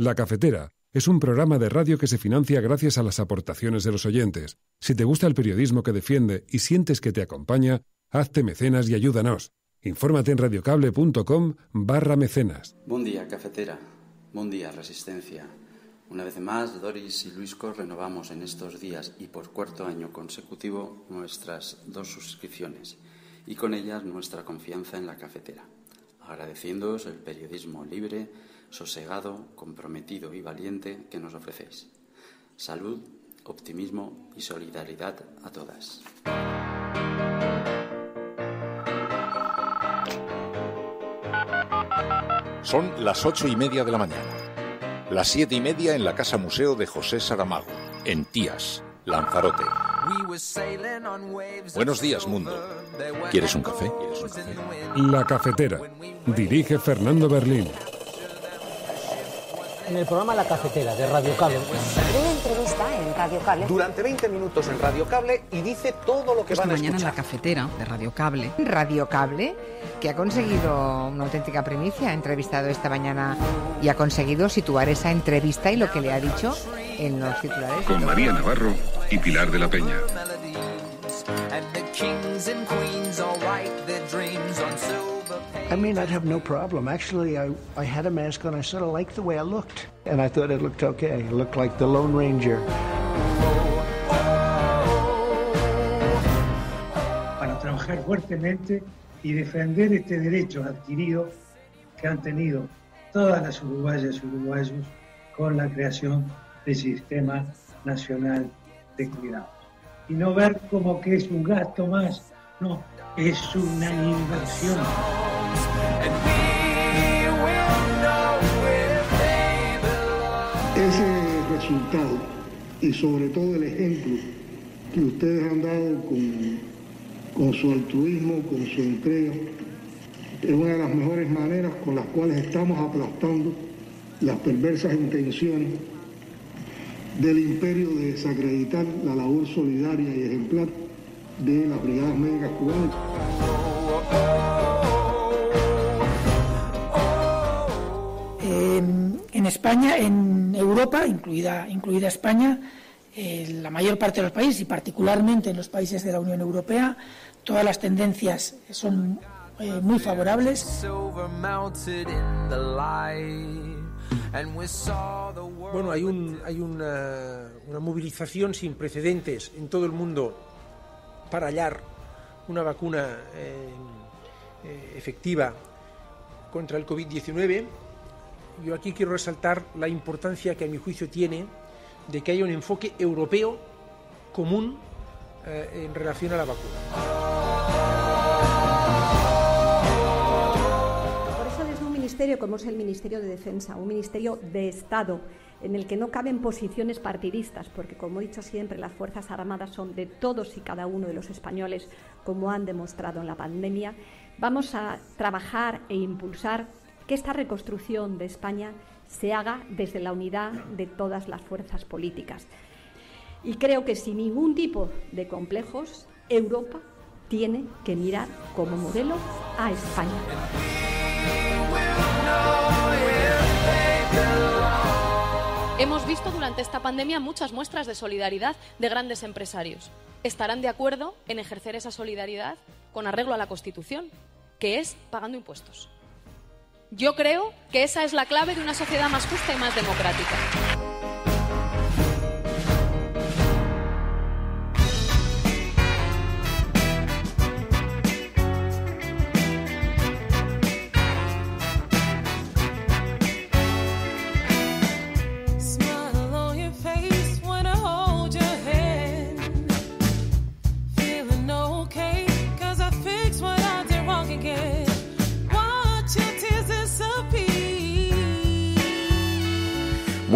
La Cafetera es un programa de radio que se financia gracias a las aportaciones de los oyentes. Si te gusta el periodismo que defiende y sientes que te acompaña, hazte mecenas y ayúdanos. Infórmate en radiocable.com barra mecenas. Buen día, Cafetera. Buen día, Resistencia. Una vez más, Doris y Luisco renovamos en estos días y por cuarto año consecutivo nuestras dos suscripciones y con ellas nuestra confianza en la cafetera, agradeciéndoos el periodismo libre, sosegado, comprometido y valiente que nos ofrecéis. Salud, optimismo y solidaridad a todas. Son las ocho y media de la mañana. Las siete y media en la Casa Museo de José Saramago, en Tías, Lanzarote. Buenos días, mundo. ¿Quieres un café? La cafetera. Dirige Fernando Berlín en el programa La Cafetera de Radio Cable. una entrevista en Radio Cable. Durante 20 minutos en Radio Cable y dice todo lo que van a mañana en La Cafetera de Radio Cable. Radio Cable, que ha conseguido una auténtica primicia, ha entrevistado esta mañana y ha conseguido situar esa entrevista y lo que le ha dicho en los titulares. Con María Navarro y Pilar de la Peña. I mean, I'd have no problem. Actually, I, I had a mask on. I sort of liked the way I looked. And I thought it looked okay. It looked like the Lone Ranger. Para trabajar fuertemente y defender este derecho adquirido que han tenido todas las uruguayas y uruguayos con la creación del Sistema Nacional de Cuidados. Y no ver como que es un gasto más. No, es una invasión. Ese resultado y sobre todo el ejemplo que ustedes han dado con, con su altruismo, con su entrega, es una de las mejores maneras con las cuales estamos aplastando las perversas intenciones del imperio de desacreditar la labor solidaria y ejemplar de la brigadas em, en España, en Europa, incluida, incluida España, eh, la mayor parte de los países y particularmente en los países de la Unión Europea, todas las tendencias son eh, muy favorables. Bueno, hay, un, hay una, una movilización sin precedentes en todo el mundo para hallar una vacuna eh, eh, efectiva contra el COVID-19, yo aquí quiero resaltar la importancia que a mi juicio tiene de que haya un enfoque europeo común eh, en relación a la vacuna. Por eso desde un ministerio como es el Ministerio de Defensa, un ministerio de Estado, en el que no caben posiciones partidistas, porque como he dicho siempre, las Fuerzas Armadas son de todos y cada uno de los españoles, como han demostrado en la pandemia, vamos a trabajar e impulsar que esta reconstrucción de España se haga desde la unidad de todas las fuerzas políticas. Y creo que sin ningún tipo de complejos, Europa tiene que mirar como modelo a España. Hemos visto durante esta pandemia muchas muestras de solidaridad de grandes empresarios. Estarán de acuerdo en ejercer esa solidaridad con arreglo a la Constitución, que es pagando impuestos. Yo creo que esa es la clave de una sociedad más justa y más democrática.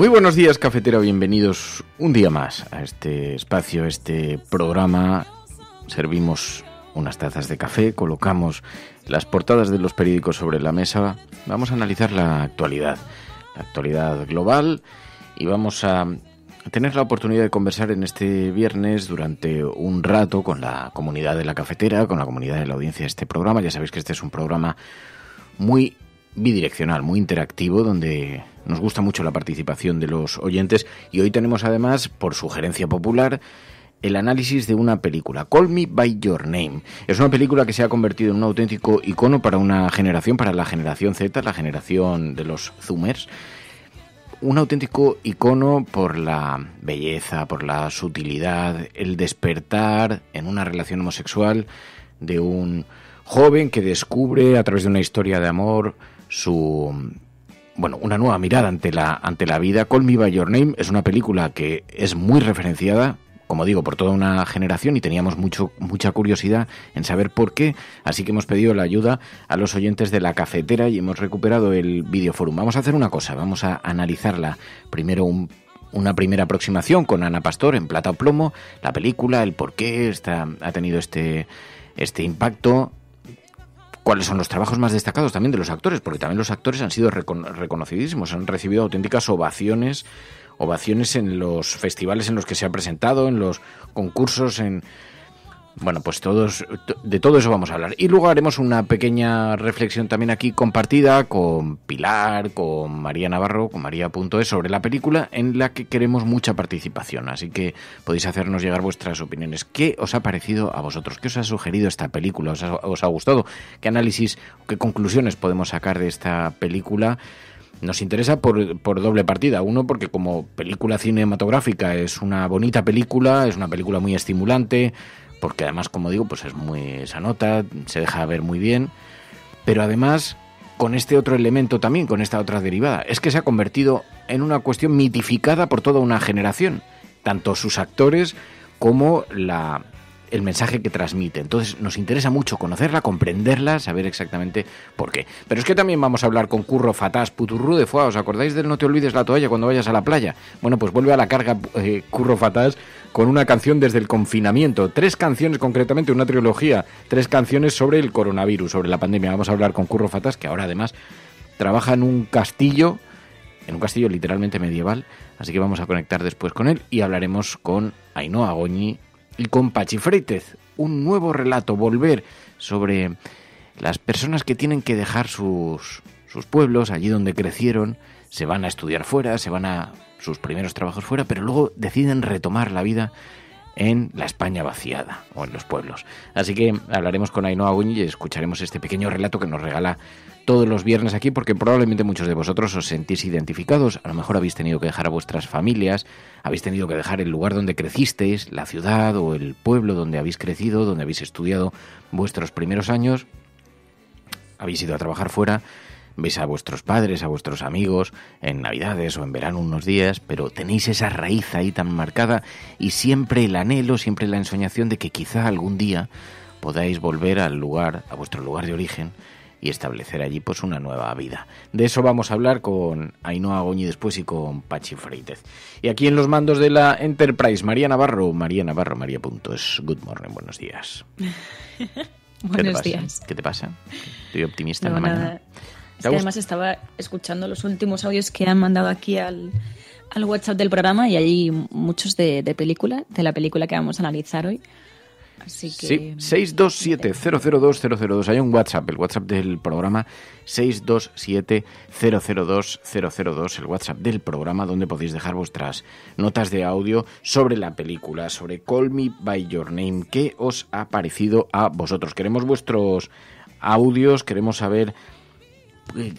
Muy buenos días, cafetera. Bienvenidos un día más a este espacio, a este programa. Servimos unas tazas de café, colocamos las portadas de los periódicos sobre la mesa. Vamos a analizar la actualidad, la actualidad global, y vamos a tener la oportunidad de conversar en este viernes durante un rato con la comunidad de la cafetera, con la comunidad de la audiencia de este programa. Ya sabéis que este es un programa muy bidireccional, muy interactivo, donde nos gusta mucho la participación de los oyentes y hoy tenemos además, por sugerencia popular, el análisis de una película, Call Me By Your Name. Es una película que se ha convertido en un auténtico icono para una generación, para la generación Z, la generación de los Zoomers. Un auténtico icono por la belleza, por la sutilidad, el despertar en una relación homosexual de un joven que descubre a través de una historia de amor su bueno, una nueva mirada ante la, ante la vida. Call Me By Your Name es una película que es muy referenciada, como digo, por toda una generación y teníamos mucho, mucha curiosidad en saber por qué. Así que hemos pedido la ayuda a los oyentes de la cafetera y hemos recuperado el videoforum. Vamos a hacer una cosa, vamos a analizarla. Primero una primera aproximación con Ana Pastor en plata o plomo, la película, el por qué ha tenido este, este impacto, cuáles son los trabajos más destacados también de los actores, porque también los actores han sido reconocidísimos, han recibido auténticas ovaciones, ovaciones en los festivales en los que se ha presentado, en los concursos, en, bueno, pues todos, de todo eso vamos a hablar. Y luego haremos una pequeña reflexión también aquí compartida con Pilar, con María Navarro, con María.es sobre la película en la que queremos mucha participación. Así que podéis hacernos llegar vuestras opiniones. ¿Qué os ha parecido a vosotros? ¿Qué os ha sugerido esta película? ¿Os ha, gustado? ¿Qué análisis, qué conclusiones podemos sacar de esta película? nos interesa por, por, doble partida. Uno, porque como película cinematográfica es una bonita película, es una película muy estimulante, porque además, como digo, pues es muy esa nota, se deja ver muy bien, pero además con este otro elemento también, con esta otra derivada, es que se ha convertido en una cuestión mitificada por toda una generación, tanto sus actores como la, el mensaje que transmite. Entonces nos interesa mucho conocerla, comprenderla, saber exactamente por qué. Pero es que también vamos a hablar con Curro Fatás Puturru de fuego ¿Os acordáis del No te olvides la toalla cuando vayas a la playa? Bueno, pues vuelve a la carga eh, Curro Fatás con una canción desde el confinamiento. Tres canciones concretamente, una trilogía, tres canciones sobre el coronavirus, sobre la pandemia. Vamos a hablar con Curro Fatas, que ahora además trabaja en un castillo, en un castillo literalmente medieval. Así que vamos a conectar después con él y hablaremos con Ainhoa Goñi y con Pachi Un nuevo relato, volver sobre las personas que tienen que dejar sus, sus pueblos, allí donde crecieron, se van a estudiar fuera, se van a sus primeros trabajos fuera, pero luego deciden retomar la vida en la España vaciada o en los pueblos. Así que hablaremos con Ainhoa Uñi y escucharemos este pequeño relato que nos regala todos los viernes aquí porque probablemente muchos de vosotros os sentís identificados, a lo mejor habéis tenido que dejar a vuestras familias, habéis tenido que dejar el lugar donde crecisteis, la ciudad o el pueblo donde habéis crecido, donde habéis estudiado vuestros primeros años, habéis ido a trabajar fuera veis a vuestros padres, a vuestros amigos en Navidades o en verano unos días, pero tenéis esa raíz ahí tan marcada y siempre el anhelo, siempre la ensoñación de que quizá algún día podáis volver al lugar, a vuestro lugar de origen y establecer allí pues una nueva vida. De eso vamos a hablar con Ainhoa Goñi después y con Pachi Freitez. Y aquí en los mandos de la Enterprise, María Navarro, María Navarro, María Puntos. Good morning, buenos días. buenos días. ¿Qué te pasa? Estoy optimista en la mañana además estaba escuchando los últimos audios que han mandado aquí al, al WhatsApp del programa y hay muchos de, de, película, de la película que vamos a analizar hoy. Así que... Sí, 627-002-002. Mm, hay un WhatsApp, el WhatsApp del programa 627-002-002, el WhatsApp del programa donde podéis dejar vuestras notas de audio sobre la película, sobre Call Me By Your Name. ¿Qué os ha parecido a vosotros? Queremos vuestros audios, queremos saber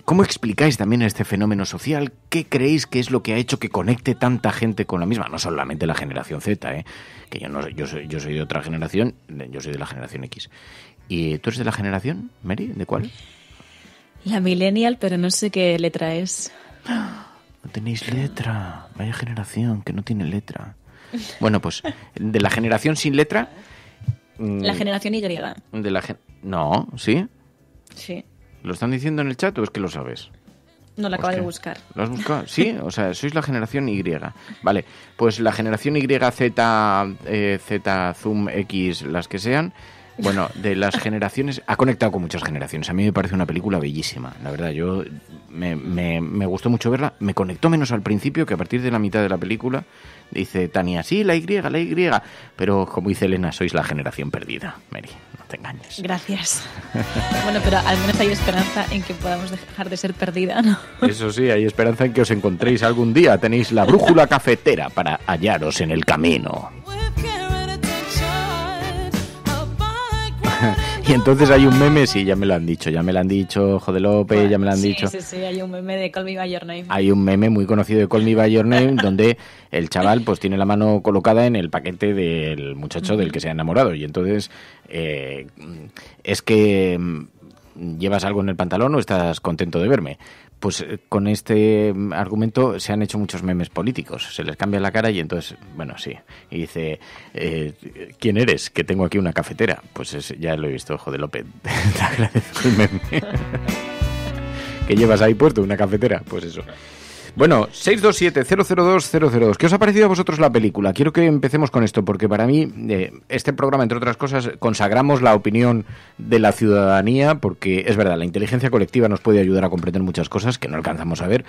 ¿Cómo explicáis también este fenómeno social? ¿Qué creéis que es lo que ha hecho que conecte tanta gente con la misma? No solamente la generación Z, ¿eh? que yo, no, yo, soy, de otra generación, yo soy de la generación X. ¿Y tú eres de la generación, Mary? ¿De cuál? La millennial, pero no sé qué letra es. No tenéis letra. Vaya generación que no tiene letra. Bueno, pues de la generación sin letra... La mm, generación Y. De la no, ¿sí? Sí. ¿Lo están diciendo en el chat o es que lo sabes? No la acabo de buscar. ¿Lo has buscado? Sí, o sea, sois la generación Y. Vale, pues la generación Y, Z, eh, Z, Zoom, X, las que sean. Bueno, de las generaciones. Ha conectado con muchas generaciones. A mí me parece una película bellísima. La verdad, yo me, me gustó mucho verla. Me conectó menos al principio que a partir de la mitad de la película Dice Tania, sí, la Y, la Y. Pero como dice Elena, sois la generación perdida, Mary. No te engañes. Gracias. bueno, pero al menos hay esperanza en que podamos dejar de ser perdida, ¿no? Eso sí, hay esperanza en que os encontréis algún día. Tenéis la brújula cafetera para hallaros en el camino. Y entonces hay un meme, sí, ya me lo han dicho, ya me lo han dicho, Jode López, ya me lo han dicho. Sí, sí, hay un meme de Call Me By Your Name. Hay un meme muy conocido de Call Me By Your Name donde el chaval pues tiene la mano colocada en el paquete del muchacho del que se ha enamorado. Y entonces eh, es que mm, llevas algo en el pantalón o estás contento de verme pues eh, con este mm, argumento se han hecho muchos memes políticos. Se les cambia la cara y entonces, bueno, sí. Y dice, eh, ¿quién eres? Que tengo aquí una cafetera. Pues ya lo he visto, hijo de López. Te agradezco ¿Qué llevas ahí puerto ¿Una cafetera? Pues eso. Bueno, 627-002-002. ¿Qué os ha parecido a vosotros la película? Quiero que empecemos con esto, porque para mí eh, este programa, entre otras cosas, consagramos la opinión de la ciudadanía, porque es verdad, la inteligencia colectiva nos puede ayudar a comprender muchas cosas que no alcanzamos a ver,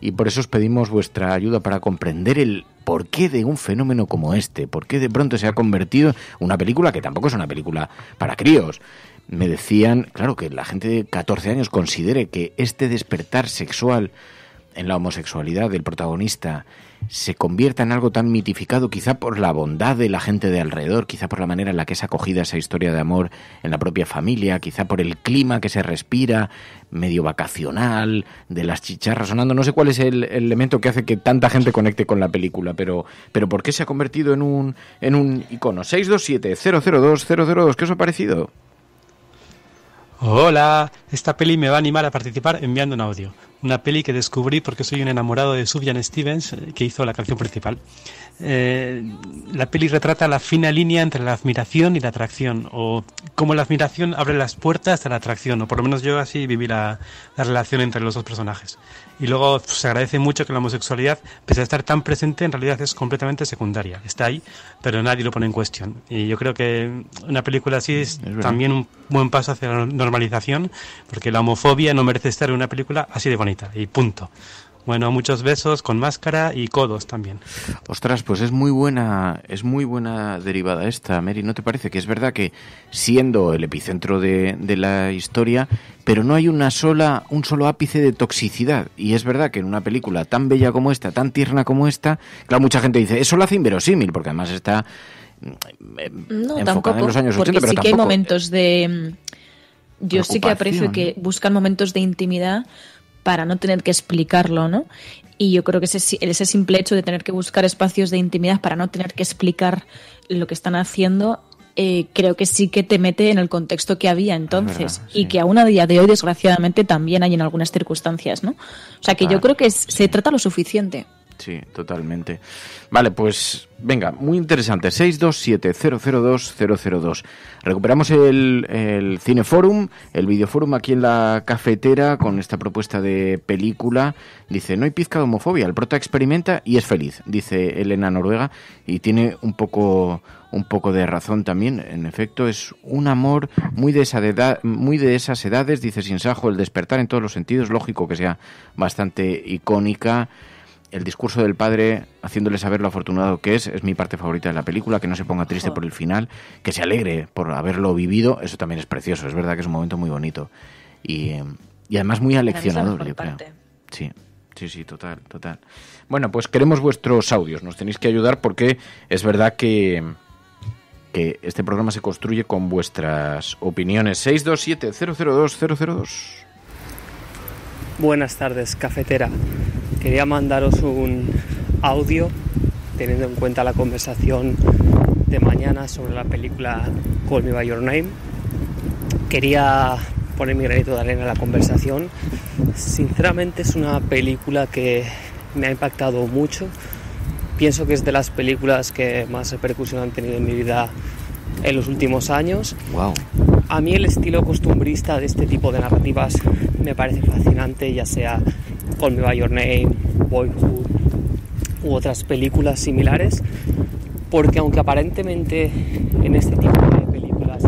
y por eso os pedimos vuestra ayuda para comprender el porqué de un fenómeno como este, por qué de pronto se ha convertido en una película que tampoco es una película para críos me decían, claro, que la gente de 14 años considere que este despertar sexual en la homosexualidad del protagonista se convierta en algo tan mitificado, quizá por la bondad de la gente de alrededor, quizá por la manera en la que es acogida esa historia de amor en la propia familia, quizá por el clima que se respira, medio vacacional, de las chicharras sonando. No sé cuál es el, elemento que hace que tanta gente conecte con la película, pero, pero ¿por qué se ha convertido en un, en un icono? 627-002-002, ¿qué os ha parecido? Hola, esta peli me va a animar a participar enviando un audio una peli que descubrí porque soy un enamorado de Sufjan Stevens, eh, que hizo la canción principal. Eh, la peli retrata la fina línea entre la admiración y la atracción, o cómo la admiración abre las puertas a la atracción, o por lo menos yo así viví la relación entre los dos personajes. Y luego se agradece mucho que la homosexualidad, pese a estar tan presente, en realidad es completamente secundaria. Está ahí, pero nadie lo pone en cuestión. Y yo creo que una película así es también un buen paso hacia la normalización, porque la homofobia no merece estar en una película así de bonita. Y punto. Bueno, muchos besos con máscara y codos también. Ostras, pues es muy buena, es muy buena derivada esta, Mary. ¿No te parece que es verdad que siendo el epicentro de, la historia, pero no hay una sola, un solo ápice de toxicidad? Y es verdad que en una película tan bella como esta, tan tierna como esta, claro, mucha gente dice eso lo hace inverosímil, porque además está mm, en los años 80, pero sí que hay momentos de mm, yo sí que aprecio que buscan momentos de intimidad para no tener que explicarlo, ¿no? Y yo creo que ese, simple hecho de tener que buscar espacios de intimidad para no tener que explicar lo que están haciendo eh, creo que sí que te mete en el contexto que había entonces y que aún a día de hoy, desgraciadamente, también hay en algunas circunstancias, ¿no? O sea, que yo creo que se trata lo suficiente. Sí, totalmente. Vale, pues venga, muy interesante. 627-002-002. Recuperamos el, Cineforum, el Videoforum aquí en la cafetera con esta propuesta de película. Dice, no hay pizca de homofobia, el prota experimenta y es feliz, dice Elena Noruega. Y tiene un poco, un poco de razón también. En efecto, es un amor muy de, esa muy de esas edades, dice Sajo, el despertar en todos los sentidos, lógico que sea bastante icónica el discurso del padre haciéndole saber lo afortunado que es, es mi parte favorita de la película, que no se ponga triste por el final, que se alegre por haberlo vivido, eso también es precioso, es verdad que es un momento muy bonito y, y además muy aleccionador, yo creo. Sí. Sí, sí, total, total. Bueno, pues queremos vuestros audios, nos tenéis que ayudar porque es verdad que, que este programa se construye con vuestras opiniones. 627-002-002. Buenas tardes, cafetera. Quería mandaros un audio teniendo en cuenta la conversación de mañana sobre la película Call Me By Your Name. Quería poner mi granito de arena en la conversación. Sinceramente es una película que me ha impactado mucho. Pienso que es de las películas que más repercusión han tenido en mi vida en los últimos años. Wow. A mí el estilo costumbrista de este tipo de narrativas me parece fascinante, ya sea Call Me By Your Name, Boyhood u otras películas similares, porque aunque aparentemente en este tipo de películas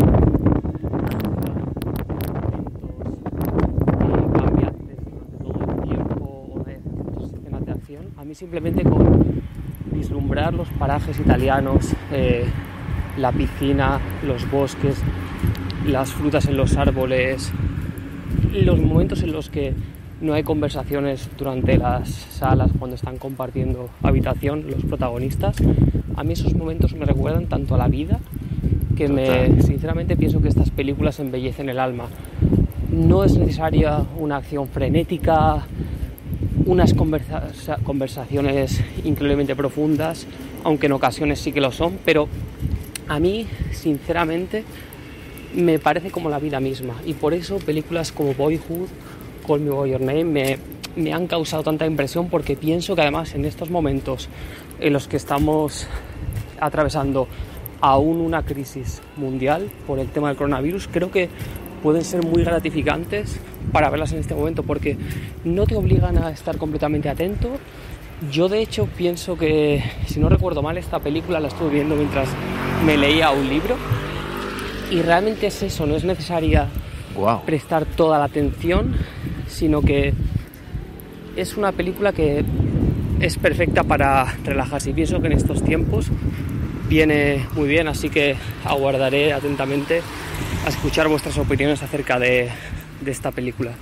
a mí simplemente con vislumbrar los parajes italianos, eh, la piscina, los bosques, las frutas en los árboles, los momentos en los que no hay conversaciones durante las salas cuando están compartiendo habitación los protagonistas. A mí esos momentos me recuerdan tanto a la vida que me, sinceramente pienso que estas películas embellecen el alma. No es necesaria una acción frenética, unas conversaciones increíblemente profundas, aunque en ocasiones sí que lo son, pero a mí, sinceramente, me parece como la vida misma. Y por eso películas como Boyhood Call Me By Your Name me, me han causado tanta impresión porque pienso que además en estos momentos en los que estamos atravesando aún una crisis mundial por el tema del coronavirus, creo que pueden ser muy gratificantes para verlas en este momento porque no te obligan a estar completamente atento. Yo de hecho pienso que, si no recuerdo mal, esta película la estuve viendo mientras me leía un libro y realmente es eso, no es necesaria prestar toda la atención, sino que es una película que es perfecta para relajarse y pienso que en estos tiempos viene muy bien, así que aguardaré atentamente a escuchar vuestras opiniones acerca de, de esta película.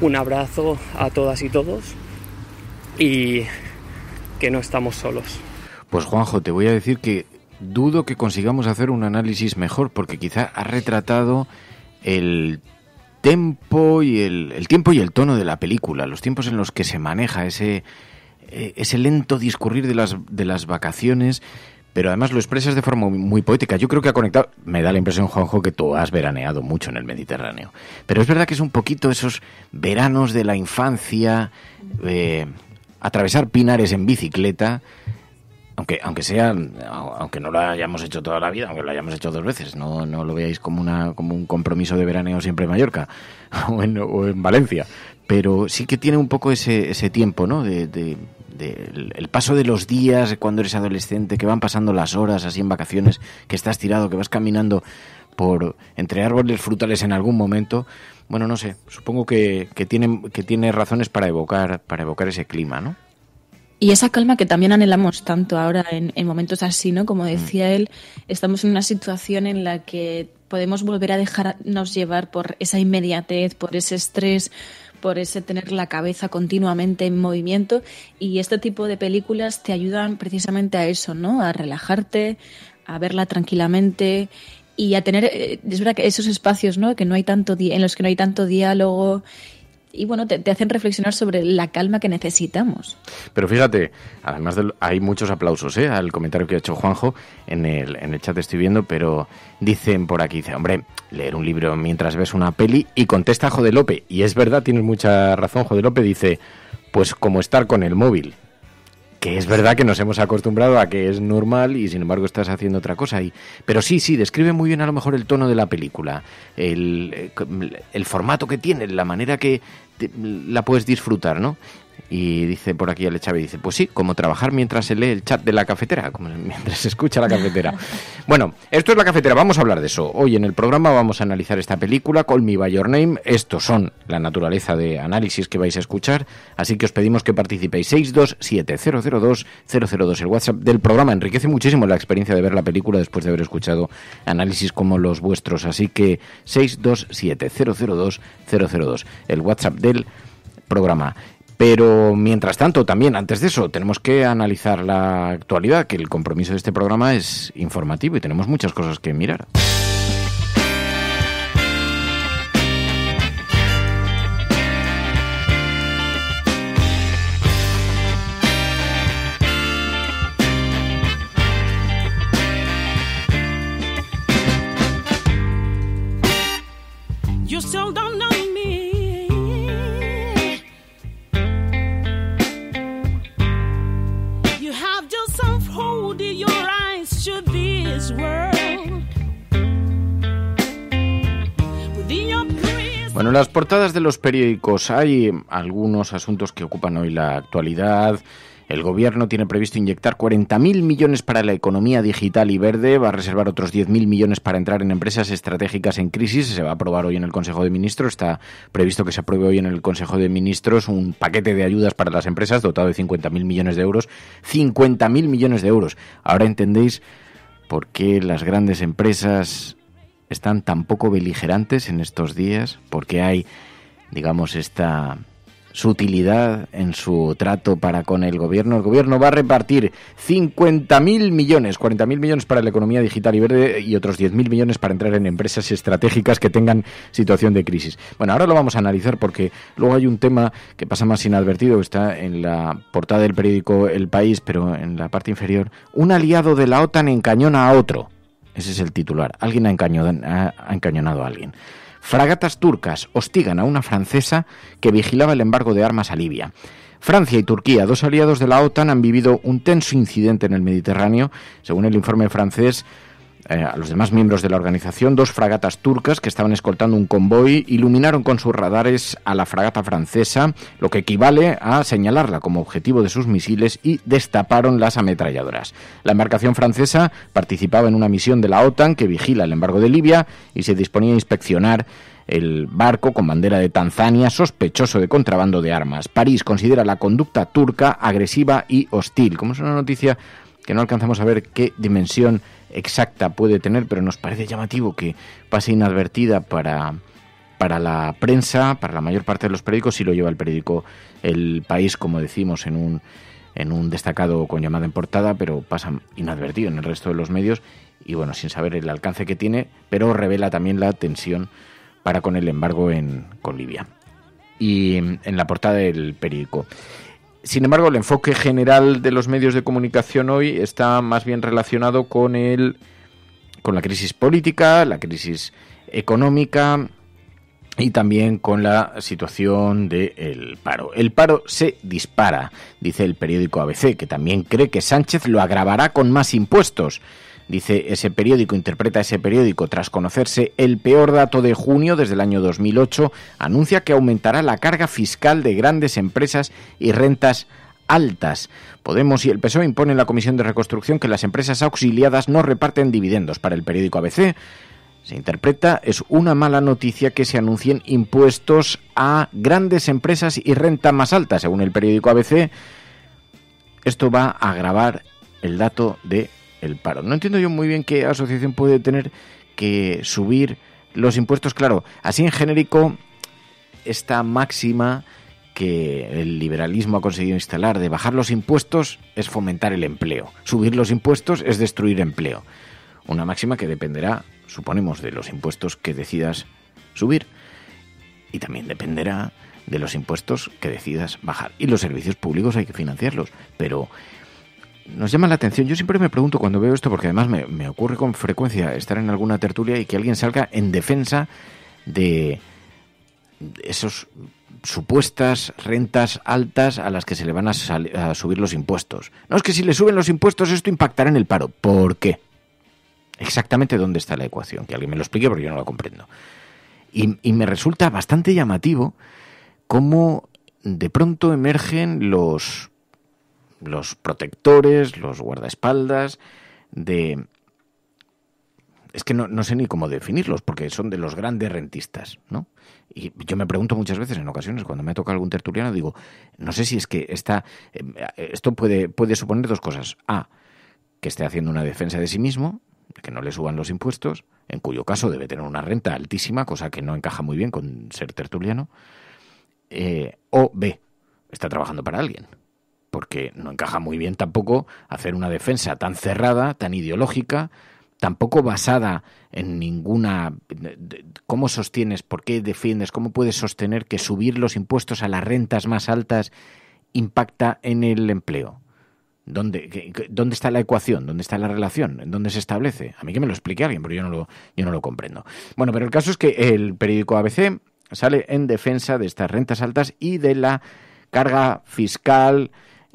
Un abrazo a todas y todos y que no estamos solos. Pues Juanjo, te voy a decir que dudo que consigamos hacer un análisis mejor porque quizá ha retratado el tempo y el, el, tiempo y el tono de la película, los tiempos en los que se maneja ese, eh, ese lento discurrir de las, de las vacaciones, pero además lo expresas de forma muy poética. Yo creo que ha conectado, me da la impresión, Juanjo, que tú has veraneado mucho en el Mediterráneo, pero es verdad que es un poquito esos veranos de la infancia, eh, atravesar pinares en bicicleta, aunque, aunque sea, aunque no lo hayamos hecho toda la vida, aunque lo hayamos hecho dos veces, no, no lo veáis como una, como un compromiso de veraneo siempre en Mallorca o en, Valencia, pero sí que tiene un poco ese, ese tiempo, ¿no? de, el paso de los días cuando eres adolescente, que van pasando las horas así en vacaciones, que estás tirado, que vas caminando por entre árboles frutales en algún momento. Bueno, no sé, supongo que, que tiene, que tiene razones para evocar, para evocar ese clima, ¿no? Y esa calma que también anhelamos tanto ahora en, momentos así, ¿no? Como mm. decía él, estamos en una situación en la que podemos volver a dejarnos llevar por esa inmediatez, por ese estrés, por ese tener la cabeza continuamente en movimiento. Y este tipo de películas te ayudan precisamente a eso, ¿no? A relajarte, a verla tranquilamente y a tener, eh, es verdad que esos espacios, ¿no? Que no hay tanto, en los que no hay tanto diálogo y bueno, te, hacen reflexionar sobre la calma que necesitamos. Pero fíjate, además hay muchos aplausos ¿eh? al comentario que ha hecho Juanjo, en el, en el chat estoy viendo, pero dicen por aquí, dice, hombre, leer un libro mientras ves una peli y contesta Jode Lope, y es verdad, tienes mucha razón, Jode Lope dice, pues como estar con el móvil que es verdad que nos hemos acostumbrado a que es normal y sin embargo estás haciendo otra cosa. ahí. pero sí, sí, describe muy bien a lo mejor el tono de la película, el, eh, el formato que tiene, la manera que la puedes disfrutar, ¿no? Y dice por aquí el Chávez, dice, pues sí, como trabajar mientras se lee el chat de la cafetera, como mientras se escucha la cafetera. bueno, esto es la cafetera, vamos a hablar de eso. Hoy en el programa vamos a analizar esta película, Call Me By Your Name. Estos son la naturaleza de análisis que vais a escuchar, así que os pedimos que participéis. 627-002-002, el WhatsApp del programa. Enriquece muchísimo la experiencia de ver la película después de haber escuchado análisis como los vuestros, así que 627-002-002, el WhatsApp del programa. Pero mientras tanto, también antes de eso, tenemos que analizar la actualidad, que el compromiso de este programa es informativo y tenemos muchas cosas que mirar. Bueno, en las portadas de los periódicos hay algunos asuntos que ocupan hoy la actualidad. El gobierno tiene previsto inyectar 40.000 millones para la economía digital y verde, va a reservar otros 10.000 millones para entrar en empresas estratégicas en crisis, se va a aprobar hoy en el Consejo de Ministros, está previsto que se apruebe hoy en el Consejo de Ministros un paquete de ayudas para las empresas dotado de 50.000 millones de euros, 50.000 millones de euros. Ahora entendéis por qué las grandes empresas están tan poco beligerantes en estos días, porque hay, digamos, esta sutilidad en su trato para con el gobierno. El gobierno va a repartir 50.000 millones, 40.000 millones para la economía digital y verde y otros 10.000 millones para entrar en empresas estratégicas que tengan situación de crisis. Bueno, ahora lo vamos a analizar porque luego hay un tema que pasa más inadvertido, que está en la portada del periódico El País, pero en la parte inferior, un aliado de la OTAN encañona a otro. Ese es el titular. Alguien ha, encañonado a alguien. Fragatas turcas hostigan a una francesa que vigilaba el embargo de armas a Libia. Francia y Turquía, dos aliados de la OTAN, han vivido un tenso incidente en el Mediterráneo. Según el informe francés, eh, a los demás miembros de la organización, dos fragatas turcas que estaban escoltando un convoy iluminaron con sus radares a la fragata francesa, lo que equivale a señalarla como objetivo de sus misiles y destaparon las ametralladoras. La embarcación francesa participaba en una misión de la OTAN que vigila el embargo de Libia y se disponía a inspeccionar el barco con bandera de Tanzania sospechoso de contrabando de armas. París considera la conducta turca agresiva y hostil. Como es una noticia que no alcanzamos a ver qué dimensión exacta puede tener, pero nos parece llamativo que pase inadvertida para, para la prensa, para la mayor parte de los periódicos, si lo lleva el periódico El País, como decimos, en un, en un destacado con llamada en portada, pero pasa inadvertido en el resto de los medios y bueno, sin saber el alcance que tiene, pero revela también la tensión para con el embargo en, con Libia. Y en la portada del periódico. Sin embargo, el enfoque general de los medios de comunicación hoy está más bien relacionado con el con la crisis política, la crisis económica y también con la situación del paro. El paro se dispara, dice el periódico ABC, que también cree que Sánchez lo agravará con más impuestos. Dice ese periódico, interpreta ese periódico, tras conocerse el peor dato de junio desde el año 2008, anuncia que aumentará la carga fiscal de grandes empresas y rentas altas. Podemos y el PSOE imponen la Comisión de Reconstrucción que las empresas auxiliadas no reparten dividendos. Para el periódico ABC, se interpreta, es una mala noticia que se anuncien impuestos a grandes empresas y renta más altas. Según el periódico ABC, esto va a agravar el dato de el paro. No entiendo yo muy bien qué asociación puede tener que subir los impuestos. Claro, así en genérico, esta máxima que el liberalismo ha conseguido instalar de bajar los impuestos es fomentar el empleo. Subir los impuestos es destruir empleo. Una máxima que dependerá, suponemos, de los impuestos que decidas subir. Y también dependerá de los impuestos que decidas bajar. Y los servicios públicos hay que financiarlos. Pero nos llama la atención. Yo siempre me pregunto cuando veo esto, porque además me, ocurre con frecuencia estar en alguna tertulia y que alguien salga en defensa de esos supuestas rentas altas a las que se le van a, subir los impuestos. No es que si le suben los impuestos esto impactará en el paro. ¿Por qué? Exactamente dónde está la ecuación. Que alguien me lo explique porque yo no lo comprendo. Y, y me resulta bastante llamativo cómo de pronto emergen los los protectores, los guardaespaldas, de... Es que no, sé ni cómo definirlos, porque son de los grandes rentistas, ¿no? Y yo me pregunto muchas veces, en ocasiones, cuando me toca algún tertuliano, digo, no sé si es que está, eh, esto puede, puede suponer dos cosas. A, que esté haciendo una defensa de sí mismo, que no le suban los impuestos, en cuyo caso debe tener una renta altísima, cosa que no encaja muy bien con ser tertuliano. Eh, o B, está trabajando para alguien porque no encaja muy bien tampoco hacer una defensa tan cerrada, tan ideológica, tampoco basada en ninguna... ¿Cómo sostienes, por qué defiendes, cómo puedes sostener que subir los impuestos a las rentas más altas impacta en el empleo? ¿Dónde, está la ecuación? ¿Dónde está la relación? ¿En dónde se establece? A mí que me lo explique alguien, pero yo no yo no lo comprendo. Bueno, pero el caso es que el periódico ABC sale en defensa de estas rentas altas y de la carga fiscal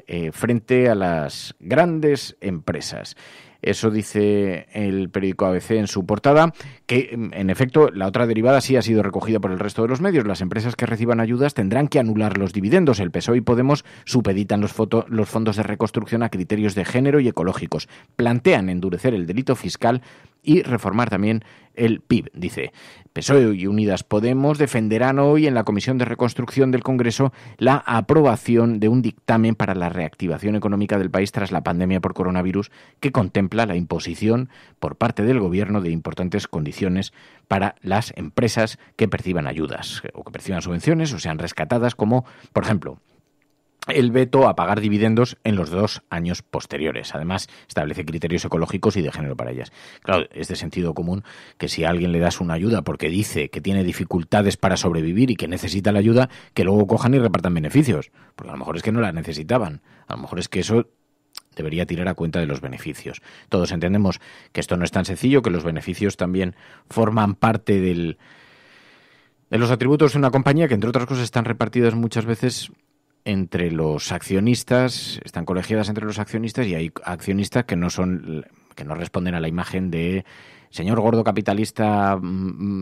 eh, frente a las grandes empresas. Eso dice el periódico ABC en su portada, que mm, en efecto la otra derivada sí ha sido recogida por el resto de los medios. Las empresas que reciban ayudas tendrán que anular los dividendos. El PSOE y Podemos supeditan los, los fondos de reconstrucción a criterios de género y ecológicos. Plantean endurecer el delito fiscal y reformar también el PIB, dice. PSOE y Unidas Podemos defenderán hoy en la Comisión de Reconstrucción del Congreso la aprobación de un dictamen para la reactivación económica del país tras la pandemia por coronavirus que contempla la imposición por parte del Gobierno de importantes condiciones para las empresas que perciban ayudas o que perciban subvenciones o sean rescatadas como, por ejemplo, el veto a pagar dividendos en los dos años posteriores. Además, establece criterios ecológicos y de género para ellas. Claro, es de sentido común que si a alguien le das una ayuda porque dice que tiene dificultades para sobrevivir y que necesita la ayuda, que luego cojan y repartan beneficios. Porque a lo mejor es que no la necesitaban. A lo mejor es que eso debería tirar a cuenta de los beneficios. Todos entendemos que esto no es tan sencillo, que los beneficios también forman parte del, de los atributos de una compañía que, entre otras cosas, están repartidas muchas veces entre los accionistas, están colegiadas entre los accionistas y hay accionistas que no son que no responden a la imagen de señor gordo capitalista mm,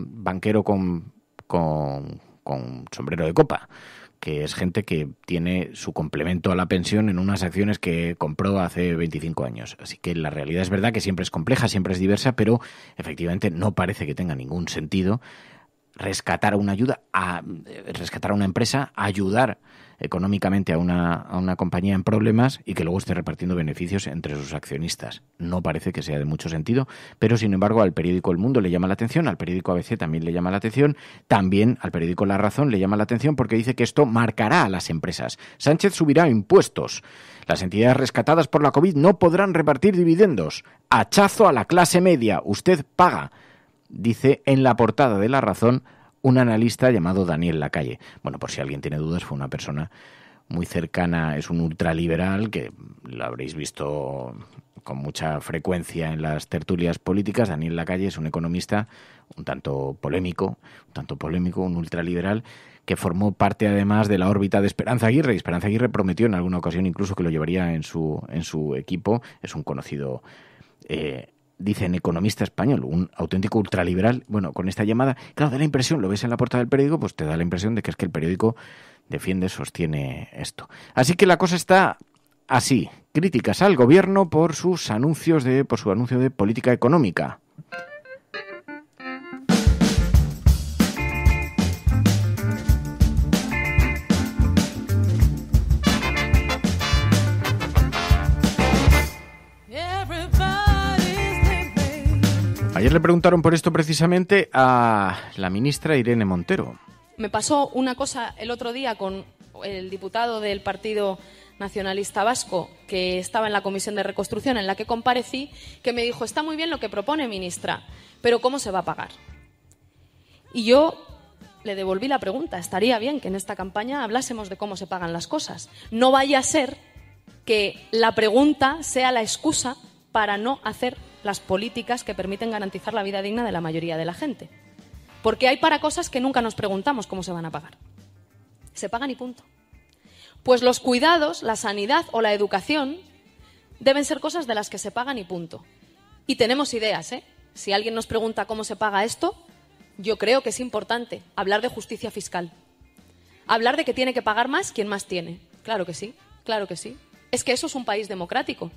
mm, banquero con, con, sombrero de copa que es gente que tiene su complemento a la pensión en unas acciones que compró hace 25 años. Así que la realidad es verdad que siempre es compleja, siempre es diversa, pero efectivamente no parece que tenga ningún sentido rescatar una ayuda, a, eh, rescatar a una empresa, ayudar económicamente a una, compañía en problemas y que luego esté repartiendo beneficios entre sus accionistas. No parece que sea de mucho sentido, pero sin embargo al periódico El Mundo le llama la atención, al periódico ABC también le llama la atención, también al periódico La Razón le llama la atención porque dice que esto marcará a las empresas. Sánchez subirá impuestos. Las entidades rescatadas por la COVID no podrán repartir dividendos. Hachazo a la clase media. Usted paga dice en la portada de La Razón un analista llamado Daniel Lacalle. Bueno, por si alguien tiene dudas, fue una persona muy cercana, es un ultraliberal que lo habréis visto con mucha frecuencia en las tertulias políticas. Daniel Lacalle es un economista un tanto polémico, un tanto polémico, un ultraliberal que formó parte además de la órbita de Esperanza Aguirre. Y Esperanza Aguirre prometió en alguna ocasión incluso que lo llevaría en su, en su equipo. Es un conocido eh, dice Economista Español, un auténtico ultraliberal, bueno, con esta llamada, claro, da la impresión, lo ves en la puerta del periódico, pues te da la impresión de que es que el periódico defiende, sostiene esto. Así que la cosa está así, críticas al gobierno por sus anuncios de por su anuncio de política económica. Ayer le preguntaron por esto precisamente a la ministra Irene Montero. Me pasó una cosa el otro día con el diputado del Partido nacionalista vasco que estaba en la comisión de reconstrucción en la que comparecí, que me dijo, está muy bien lo que propone, ministra, pero ¿cómo se va a pagar? Y yo le devolví la pregunta, estaría bien que en esta campaña hablásemos de cómo se pagan las cosas. No vaya a ser que la pregunta sea la excusa para no hacer las políticas que permiten garantizar la vida digna de la mayoría de la gente. Porque hay para cosas que nunca nos preguntamos cómo se van a pagar. Se pagan y punto. Pues los cuidados, la sanidad o la educación deben ser cosas de las que se pagan y punto. Y tenemos ideas, ¿eh? Si alguien nos pregunta cómo se paga esto, yo creo que es importante hablar de justicia fiscal. Hablar de que tiene que pagar más quien más tiene. Claro que sí, claro que sí. Es que eso es un país democrático.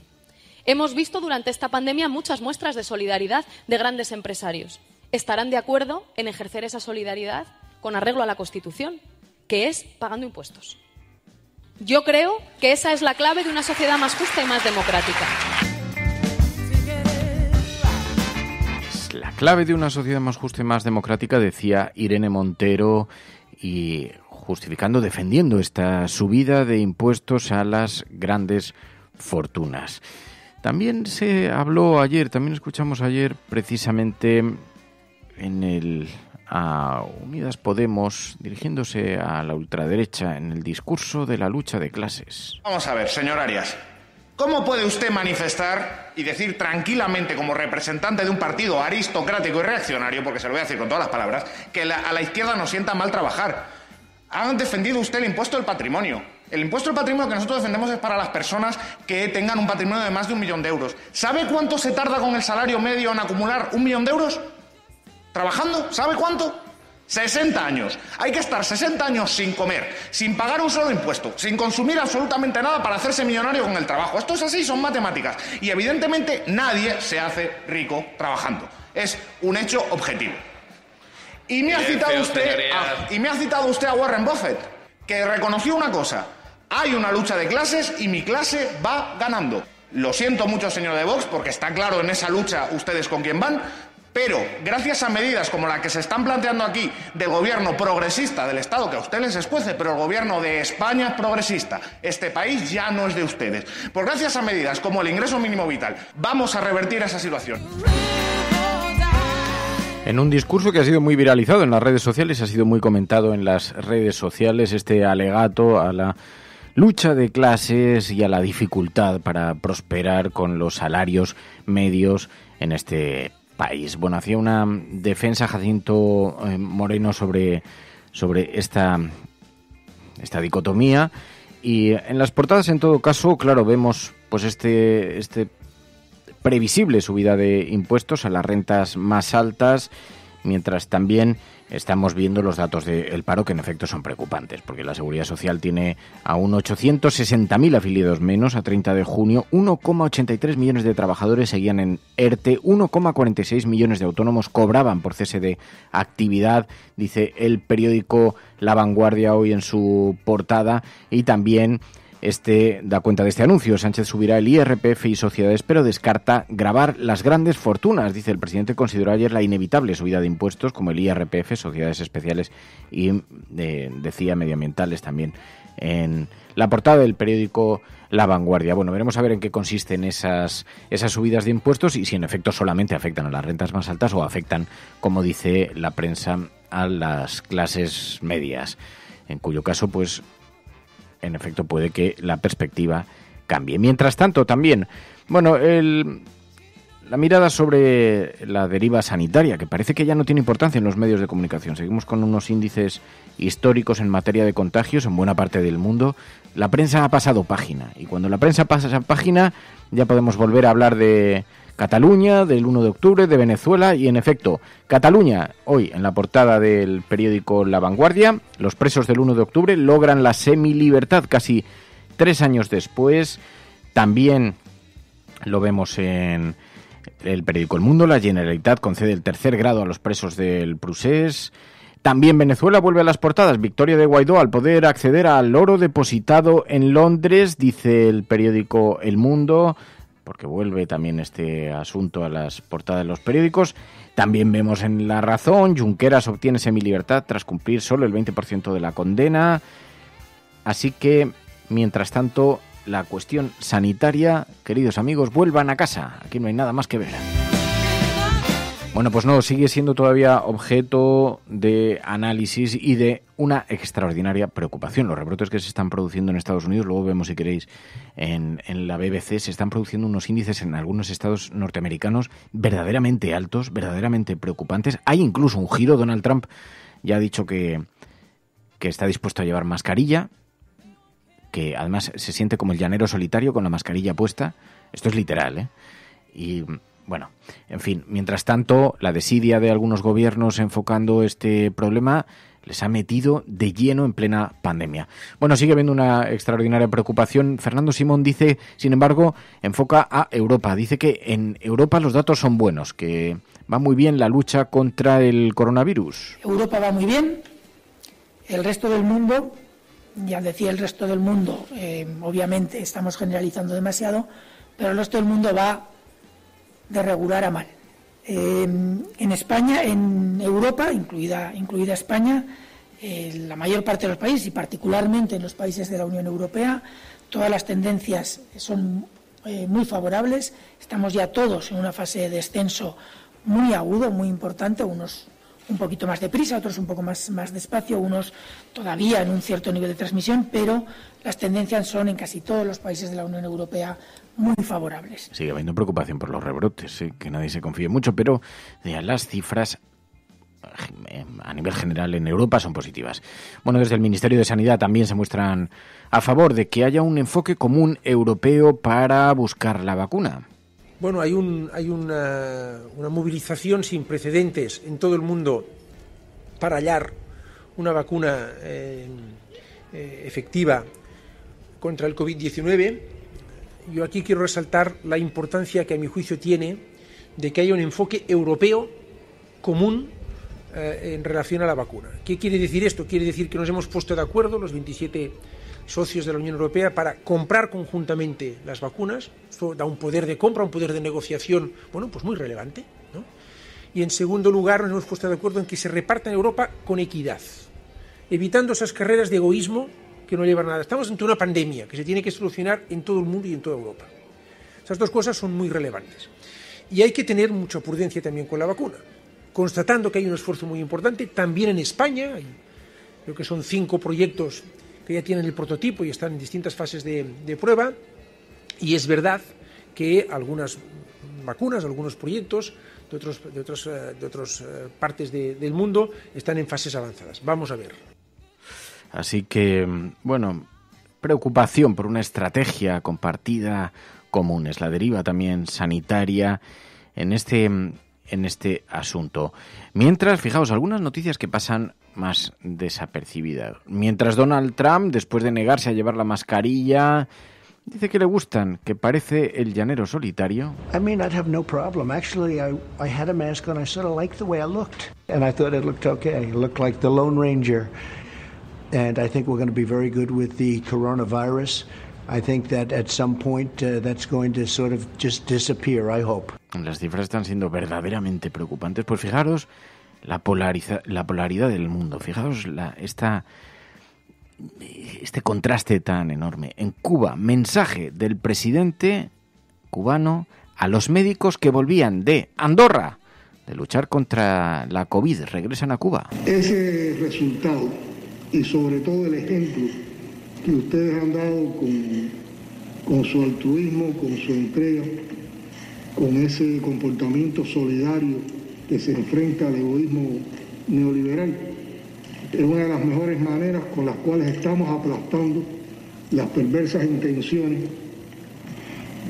Hemos visto durante esta pandemia muchas muestras de solidaridad de grandes empresarios. ¿Estarán de acuerdo en ejercer esa solidaridad con arreglo a la Constitución, que es pagando impuestos? Yo creo que esa es la clave de una sociedad más justa y más democrática. La clave de una sociedad más justa y más democrática, decía Irene Montero, y justificando, defendiendo esta subida de impuestos a las grandes fortunas. También se habló ayer, también escuchamos ayer precisamente en el a Unidas Podemos dirigiéndose a la ultraderecha en el discurso de la lucha de clases. Vamos a ver, señor Arias, ¿Cómo puede usted manifestar y decir tranquilamente como representante de un partido aristocrático y reaccionario, porque se lo voy a decir con todas las palabras, que a la izquierda no sienta mal trabajar? Han defendido usted el impuesto del patrimonio. El impuesto al patrimonio que nosotros defendemos es para las personas que tengan un patrimonio de más de un millón de euros. ¿Sabe cuánto se tarda con el salario medio en acumular un millón de euros? ¿Trabajando? ¿Sabe cuánto? 60 años. Hay que estar 60 años sin comer, sin pagar un solo impuesto, sin consumir absolutamente nada para hacerse millonario con el trabajo. Esto es así, son matemáticas. Y evidentemente nadie se hace rico trabajando. Es un hecho objetivo. Y me, ha citado usted y me ha citado usted a Warren Buffett, que reconoció una cosa hay una lucha de clases y mi clase va ganando. Lo siento mucho, señor de Vox, porque está claro en esa lucha ustedes con quién van, pero gracias a medidas como la que se están planteando aquí de gobierno progresista del Estado, que a ustedes les escuece, pero el gobierno de España progresista, este país ya no es de ustedes. Por gracias a medidas como el ingreso mínimo vital, vamos a revertir esa situación. En un discurso que ha sido muy viralizado en las redes sociales, ha sido muy comentado en las redes sociales este alegato a la lucha de clases y a la dificultad para prosperar con los salarios medios en este país. Bueno, hacía una defensa Jacinto eh, Moreno sobre, sobre esta, esta dicotomía y en las portadas en todo caso, claro, vemos pues este, este previsible subida de impuestos a las rentas más altas, mientras también estamos viendo los datos del paro que en efecto son preocupantes, porque la Seguridad Social tiene aún 860.000 afiliados menos a 30 de junio, 1,83 millones de trabajadores seguían en ERTE, 1,46 e, millones de autónomos cobraban por cese de actividad, dice el periódico La Vanguardia hoy en su portada, y también este da cuenta de este anuncio. Sánchez subirá el IRPF y sociedades, pero descarta grabar las grandes fortunas. Dice el presidente, consideró ayer la inevitable subida de impuestos como el IRPF, sociedades especiales y, decía, medioambientales también en la portada del periódico La Vanguardia. Bueno, veremos a ver en qué consisten esas, esas subidas de impuestos y si en efecto solamente afectan a las rentas más altas o afectan, como dice la prensa, a las clases medias, en cuyo caso, pues en efecto, puede que la perspectiva cambie. Mientras tanto, también, bueno, la mirada sobre la deriva sanitaria, que parece que ya no tiene importancia en los medios de comunicación. Seguimos con unos índices históricos en materia de contagios en buena parte del mundo. La prensa ha pasado página y cuando la prensa pasa esa página ya podemos volver a hablar de Cataluña, del 1 de octubre, de Venezuela y en efecto, Cataluña, hoy en la portada del periódico La Vanguardia, los presos del 1 de octubre logran la semilibertad casi tres años después. También lo vemos en el periódico El Mundo, la Generalitat concede el tercer grado a los presos del Prusés. También Venezuela vuelve a las portadas. Victoria de Guaidó al poder acceder al oro depositado en Londres, dice el periódico El Mundo porque vuelve también este asunto a las portadas de los periódicos. También vemos en La Razón, Junqueras obtiene semilibertad tras cumplir solo el 20% de la condena. Así que, mientras tanto, la cuestión sanitaria, queridos amigos, vuelvan a casa. Aquí no hay nada más que ver. Bueno, pues no, sigue siendo todavía objeto de análisis y de una extraordinaria preocupación. Los rebrotes que se están produciendo en Estados Unidos, luego vemos si queréis en, la BBC, se están produciendo unos índices en algunos estados norteamericanos verdaderamente altos, verdaderamente preocupantes. Hay incluso un giro, Donald Trump ya ha dicho que, que está dispuesto a llevar mascarilla, que además se siente como el llanero solitario con la mascarilla puesta. Esto es literal, ¿eh? Y bueno, en fin, mientras tanto, la desidia de algunos gobiernos enfocando este problema les ha metido de lleno en plena pandemia. Bueno, sigue habiendo una extraordinaria preocupación. Fernando Simón dice, sin embargo, enfoca a Europa. Dice que en Europa los datos son buenos, que va muy bien la lucha contra el coronavirus. Europa va muy bien. El resto del mundo, ya decía el resto del mundo, eh, obviamente estamos generalizando demasiado, pero el resto del mundo va de regular a mal. Em, en España, en Europa, incluida, incluida España, eh, la mayor parte de los países y particularmente en los países de la Unión Europea, todas las tendencias son eh, muy favorables. Estamos ya todos en una fase de descenso muy agudo, muy importante, unos un poquito más deprisa, otros un poco más, más despacio, unos todavía en un cierto nivel de transmisión, pero las tendencias son en casi todos los países de la Unión Europea muy favorables. Sigue habiendo preocupación por los rebrotes, que nadie se confíe mucho, pero ya eh, las cifras eh, a nivel general en Europa son positivas. Bueno, desde el Ministerio de Sanidad también se muestran a favor de que haya un enfoque común europeo para buscar la vacuna. Bueno, hay, un, hay una, movilización sin precedentes en todo el mundo para hallar una vacuna eh, efectiva contra el COVID-19 yo aquí quiero resaltar la importancia que a mi juicio tiene de que haya un enfoque europeo común eh, en relación a la vacuna. ¿Qué quiere decir esto? Quiere decir que nos hemos puesto de acuerdo los 27 socios de la Unión Europea para comprar conjuntamente las vacunas. Esto da un poder de compra, un poder de negociación, bueno, pues muy relevante. ¿no? Y en segundo lugar, nos hemos puesto de acuerdo en que se reparta en Europa con equidad, evitando esas carreras de egoísmo que no lleva nada. Estamos ante una pandemia que se tiene que solucionar en todo el mundo y en toda Europa. Esas dos cosas son muy relevantes. Y hay que tener mucha prudencia también con la vacuna, constatando que hay un esfuerzo muy importante. También en España, hay, creo que son cinco proyectos que ya tienen el prototipo y están en distintas fases de, prueba. Y es verdad que algunas vacunas, algunos proyectos de, otros, de, otras eh, eh, partes del mundo están en fases avanzadas. Vamos a ver. Así que, bueno, preocupación por una estrategia compartida común, es la deriva también sanitaria en este, en este asunto. Mientras, fijaos, algunas noticias que pasan más desapercibidas. Mientras Donald Trump, después de negarse a llevar la mascarilla, Dice que le gustan, que parece el llanero solitario. I mean, I'd have no problem. Actually, I, I had a mask on. I sort of liked the way I looked. And I thought it looked okay. It looked like the Lone Ranger and I think we're going to be very good with coronavirus. I think that at some point uh, that's sort of just Las cifras están siendo verdaderamente preocupantes. Pues fijaros la, la polaridad del mundo. Fijaros la, esta, este contraste tan enorme. En Cuba, mensaje del presidente cubano a los médicos que volvían de Andorra de luchar contra la COVID. Regresan a Cuba. Ese resultado y sobre todo el ejemplo que ustedes han dado con, su altruismo, con su entrega, con ese comportamiento solidario que se enfrenta al egoísmo neoliberal. Es una de las mejores maneras con las cuales estamos aplastando las perversas intenciones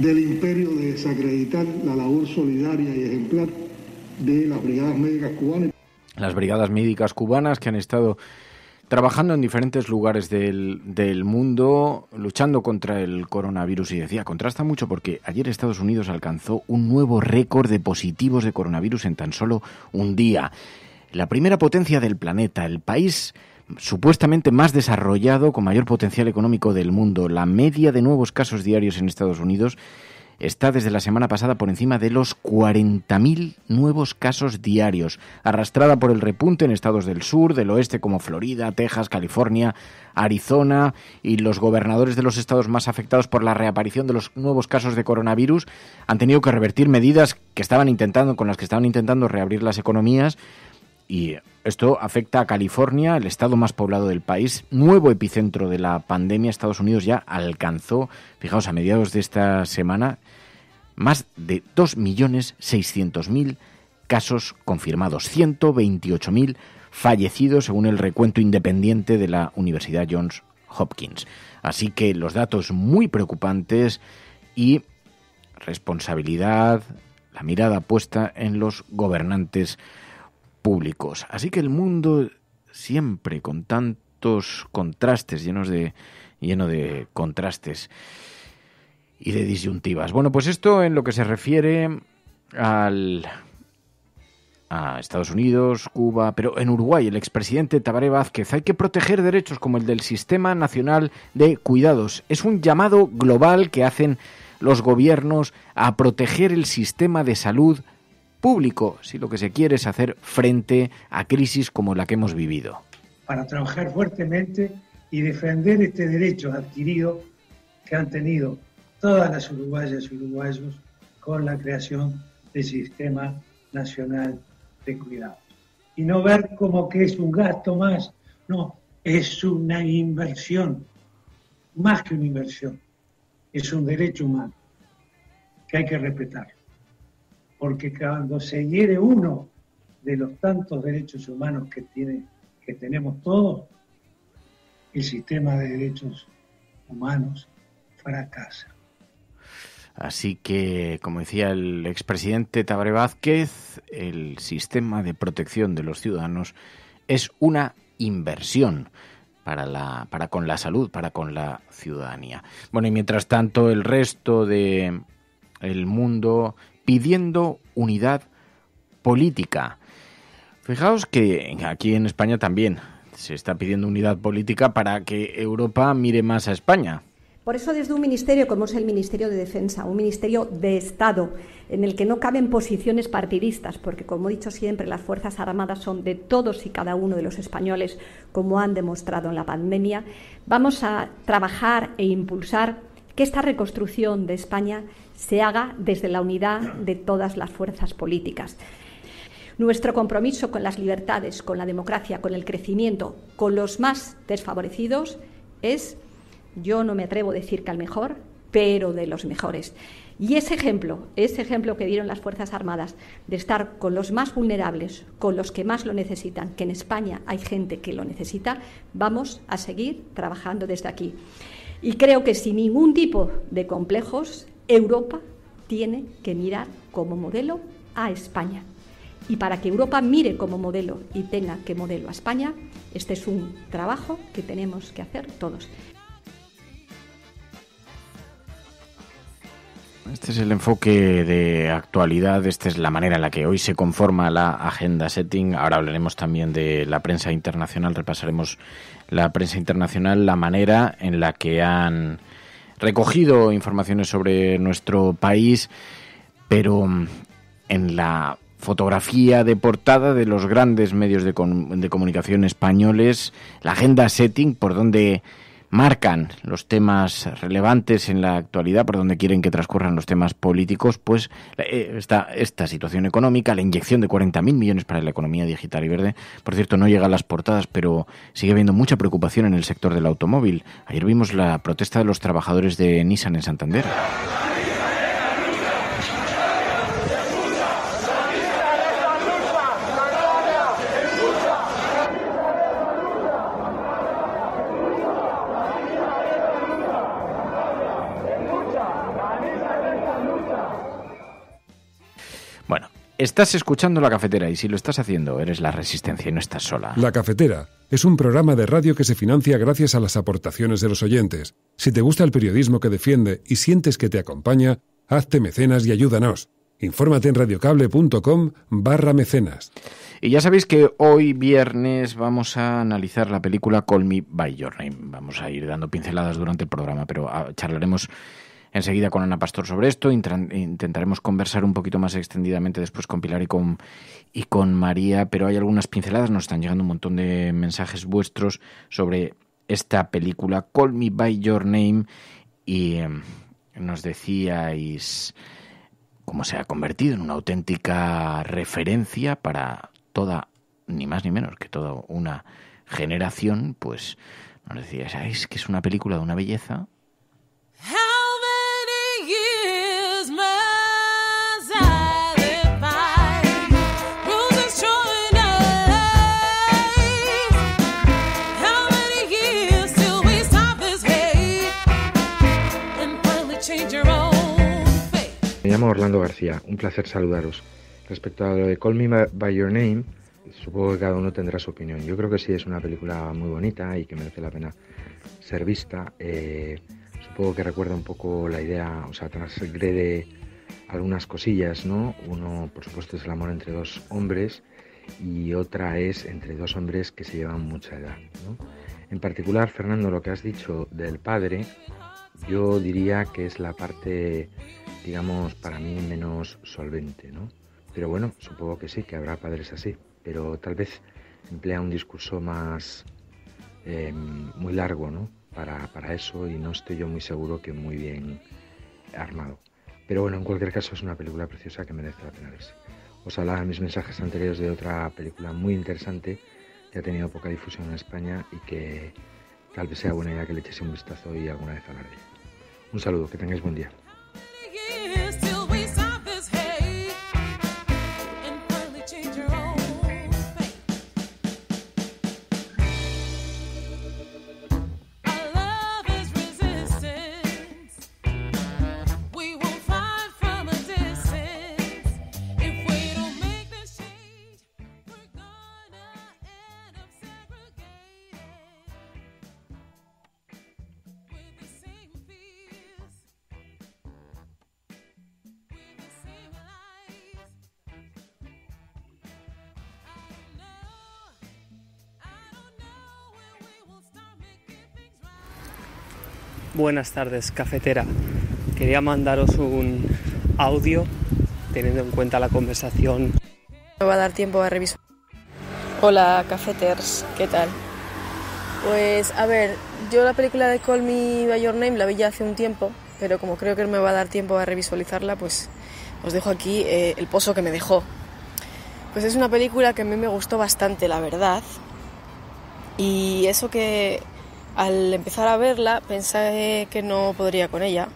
del imperio de desacreditar la labor solidaria y ejemplar de las brigadas médicas cubanas. Las brigadas médicas cubanas que han estado trabajando en diferentes lugares del, mundo, luchando contra el coronavirus. Y decía, contrasta mucho porque ayer Estados Unidos alcanzó un nuevo récord de positivos de coronavirus en tan solo un día. La primera potencia del planeta, el país supuestamente más desarrollado, con mayor potencial económico del mundo. La media de nuevos casos diarios en Estados Unidos está desde la semana pasada por encima de los 40.000 nuevos casos diarios, arrastrada por el repunte en estados del sur, del oeste como Florida, Texas, California, Arizona y los gobernadores de los estados más afectados por la reaparición de los nuevos casos de coronavirus han tenido que revertir medidas que estaban intentando con las que estaban intentando reabrir las economías y esto afecta a California, el estado más poblado del país, nuevo epicentro de la pandemia. Estados Unidos ya alcanzó, fijaos, a mediados de esta semana, más de 2.600.000 casos confirmados, 128.000 fallecidos según el recuento independiente de la Universidad Johns Hopkins. Así que los datos muy preocupantes y responsabilidad, la mirada puesta en los gobernantes Así que el mundo siempre con tantos contrastes, llenos de, lleno de contrastes y de disyuntivas. Bueno, pues esto en lo que se refiere al a Estados Unidos, Cuba, pero en Uruguay el expresidente Tabaré Vázquez hay que proteger derechos como el del Sistema Nacional de Cuidados. Es un llamado global que hacen los gobiernos a proteger el sistema de salud público si lo que se quiere es hacer frente a crisis como la que hemos vivido. Para trabajar fuertemente y defender este derecho adquirido que han tenido todas las uruguayas y uruguayos con la creación del Sistema Nacional de cuidado Y no ver como que es un gasto más, no, es una inversión, más que una inversión, es un derecho humano que hay que respetar porque cuando se hiere uno de los tantos derechos humanos que, tiene, que tenemos todos, el sistema de derechos humanos fracasa. Así que, como decía el expresidente Tabre Vázquez, el sistema de protección de los ciudadanos es una inversión para, la, para con la salud, para con la ciudadanía. Bueno, y mientras tanto, el resto de mundo pidiendo unidad política. Fijaos que aquí en España también se está pidiendo unidad política para que Europa mire más a España. Por eso desde un ministerio como es el Ministerio de Defensa, un ministerio de Estado, en el que no caben posiciones partidistas, porque como he dicho siempre, las Fuerzas Armadas son de todos y cada uno de los españoles, como han demostrado en la pandemia, vamos a trabajar e impulsar que esta reconstrucción de España se haga desde la unidad de todas las fuerzas políticas. Nuestro compromiso con las libertades, con la democracia, con el crecimiento, con los más desfavorecidos es, yo no me atrevo a decir que al mejor, pero de los mejores. Y ese ejemplo, ese ejemplo que dieron las Fuerzas Armadas de estar con los más vulnerables, con los que más lo necesitan, que en España hay gente que lo necesita, vamos a seguir trabajando desde aquí. Y creo que sin ningún tipo de complejos Europa tiene que mirar como modelo a España. Y para que Europa mire como modelo y tenga que modelo a España, este es un trabajo que tenemos que hacer todos. Este es el enfoque de actualidad, esta es la manera en la que hoy se conforma la agenda setting. Ahora hablaremos también de la prensa internacional, repasaremos la prensa internacional, la manera en la que han recogido informaciones sobre nuestro país, pero mm, en la fotografía de portada de los grandes medios de, de comunicación españoles, la agenda setting, por donde marcan los temas relevantes en la actualidad, por donde quieren que transcurran los temas políticos, pues eh, está esta situación económica, la inyección de 40.000 millones para la economía digital y verde, por cierto, no llega a las portadas, pero sigue habiendo mucha preocupación en el sector del automóvil. Ayer vimos la protesta de los trabajadores de Nissan en Santander. Estás escuchando La Cafetera y si lo estás haciendo, eres la resistencia y no estás sola. La Cafetera es un programa de radio que se financia gracias a las aportaciones de los oyentes. Si te gusta el periodismo que defiende y sientes que te acompaña, hazte mecenas y ayúdanos. Infórmate en radiocable.com barra mecenas. Y ya sabéis que hoy viernes vamos a analizar la película Call Me By Your Name. Vamos a ir dando pinceladas durante el programa, pero ah, charlaremos enseguida con Ana Pastor sobre esto. Intentaremos conversar un poquito más extendidamente después con Pilar y con, y con María, pero hay algunas pinceladas. Nos están llegando un montón de mensajes vuestros sobre esta película, Call Me By Your Name, y em, nos decíais cómo se ha convertido en una auténtica referencia para toda, ni más ni menos que toda una generación, pues nos decíais, es que es una película de una belleza Orlando García, un placer saludaros. Respecto a lo de Call Me By Your Name, supongo que cada uno tendrá su opinión. Yo creo que sí es una película muy bonita y que merece la pena ser vista. Eh, supongo que recuerda un poco la idea, o sea, transgrede algunas cosillas, ¿no? Uno, por supuesto, es el amor entre dos hombres y otra es entre dos hombres que se llevan mucha edad, ¿no? En particular, Fernando, lo que has dicho del padre, yo diría que es la parte digamos, para mí menos solvente, ¿no? Pero bueno, supongo que sí, que habrá padres así, pero tal vez emplea un discurso más eh, muy largo, ¿no? Para, eso y no estoy yo muy seguro que muy bien armado. Pero bueno, en cualquier caso es una película preciosa que merece la pena verse. Os hablaba en mis mensajes anteriores de otra película muy interesante que ha tenido poca difusión en España y que tal vez sea buena idea que le echéis un vistazo y alguna vez hablaré. Un saludo, que tengáis buen día. years. Buenas tardes, cafetera. Quería mandaros un audio teniendo en cuenta la conversación. Me va a dar tiempo a revisar. Hola, cafeters, ¿qué tal? Pues a ver, yo la película de Call Me By Your Name la vi ya hace un tiempo, pero como creo que no me va a dar tiempo a revisualizarla, pues os dejo aquí eh, el pozo que me dejó. Pues es una película que a mí me gustó bastante, la verdad. Y eso que al empezar a verla pensé que no podría con ella,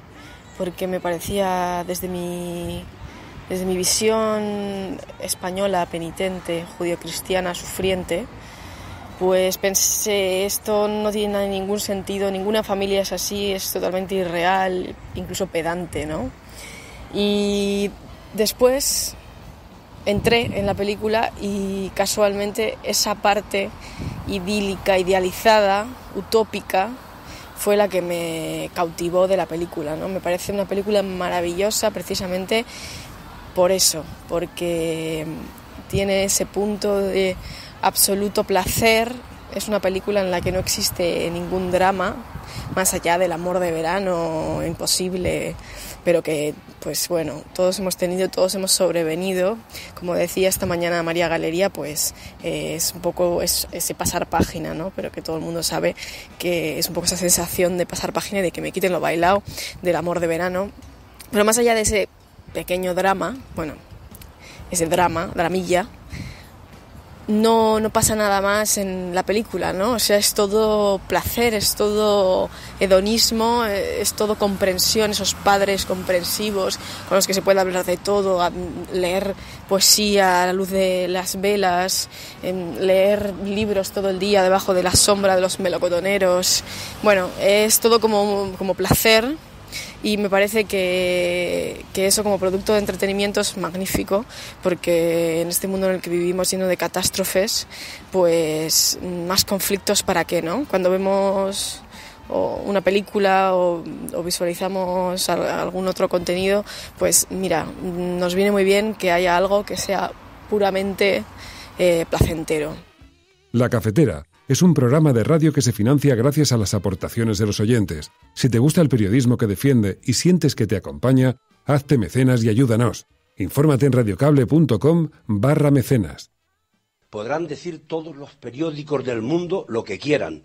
porque me parecía desde mi, desde mi visión española, penitente, judio-cristiana, sufriente, pues pensé, esto no tiene ningún sentido, ninguna familia es así, es totalmente irreal, incluso pedante, ¿no? Y después entré en la película y casualmente esa parte idílica, idealizada, utópica, fue la que me cautivó de la película. ¿no? Me parece una película maravillosa precisamente por eso, porque tiene ese punto de absoluto placer. Es una película en la que no existe ningún drama, más allá del amor de verano imposible pero que, pues bueno, todos hemos tenido, todos hemos sobrevenido. Como decía esta mañana María Galería, pues eh, es un poco ese pasar página, ¿no? Pero que todo el mundo sabe que es un poco esa sensación de pasar página de que me quiten lo bailado, del amor de verano. Pero más allá de ese pequeño drama, bueno, ese drama, dramilla, no, no pasa nada más en la película, ¿no? O sea, es todo placer, es todo hedonismo, eh, es todo comprensión, esos padres comprensivos con los que se puede hablar de todo, leer poesía a la luz de las velas, leer libros todo el día debajo de la sombra de los melocotoneros. Bueno, es todo como, como placer y me parece que, eso como producto de entretenimiento es magnífico porque en este mundo en el que vivimos lleno de catástrofes, pues más conflictos para qué, ¿no? Cuando vemos una película o, visualizamos algún otro contenido, pues mira, nos viene muy bien que haya algo que sea puramente eh, placentero. La cafetera es un programa de radio que se financia gracias a las aportaciones de los oyentes. Si te gusta el periodismo que defiende y sientes que te acompaña, hazte mecenas y ayúdanos. Infórmate en radiocable.com barra mecenas. Podrán decir todos los periódicos del mundo lo que quieran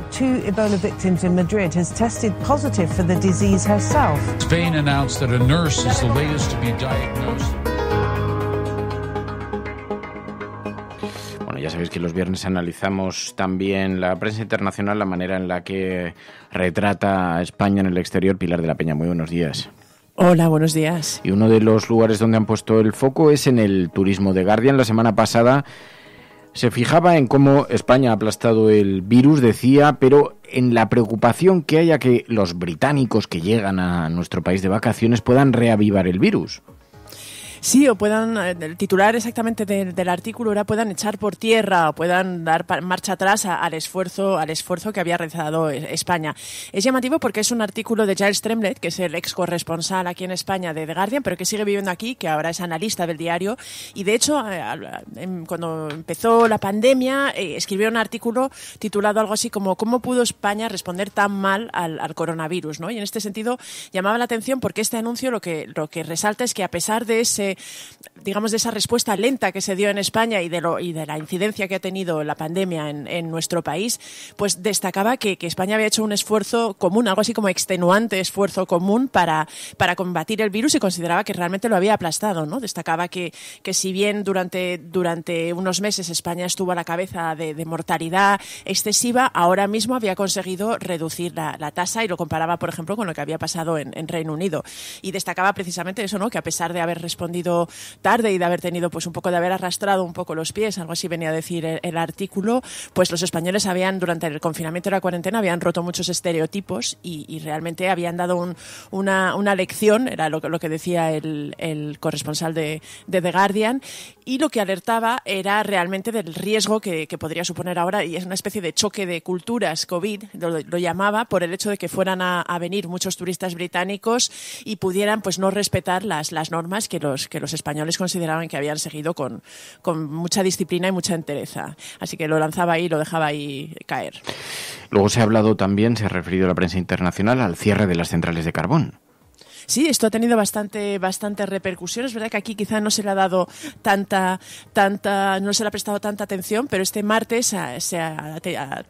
bueno, two Ebola victims in Madrid has tested positive for the disease herself. Spain announced that a nurse is the latest to be diagnosed. ya sabéis que los viernes analizamos también la prensa internacional, la manera en la que retrata a España en el exterior. Pilar de la Peña, muy buenos días. Hola, buenos días. Y uno de los lugares donde han puesto el foco es en el turismo de Guardian. La semana pasada se fijaba en cómo España ha aplastado el virus, decía, pero en la preocupación que haya que los británicos que llegan a nuestro país de vacaciones puedan reavivar el virus sí, o puedan, eh, el titular exactamente del, artículo era puedan echar por tierra o puedan dar marcha atrás al esfuerzo al esfuerzo que había realizado eh, España. Es llamativo porque es un artículo de Giles Tremblet, que es el ex corresponsal aquí en España de The Guardian, pero que sigue viviendo aquí, que ahora es analista del diario. Y de hecho, eh, cuando empezó la pandemia, escribió un artículo titulado algo así como ¿Cómo pudo España responder tan mal al, al coronavirus? ¿no? Y en este sentido llamaba la atención porque este anuncio lo que, lo que resalta es que a pesar de ese digamos, de esa respuesta lenta que se dio en España y de, la incidencia que ha tenido la pandemia en, nuestro país, pues destacaba que, España había hecho un esfuerzo común, algo así como extenuante esfuerzo común para, combatir el virus y consideraba que realmente lo había aplastado, Destacaba que, si bien durante, unos meses España estuvo a la cabeza de, mortalidad excesiva, ahora mismo había conseguido reducir la, tasa y lo comparaba, por ejemplo, con lo que había pasado en, en Reino Unido. Y destacaba precisamente eso, ¿no? Que a pesar de haber respondido tarde y de haber tenido pues un poco de haber arrastrado un poco los pies, algo así venía a decir el, artículo, pues los españoles habían durante el confinamiento y la cuarentena habían roto muchos estereotipos y, realmente habían dado una, una, lección, era lo, lo que decía el, corresponsal de, de, The Guardian, y lo que alertaba era realmente del riesgo que, podría suponer ahora, y es una especie de choque de culturas, COVID lo, llamaba, por el hecho de que fueran a, a venir muchos turistas británicos y pudieran pues no respetar las, las normas que los, que los españoles consideraban que habían seguido con, mucha disciplina y mucha entereza. Así que lo lanzaba ahí y lo dejaba ahí caer. Luego se ha hablado también, se ha referido la prensa internacional, al cierre de las centrales de carbón. Sí, esto ha tenido bastante, bastante repercusión. Es verdad que aquí quizá no se le ha dado tanta, tanta, no se le ha prestado tanta atención, pero este martes ha, se ha,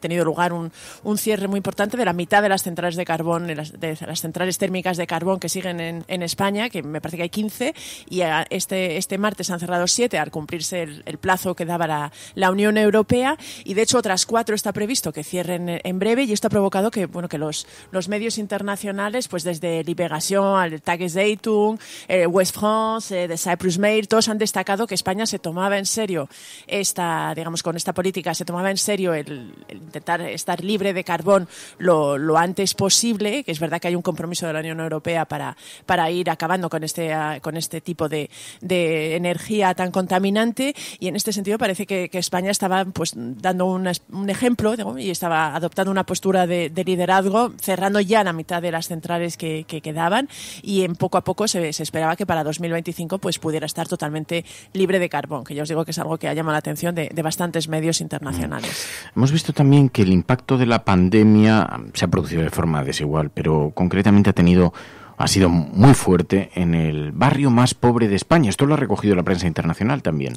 tenido lugar un, cierre muy importante de la mitad de las centrales de carbón, de las, centrales térmicas de carbón que siguen en, España, que me parece que hay 15, y este, este martes han cerrado 7 al cumplirse el, plazo que daba la, Unión Europea, y de hecho otras cuatro está previsto que cierren en breve, y esto ha provocado que, bueno, que los, los medios internacionales, pues desde Liberación el de Tages West France, eh, de Cyprus Mail, todos han destacado que España se tomaba en serio esta, digamos, con esta política, se tomaba en serio el, intentar estar libre de carbón lo, antes posible, que es verdad que hay un compromiso de la Unión Europea para, para ir acabando con este, ah, con este tipo de, energía tan contaminante y en este sentido parece que, España estaba pues dando un ejemplo y estaba adoptando una postura de, liderazgo, cerrando ya la mitad de las centrales que quedaban y en poco a poco se, esperaba que para 2025 pues pudiera estar totalmente libre de carbón, que yo os digo que es algo que ha llamado la atención de, de bastantes medios internacionales. Mm. Hemos visto también que el impacto de la pandemia se ha producido de forma desigual, pero concretamente ha tenido ha sido muy fuerte en el barrio más pobre de España. Esto lo ha recogido la prensa internacional también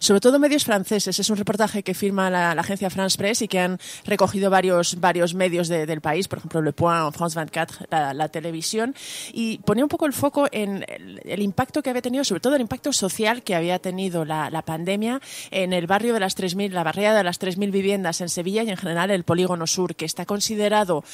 sobre todo medios franceses. Es un reportaje que firma la, agencia France Press y que han recogido varios, varios medios del país, por ejemplo Le Point, France 24, la, televisión, y ponía un poco el foco en el, impacto que había tenido, sobre todo el impacto social que había tenido la, la pandemia en el barrio de las 3.000, la barriada de las 3.000 viviendas en Sevilla y en general el polígono sur, que está considerado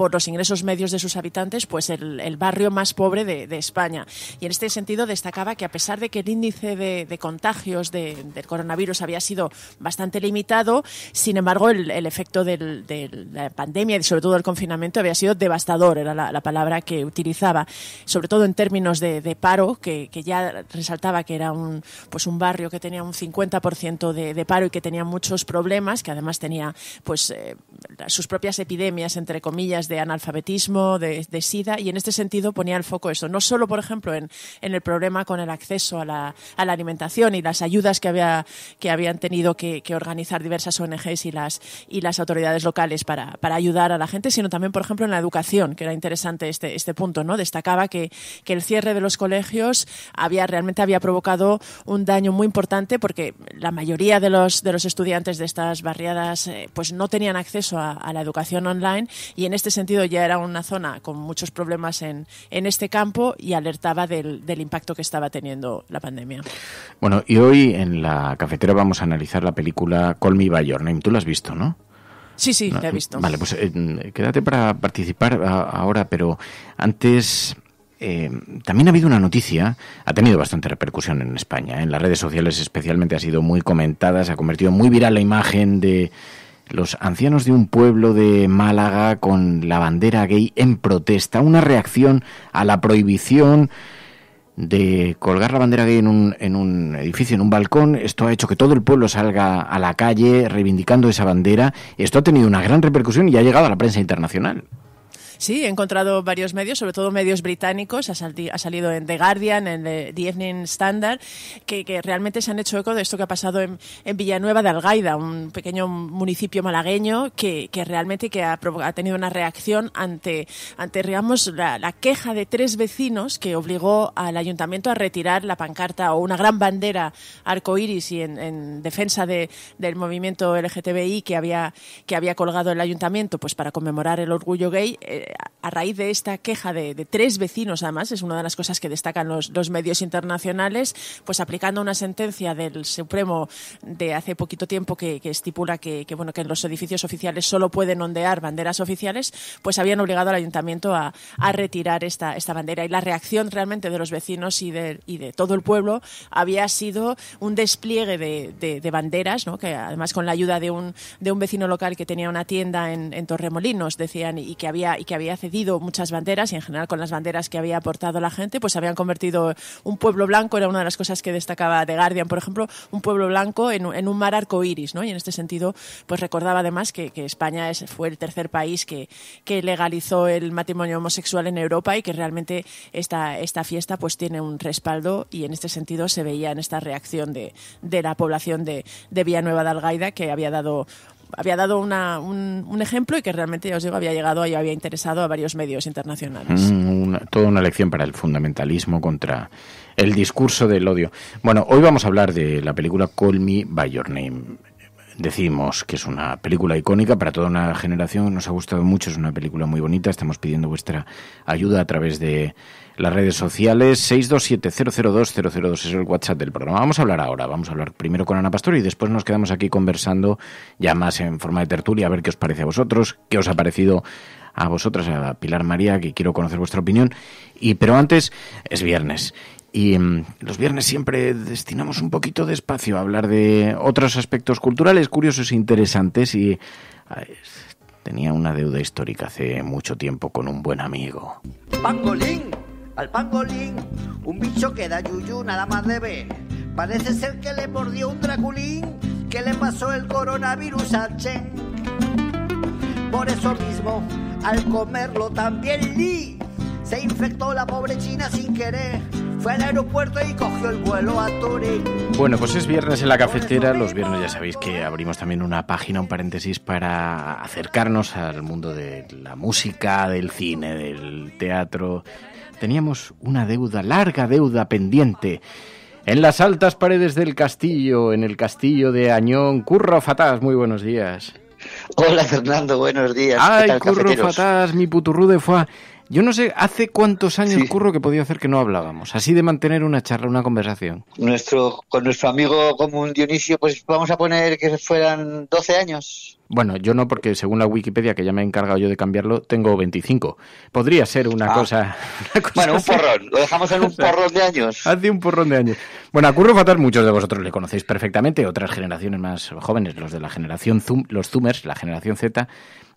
por los ingresos medios de sus habitantes, pues el, barrio más pobre de, España. Y en este sentido destacaba que a pesar de que el índice de, contagios del coronavirus había sido bastante limitado, sin embargo el, efecto de la pandemia y sobre todo el confinamiento había sido devastador, era la, palabra que utilizaba, sobre todo en términos de, paro, que, ya resaltaba que era un, pues un barrio que tenía un 50% de, paro y que tenía muchos problemas, que además tenía pues eh, sus propias epidemias, entre comillas, de analfabetismo, de, SIDA, y en este sentido ponía el foco eso, no solo, por ejemplo, en, en el problema con el acceso a la, alimentación y las ayudas que, había, que habían tenido que, organizar diversas ONGs y las, y las autoridades locales para, ayudar a la gente, sino también, por ejemplo, en la educación, que era interesante este, este punto, ¿no? Destacaba que, el cierre de los colegios había, realmente había provocado un daño muy importante porque la mayoría de los, de los estudiantes de estas barriadas eh, pues no tenían acceso a, la educación online y en este sentido ya era una zona con muchos problemas en, en este campo y alertaba del, del, impacto que estaba teniendo la pandemia. Bueno, y hoy en la cafetera vamos a analizar la película Call Me By Your Name. Tú la has visto, ¿no? Sí, sí, la he visto. Vale, pues eh, quédate para participar ahora, pero antes... Eh, también ha habido una noticia, ha tenido bastante repercusión en España, ¿eh? en las redes sociales especialmente ha sido muy comentada, se ha convertido muy viral la imagen de los ancianos de un pueblo de Málaga con la bandera gay en protesta, una reacción a la prohibición de colgar la bandera gay en un, edificio, en un balcón. Esto ha hecho que todo el pueblo salga a la calle reivindicando esa bandera. Esto ha tenido una gran repercusión y ha llegado a la prensa internacional. Sí, he encontrado varios medios, sobre todo medios británicos, ha, salido en The Guardian, en The, Evening Standard, que, realmente se han hecho eco de esto que ha pasado en, Villanueva de Algaida, un pequeño municipio malagueño que, que realmente que ha, ha, tenido una reacción ante, ante digamos, la, queja de tres vecinos que obligó al ayuntamiento a retirar la pancarta o una gran bandera arcoíris y en, defensa de, del movimiento LGTBI que había, que había colgado el ayuntamiento pues para conmemorar el orgullo gay. Eh, a raíz de esta queja de, tres vecinos, además, es una de las cosas que destacan los, medios internacionales, pues aplicando una sentencia del Supremo de hace poquito tiempo que, estipula que, bueno, que en los edificios oficiales solo pueden ondear banderas oficiales, pues habían obligado al ayuntamiento a, retirar esta, esta bandera. Y la reacción realmente de los vecinos y de, todo el pueblo había sido un despliegue de, banderas, que además con la ayuda de un, de un vecino local que tenía una tienda en, Torremolinos, decían, y que había, había cedido muchas banderas y en general con las banderas que había aportado la gente, pues habían convertido un pueblo blanco, era una de las cosas que destacaba The Guardian, por ejemplo, un pueblo blanco en, un mar arcoíris, ¿no? Y en este sentido, pues recordaba además que, España fue el tercer país que, que, legalizó el matrimonio homosexual en Europa y que realmente esta, esta fiesta pues tiene un respaldo y en este sentido se veía en esta reacción de, de la población de, de Villanueva de Algaida que había dado había dado una, un, ejemplo y que realmente, ya os digo, había llegado y había interesado a varios medios internacionales. Mm, toda una lección para el fundamentalismo contra el discurso del odio. Bueno, hoy vamos a hablar de la película Call Me By Your Name. Decimos que es una película icónica para toda una generación, nos ha gustado mucho, es una película muy bonita, estamos pidiendo vuestra ayuda a través de las redes sociales. 627002002 002 es el WhatsApp del programa. Vamos a hablar ahora, vamos a hablar primero con Ana Pastor y después nos quedamos aquí conversando ya más en forma de tertulia, a ver qué os parece a vosotros, qué os ha parecido a vosotras, a Pilar María, que quiero conocer vuestra opinión. Y pero antes es viernes y mm, los viernes siempre destinamos un poquito de espacio a hablar de otros aspectos culturales curiosos e interesantes y tenía una deuda histórica hace mucho tiempo con un buen amigo. ¡Pangolín! Al pangolín, un bicho que da yuyu nada más de ver. Parece ser que le mordió un draculín que le pasó el coronavirus a Chen. Por eso mismo, al comerlo también Lee se infectó la pobre China sin querer. Fue al aeropuerto y cogió el vuelo a Turín. Bueno, pues es viernes en la cafetera. Los viernes ya sabéis que abrimos también una página, un paréntesis para acercarnos al mundo de la música, del cine, del teatro, teníamos una deuda, larga deuda pendiente. En las altas paredes del castillo, en el castillo de Añón, Curro Fatás, muy buenos días. Hola Fernando, buenos días. Ay, Curro Fatás, mi puturru de fue. Yo no sé, hace cuántos años, Curro, que podía hacer que no hablábamos, así de mantener una charla, una conversación. Nuestro, con nuestro amigo común Dionisio, pues vamos a poner que fueran 12 años. Bueno, yo no, porque según la Wikipedia, que ya me he encargado yo de cambiarlo, tengo 25. Podría ser ah. una, cosa, Bueno, un porrón. Lo dejamos en un porrón de años. Hace un porrón de años. Bueno, a Curro Fatas muchos de vosotros le conocéis perfectamente. Otras generaciones más jóvenes, los de la generación Zoom, los Zoomers, la generación Z,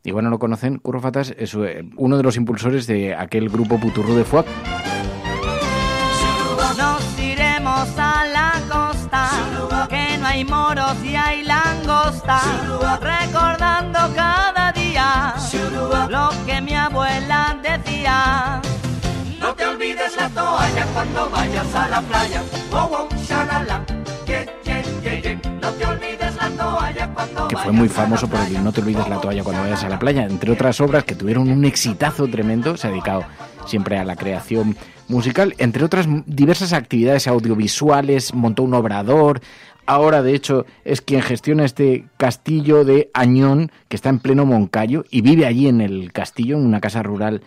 igual no lo conocen. Curro Fatas es eh, uno de los impulsores de aquel grupo Puturru de Fuac. hay moros y hay langostas, recordando cada día lo que mi abuela decía. No te olvides la toalla cuando vayas a la playa, oh, oh, no te olvides toalla que fue muy famoso por el No te olvides la toalla cuando vayas a la playa, entre otras obras que tuvieron un exitazo tremendo, se ha dedicado siempre a la creación musical, entre otras diversas actividades audiovisuales, montó un obrador, ahora de hecho es quien gestiona este castillo de Añón, que está en pleno Moncayo, y vive allí en el castillo, en una casa rural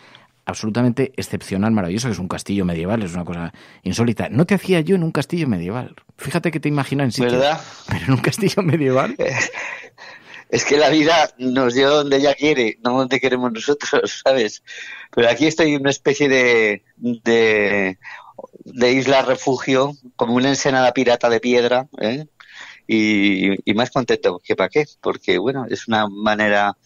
absolutamente excepcional, maravillosa, que es un castillo medieval, es una cosa insólita. No te hacía yo en un castillo medieval. Fíjate que te imaginas en sitio, ¿Verdad? Pero en un castillo medieval. es que la vida nos lleva donde ella quiere, no donde queremos nosotros, ¿sabes? Pero aquí estoy en una especie de, de de isla refugio, como una ensenada pirata de piedra, ¿eh? y, más contento que para qué, porque bueno, es una manera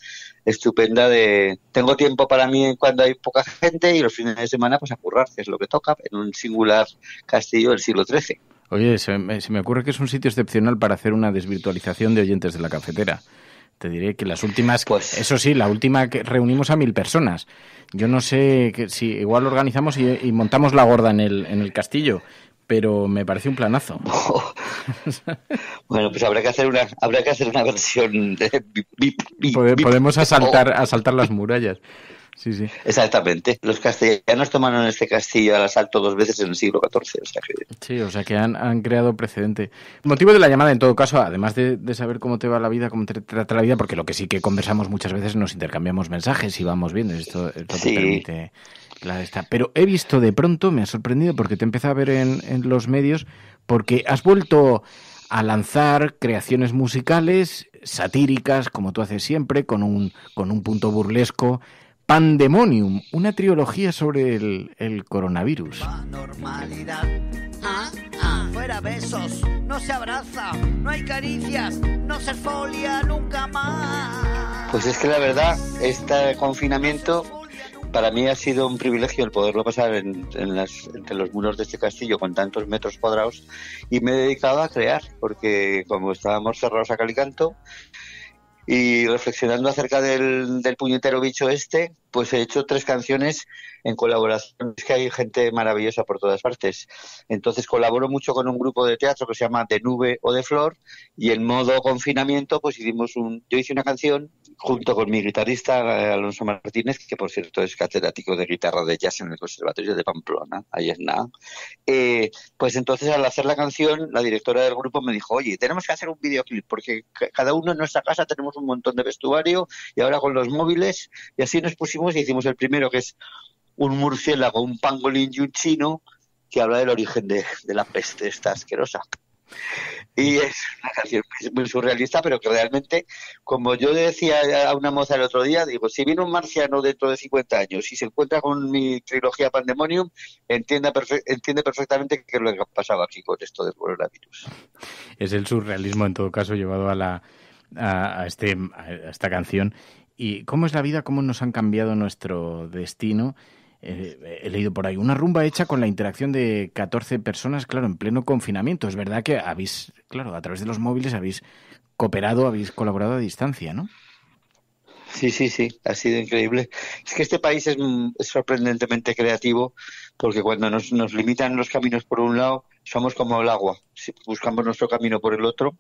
estupenda de... Tengo tiempo para mí cuando hay poca gente y los fines de semana pues a currar, que es lo que toca, en un singular castillo del siglo XIII. Oye, se me ocurre que es un sitio excepcional para hacer una desvirtualización de oyentes de la cafetera te diré que las últimas, pues eso sí, la última que reunimos a mil personas. Yo no sé si igual lo organizamos y, montamos la gorda en el, en el castillo, pero me parece un planazo. bueno, pues habrá que hacer una, habrá que hacer una versión de Podemos oh. asaltar, asaltar las murallas sí, sí. Exactamente. Los castellanos tomaron este castillo al asalto dos veces en el siglo XIV. Sí, o sea que han, creado precedente. Motivo de la llamada, en todo caso, además de, saber cómo te va la vida, cómo te trata la vida, porque lo que sí que conversamos muchas veces nos intercambiamos mensajes y vamos viendo. Esto, permite la esta. Pero he visto de pronto, me ha sorprendido porque te empecé a ver en, los medios, porque has vuelto a lanzar creaciones musicales satíricas, como tú haces siempre, con un, con un punto burlesco Pandemonium, una trilogía sobre el, coronavirus. Ah, ah. fuera besos, no se abraza, no hay caricias, no se folia nunca más. Pues es que la verdad, este confinamiento para mí ha sido un privilegio el poderlo pasar en, entre los muros de este castillo con tantos metros cuadrados y me he dedicado a crear, porque como estábamos cerrados a Calicanto y reflexionando acerca del puñetero bicho este, pues he hecho tres canciones en colaboración. Es que hay gente maravillosa por todas partes. Entonces colaboro mucho con un grupo de teatro que se llama De Nube o de Flor y en modo confinamiento pues hicimos un... Yo hice una canción junto con mi guitarrista eh, Alonso Martínez, que por cierto es catedrático de guitarra de jazz en el Conservatorio de Pamplona, ahí es nada. Eh, pues entonces al hacer la canción, la directora del grupo me dijo, oye, tenemos que hacer un videoclip porque cada uno en nuestra casa tenemos un montón de vestuario y ahora con los móviles y así nos pusimos hicimos, hicimos el primero que es un murciélago, un pangolín y un chino que habla del origen de, la peste esta asquerosa. Y es una canción muy surrealista, pero que realmente, como yo decía a una moza el otro día, digo, si viene un marciano dentro de 50 años y se encuentra con mi trilogía Pandemonium, entienda entiende perfectamente qué es lo que ha pasado aquí con esto del coronavirus. Es el surrealismo, en todo caso, llevado a la... este, a esta canción ¿Y cómo es la vida? ¿Cómo nos han cambiado nuestro destino? Eh, he leído por ahí una rumba hecha con la interacción de 14 personas, claro, en pleno confinamiento. Es verdad que habéis, claro, a través de los móviles habéis cooperado, habéis colaborado a distancia, ¿no? Sí, sí, sí, ha sido increíble. Es que este país es, mm, es sorprendentemente creativo porque cuando nos, nos, limitan los caminos por un lado, somos como el agua, buscamos nuestro camino por el otro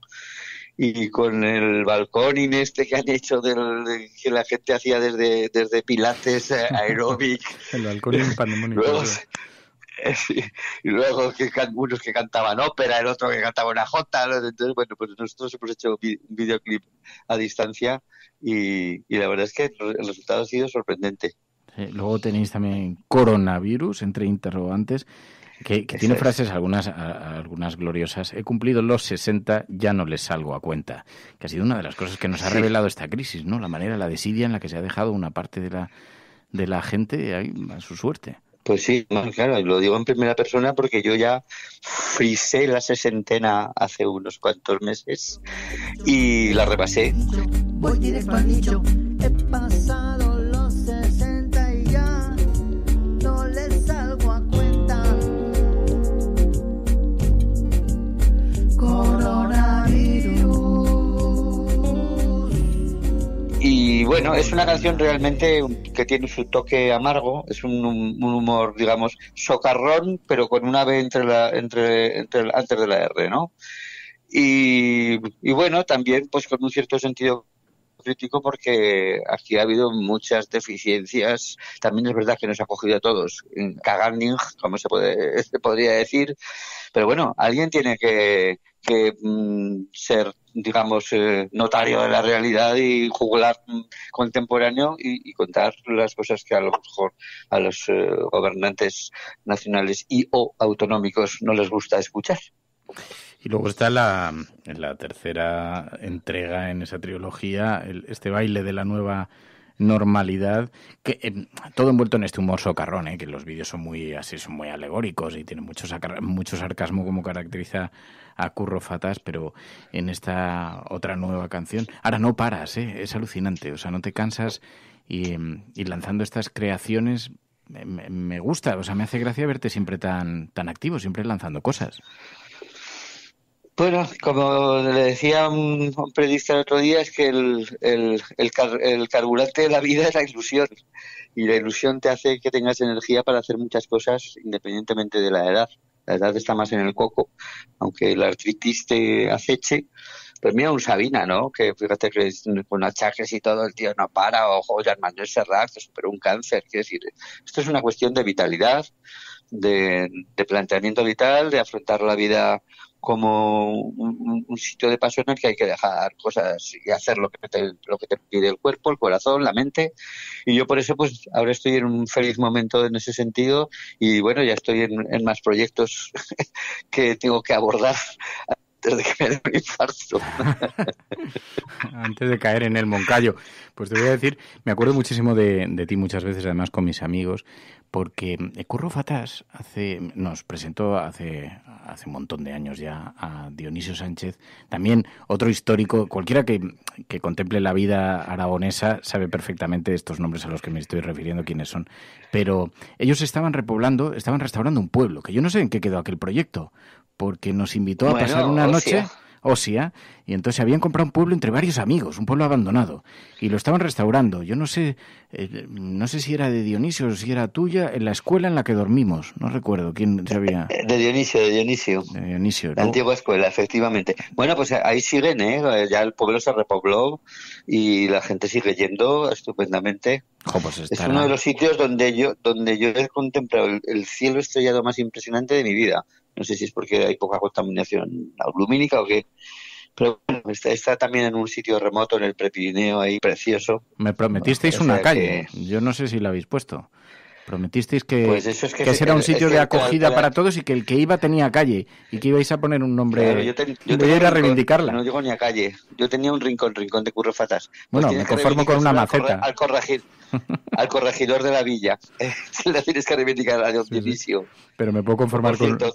y con el balcón este que han hecho del, que la gente hacía desde, desde pilates eh, aeróbic. el balcón en eh, y luego que, unos que cantaban ópera, el otro que cantaba una jota. Entonces, bueno, pues nosotros hemos hecho un videoclip a distancia y, y la verdad es que el resultado ha sido sorprendente. luego tenéis también coronavirus, entre interrogantes. Que, tiene frases, algunas, algunas gloriosas. He cumplido los 60, ya no les salgo a cuenta. Que ha sido una de las cosas que nos ha revelado esta crisis, ¿no? La manera, la desidia en la que se ha dejado una parte de la, de la gente a su suerte. Pues sí, claro, lo digo en primera persona porque yo ya frisé la sesentena hace unos cuantos meses y la repasé. Voy directo al nicho, he pasado bueno, es una canción realmente que tiene su toque amargo, es un, humor, digamos, socarrón, pero con una B entre la, entre, antes de la R, ¿no? Y, bueno, también pues con un cierto sentido crítico porque aquí ha habido muchas deficiencias. También es verdad que nos ha cogido a todos en como se, puede, se podría decir. Pero bueno, alguien tiene que, que mm, ser, digamos, eh, notario de la realidad y jugular mm, contemporáneo y, contar las cosas que a lo mejor a los eh, gobernantes nacionales y o autonómicos no les gusta escuchar. Y luego está la, la tercera entrega en esa trilogía, este baile de la nueva normalidad, que eh, todo envuelto en este humor socarrón, ¿eh? que los vídeos son muy así, son muy alegóricos y tienen mucho, mucho sarcasmo como caracteriza a Curro fatas pero en esta otra nueva canción, ahora no paras, ¿eh? es alucinante, o sea, no te cansas y, y lanzando estas creaciones me, me gusta, o sea, me hace gracia verte siempre tan, tan activo, siempre lanzando cosas. Bueno, como le decía un, un periodista el otro día, es que el, carburante de la vida es la ilusión. Y la ilusión te hace que tengas energía para hacer muchas cosas independientemente de la edad. La edad está más en el coco, aunque la artritis te aceche. Pero pues mira, un Sabina, ¿no? Que fíjate que con achaques y todo el tío no para, ojo, ya Manuel Serrat, que superó un cáncer. Quiero decir, esto es una cuestión de vitalidad, de, de planteamiento vital, de afrontar la vida como un, sitio de paso en el que hay que dejar cosas y hacer lo que, te, lo que te pide el cuerpo, el corazón, la mente. Y yo por eso pues ahora estoy en un feliz momento en ese sentido y bueno, ya estoy en, más proyectos que tengo que abordar antes de que me dé un infarto. antes de caer en el Moncayo. Pues te voy a decir, me acuerdo muchísimo de, de ti muchas veces, además con mis amigos, porque Curro Fatás hace, nos presentó hace, hace un montón de años ya a Dionisio Sánchez, también otro histórico, cualquiera que, contemple la vida aragonesa sabe perfectamente estos nombres a los que me estoy refiriendo, quiénes son, pero ellos estaban repoblando, estaban restaurando un pueblo, que yo no sé en qué quedó aquel proyecto, porque nos invitó a pasar una noche ósea, y entonces habían comprado un pueblo entre varios amigos, un pueblo abandonado, y lo estaban restaurando. Yo no sé, eh, no sé si era de Dionisio o si era tuya, en la escuela en la que dormimos, no recuerdo quién sabía. Eh, de Dionisio, de Dionisio. De Dionisio. La antigua escuela, efectivamente. Bueno, pues ahí siguen, ¿eh? Ya el pueblo se repobló y la gente sigue yendo estupendamente. Pues es uno de los sitios donde yo, donde yo he contemplado el cielo estrellado más impresionante de mi vida. No sé si es porque hay poca contaminación alumínica o qué. Pero bueno, está, también en un sitio remoto, en el Prepirineo, ahí precioso. Me prometisteis una calle. Yo no sé si la habéis puesto. Prometisteis que, pues que, era un sitio de acogida para todos y que el que iba tenía calle y que ibais a poner un nombre. yo, ten, a reivindicarla. No llego ni a calle. Yo tenía un rincón, rincón de currofatas. Bueno, pues me conformo con una maceta. Al corregir al corregidor de la villa. la tienes que reivindicar al año Pero me puedo conformar con, otro,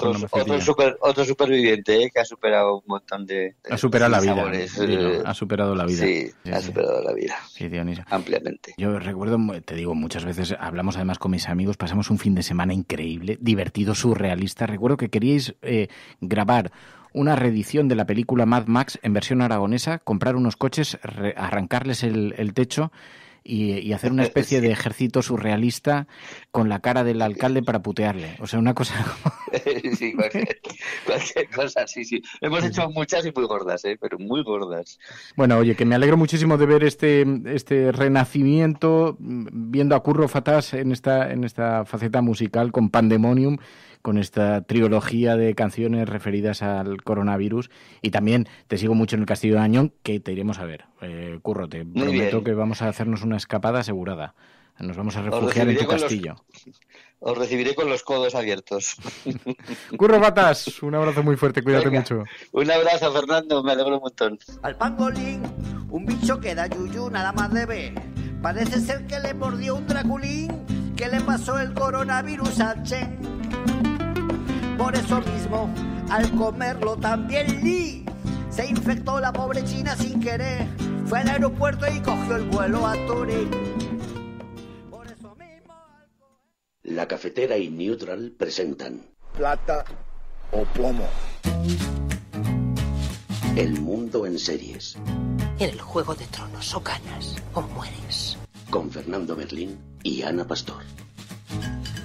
otro, superviviente eh, que ha superado un montón de. ha superado la vida. Eh, ha superado la vida. ha superado la vida. Ampliamente. Yo recuerdo, te digo, muchas veces hablamos además con mis amigos, pasamos un fin de semana increíble, divertido, surrealista. Recuerdo que queríais eh, grabar una reedición de la película Mad Max en versión aragonesa, comprar unos coches, arrancarles el techo y, hacer una eh, eh, especie de ejército surrealista con la cara del alcalde para putearle. O sea, una cosa... sí, cualquier, cualquier cosa, sí, sí. Hemos hecho muchas y muy gordas, ¿eh? pero muy gordas. Bueno, oye, que me alegro muchísimo de ver este, este renacimiento, mm, viendo a Curro Fatás en esta, en esta faceta musical con Pandemonium con esta trilogía de canciones referidas al coronavirus. Y también te sigo mucho en el Castillo de Añón, que te iremos a ver. Eh, Curro, te prometo que vamos a hacernos una escapada asegurada. Nos vamos a refugiar en tu castillo. Os recibiré con los codos abiertos. Curro patas un abrazo muy fuerte, cuídate mucho. Un abrazo, Fernando, me alegro un montón. Al pangolín, un bicho que da yuyu, nada más debe. Parece ser que le mordió un draculín, que le pasó el coronavirus a Chen. Por eso mismo, al comerlo también Lee se infectó la pobre China sin querer. Fue al aeropuerto y cogió el vuelo a Turín. Por eso mismo... La cafetera y Neutral presentan Plata o pomo. El mundo en series. En el juego de tronos o ganas o mueres. Con Fernando Berlín y Ana Pastor.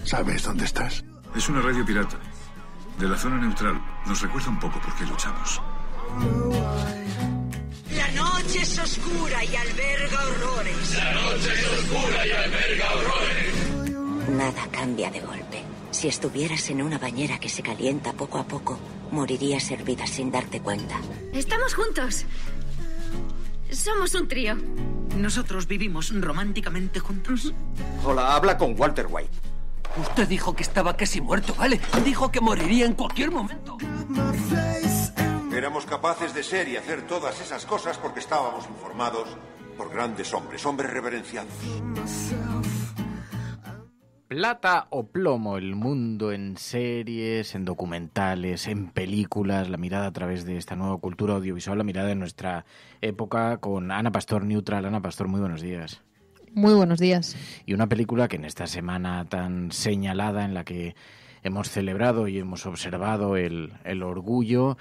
¿Sabes dónde estás? Es una radio pirata de la zona neutral nos recuerda un poco por qué luchamos. La noche es oscura y alberga horrores. La noche es oscura y alberga horrores. Nada cambia de golpe. Si estuvieras en una bañera que se calienta poco a poco, morirías hervida sin darte cuenta. Estamos juntos. Somos un trío. Nosotros vivimos románticamente juntos. Hola, habla con Walter White. Usted dijo que estaba casi muerto, ¿vale? Dijo que moriría en cualquier momento. Éramos capaces de ser y hacer todas esas cosas porque estábamos informados por grandes hombres, hombres reverenciados. Plata o plomo, el mundo en series, en documentales, en películas, la mirada a través de esta nueva cultura audiovisual, la mirada de nuestra época con Ana Pastor Neutral. Ana Pastor, muy buenos días. Muy buenos días. Y una película que en esta semana tan señalada en la que hemos celebrado y hemos observado el, orgullo.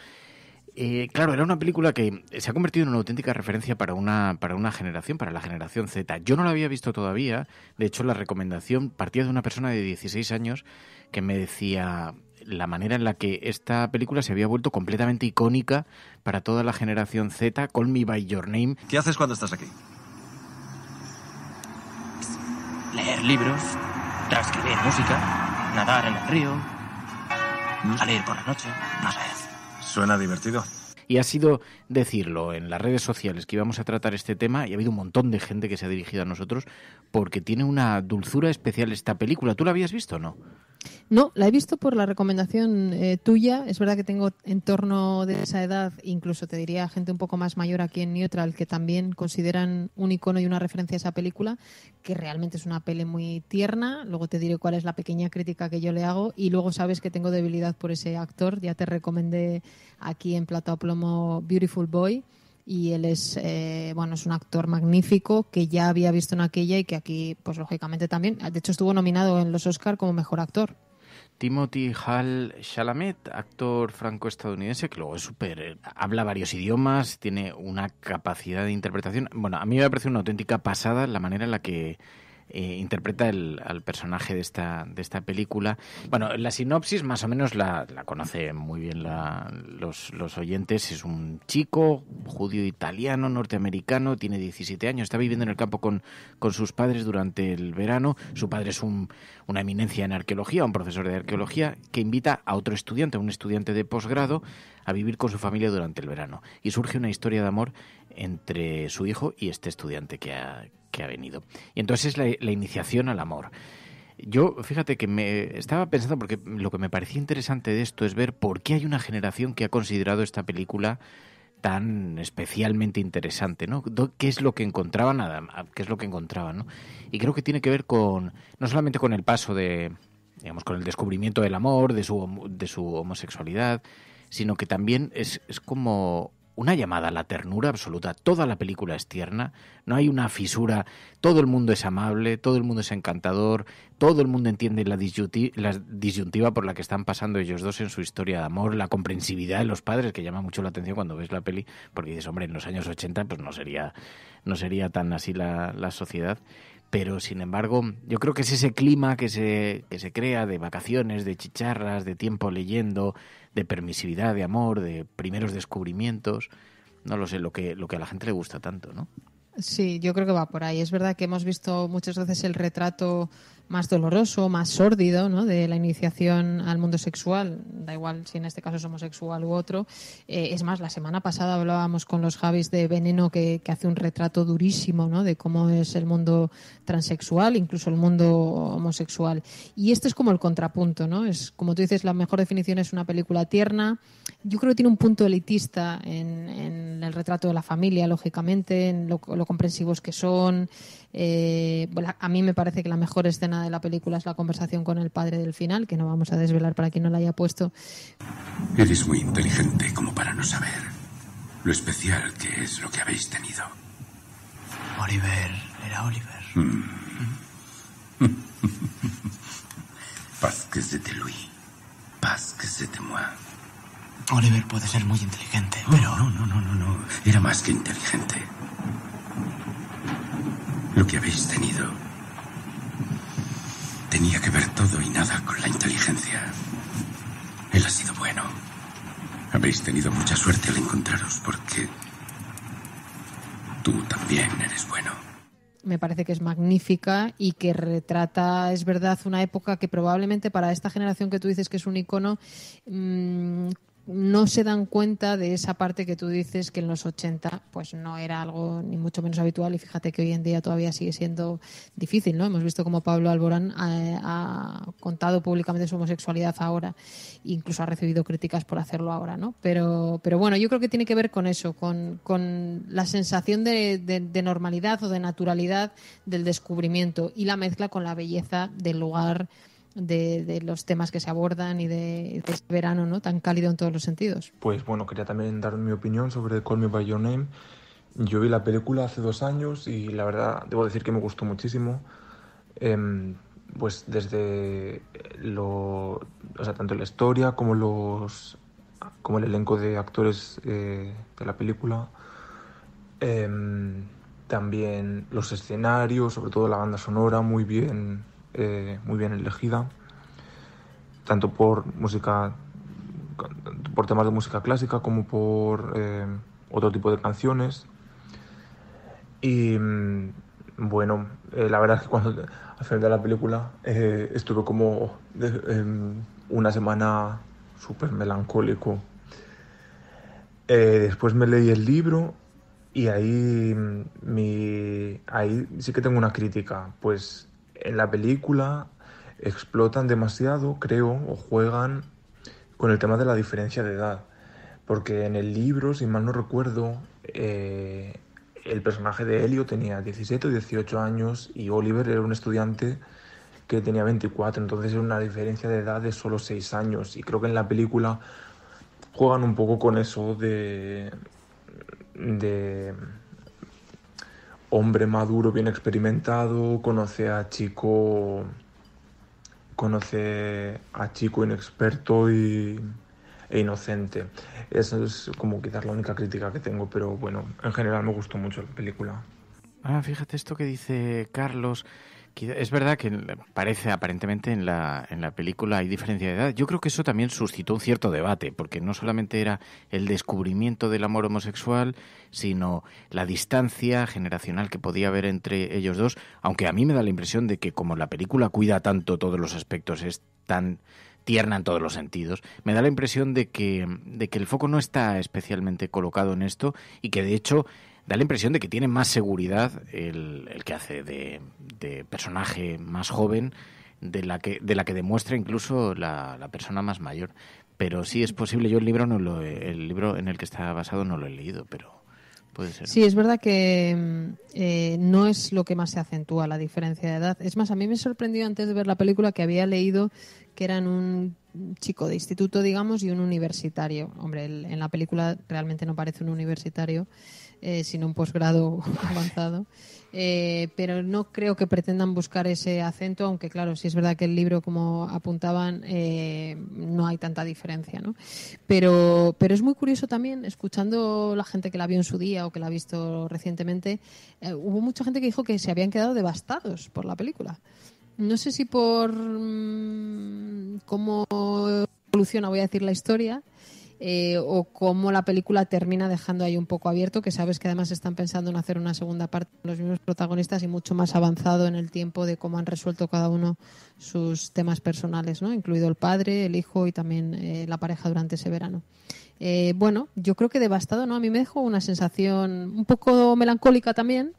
Eh, claro, era una película que se ha convertido en una auténtica referencia para una, para una generación, para la generación Z. Yo no la había visto todavía, de hecho la recomendación partía de una persona de 16 años que me decía la manera en la que esta película se había vuelto completamente icónica para toda la generación Z, Call Me By Your Name. ¿Qué haces cuando estás aquí? leer libros, transcribir música, nadar en el río, mm. salir por la noche, no sé. Suena divertido y ha sido decirlo en las redes sociales que íbamos a tratar este tema y ha habido un montón de gente que se ha dirigido a nosotros porque tiene una dulzura especial esta película. ¿Tú la habías visto o no? No, la he visto por la recomendación eh, tuya. Es verdad que tengo en torno de esa edad, incluso te diría gente un poco más mayor aquí en Neutral, que también consideran un icono y una referencia a esa película, que realmente es una peli muy tierna. Luego te diré cuál es la pequeña crítica que yo le hago. Y luego sabes que tengo debilidad por ese actor. Ya te recomendé aquí en Plata o Plomo Beautiful Boy y él es eh, bueno es un actor magnífico que ya había visto en aquella y que aquí pues lógicamente también de hecho estuvo nominado en los Oscar como mejor actor Timothy Hall Chalamet, actor franco-estadounidense que luego es súper. Eh, habla varios idiomas, tiene una capacidad de interpretación. Bueno, a mí me parece una auténtica pasada la manera en la que eh, interpreta el, al personaje de esta, de esta película. Bueno, la sinopsis más o menos la, la conocen muy bien los, oyentes. Es un chico judío italiano, norteamericano, tiene 17 años, está viviendo en el campo con, con sus padres durante el verano. Su padre es un, una eminencia en arqueología, un profesor de arqueología, que invita a otro estudiante, a un estudiante de posgrado, a vivir con su familia durante el verano. Y surge una historia de amor entre su hijo y este estudiante que ha, venido. Y entonces es la, iniciación al amor. Yo, fíjate que me estaba pensando, porque lo que me parecía interesante de esto es ver por qué hay una generación que ha considerado esta película tan especialmente interesante, ¿no? ¿Qué es lo que encontraban? Nada, ah, ¿qué es lo que encontraban, Y creo que tiene que ver con, no solamente con el paso de, digamos, con el descubrimiento del amor, de su, de su homosexualidad, sino que también es, es como una llamada a la ternura absoluta. Toda la película es tierna, no hay una fisura, todo el mundo es amable, todo el mundo es encantador, todo el mundo entiende la, disyuntiva, la disyuntiva por la que están pasando ellos dos en su historia de amor, la comprensividad de los padres, que llama mucho la atención cuando ves la peli, porque dices, hombre, en los años 80 pues no sería, no sería tan así la, la sociedad pero sin embargo yo creo que es ese clima que se, que se crea de vacaciones, de chicharras, de tiempo leyendo, de permisividad, de amor, de primeros descubrimientos. No lo sé, lo que, lo que a la gente le gusta tanto, ¿no? Sí, yo creo que va por ahí. Es verdad que hemos visto muchas veces el retrato más doloroso, más sórdido, ¿no? De la iniciación al mundo sexual, da igual si en este caso es homosexual u otro. Eh, es más, la semana pasada hablábamos con los Javis de Veneno que, hace un retrato durísimo, ¿no? De cómo es el mundo transexual, incluso el mundo homosexual. Y este es como el contrapunto, ¿no? Es, como tú dices, la mejor definición es una película tierna. Yo creo que tiene un punto elitista en, el retrato de la familia, lógicamente, en lo, lo comprensivos que son. Eh, a mí me parece que la mejor escena de la película es la conversación con el padre del final, que no vamos a desvelar para quien no la haya puesto. Eres muy inteligente como para no saber lo especial que es lo que habéis tenido. Oliver era Oliver. Paz mm. que se te lui. Paz que se te Oliver puede ser muy inteligente, pero. No, no, no, no, no. Era más que inteligente lo que habéis tenido. Tenía que ver todo y nada con la inteligencia. Él ha sido bueno. Habéis tenido mucha suerte al encontraros porque tú también eres bueno. Me parece que es magnífica y que retrata, es verdad, una época que probablemente para esta generación que tú dices que es un icono, mm, no se dan cuenta de esa parte que tú dices que en los 80 pues no era algo ni mucho menos habitual y fíjate que hoy en día todavía sigue siendo difícil, ¿no? Hemos visto como Pablo Alborán eh, ha, contado públicamente su homosexualidad ahora, incluso ha recibido críticas por hacerlo ahora, ¿no? Pero, pero bueno, yo creo que tiene que ver con eso, con, con la sensación de, de normalidad o de naturalidad del descubrimiento y la mezcla con la belleza del lugar de, los temas que se abordan y de, este verano ¿no? tan cálido en todos los sentidos. Pues bueno, quería también dar mi opinión sobre Call Me By Your Name. Yo vi la película hace dos años y la verdad debo decir que me gustó muchísimo. Em, pues desde lo, o sea, tanto la historia como los como el elenco de actores eh, de la película. Em, también los escenarios, sobre todo la banda sonora, muy bien eh, muy bien elegida, tanto por música, por temas de música clásica como por eh, otro tipo de canciones. Y mm, bueno, eh, la verdad es que cuando al final de la película estuve como em, una semana súper melancólico. después me leí el libro y ahí, mm, mi, ahí sí que tengo una crítica, pues en la película explotan demasiado, creo, o juegan con el tema de la diferencia de edad. Porque en el libro, si mal no recuerdo, eh, el personaje de Helio tenía 17 o 18 años y Oliver era un estudiante que tenía 24, entonces era una diferencia de edad de solo 6 años. Y creo que en la película juegan un poco con eso de, de hombre maduro, bien experimentado, conoce a chico conoce a chico inexperto y, e inocente. Esa es como quizás la única crítica que tengo, pero bueno, en general me gustó mucho la película. Ah, fíjate esto que dice Carlos. Es verdad que parece aparentemente en la, en la película hay diferencia de edad. Yo creo que eso también suscitó un cierto debate, porque no solamente era el descubrimiento del amor homosexual, sino la distancia generacional que podía haber entre ellos dos, aunque a mí me da la impresión de que como la película cuida tanto todos los aspectos, es tan tierna en todos los sentidos. Me da la impresión de que, de que el foco no está especialmente colocado en esto y que de hecho da la impresión de que tiene más seguridad el, que hace de, personaje más joven de la que, de la que demuestra incluso la, persona más mayor. Pero sí es posible, yo el libro, no lo el libro en el que está basado no lo he leído, pero puede ser. Sí, es verdad que mm, eh, no es lo que más se acentúa la diferencia de edad. Es más, a mí me sorprendió antes de ver la película que había leído que eran un chico de instituto, digamos, y un universitario. Hombre, en la película realmente no parece un universitario. Eh, sino un posgrado avanzado. Eh, pero no creo que pretendan buscar ese acento, aunque claro, si es verdad que el libro, como apuntaban, eh, no hay tanta diferencia, ¿no? Pero, pero es muy curioso también, escuchando la gente que la vio en su día o que la ha visto recientemente, hubo mucha gente que dijo que se habían quedado devastados por la película. No sé si por mm, cómo evoluciona, voy a decir, la historia, eh, o cómo la película termina dejando ahí un poco abierto, que sabes que además están pensando en hacer una segunda parte con los mismos protagonistas y mucho más avanzado en el tiempo de cómo han resuelto cada uno sus temas personales, ¿no? incluido el padre, el hijo y también eh, la pareja durante ese verano. Eh, bueno, yo creo que devastado, ¿no? A mí me dejó una sensación un poco melancólica también,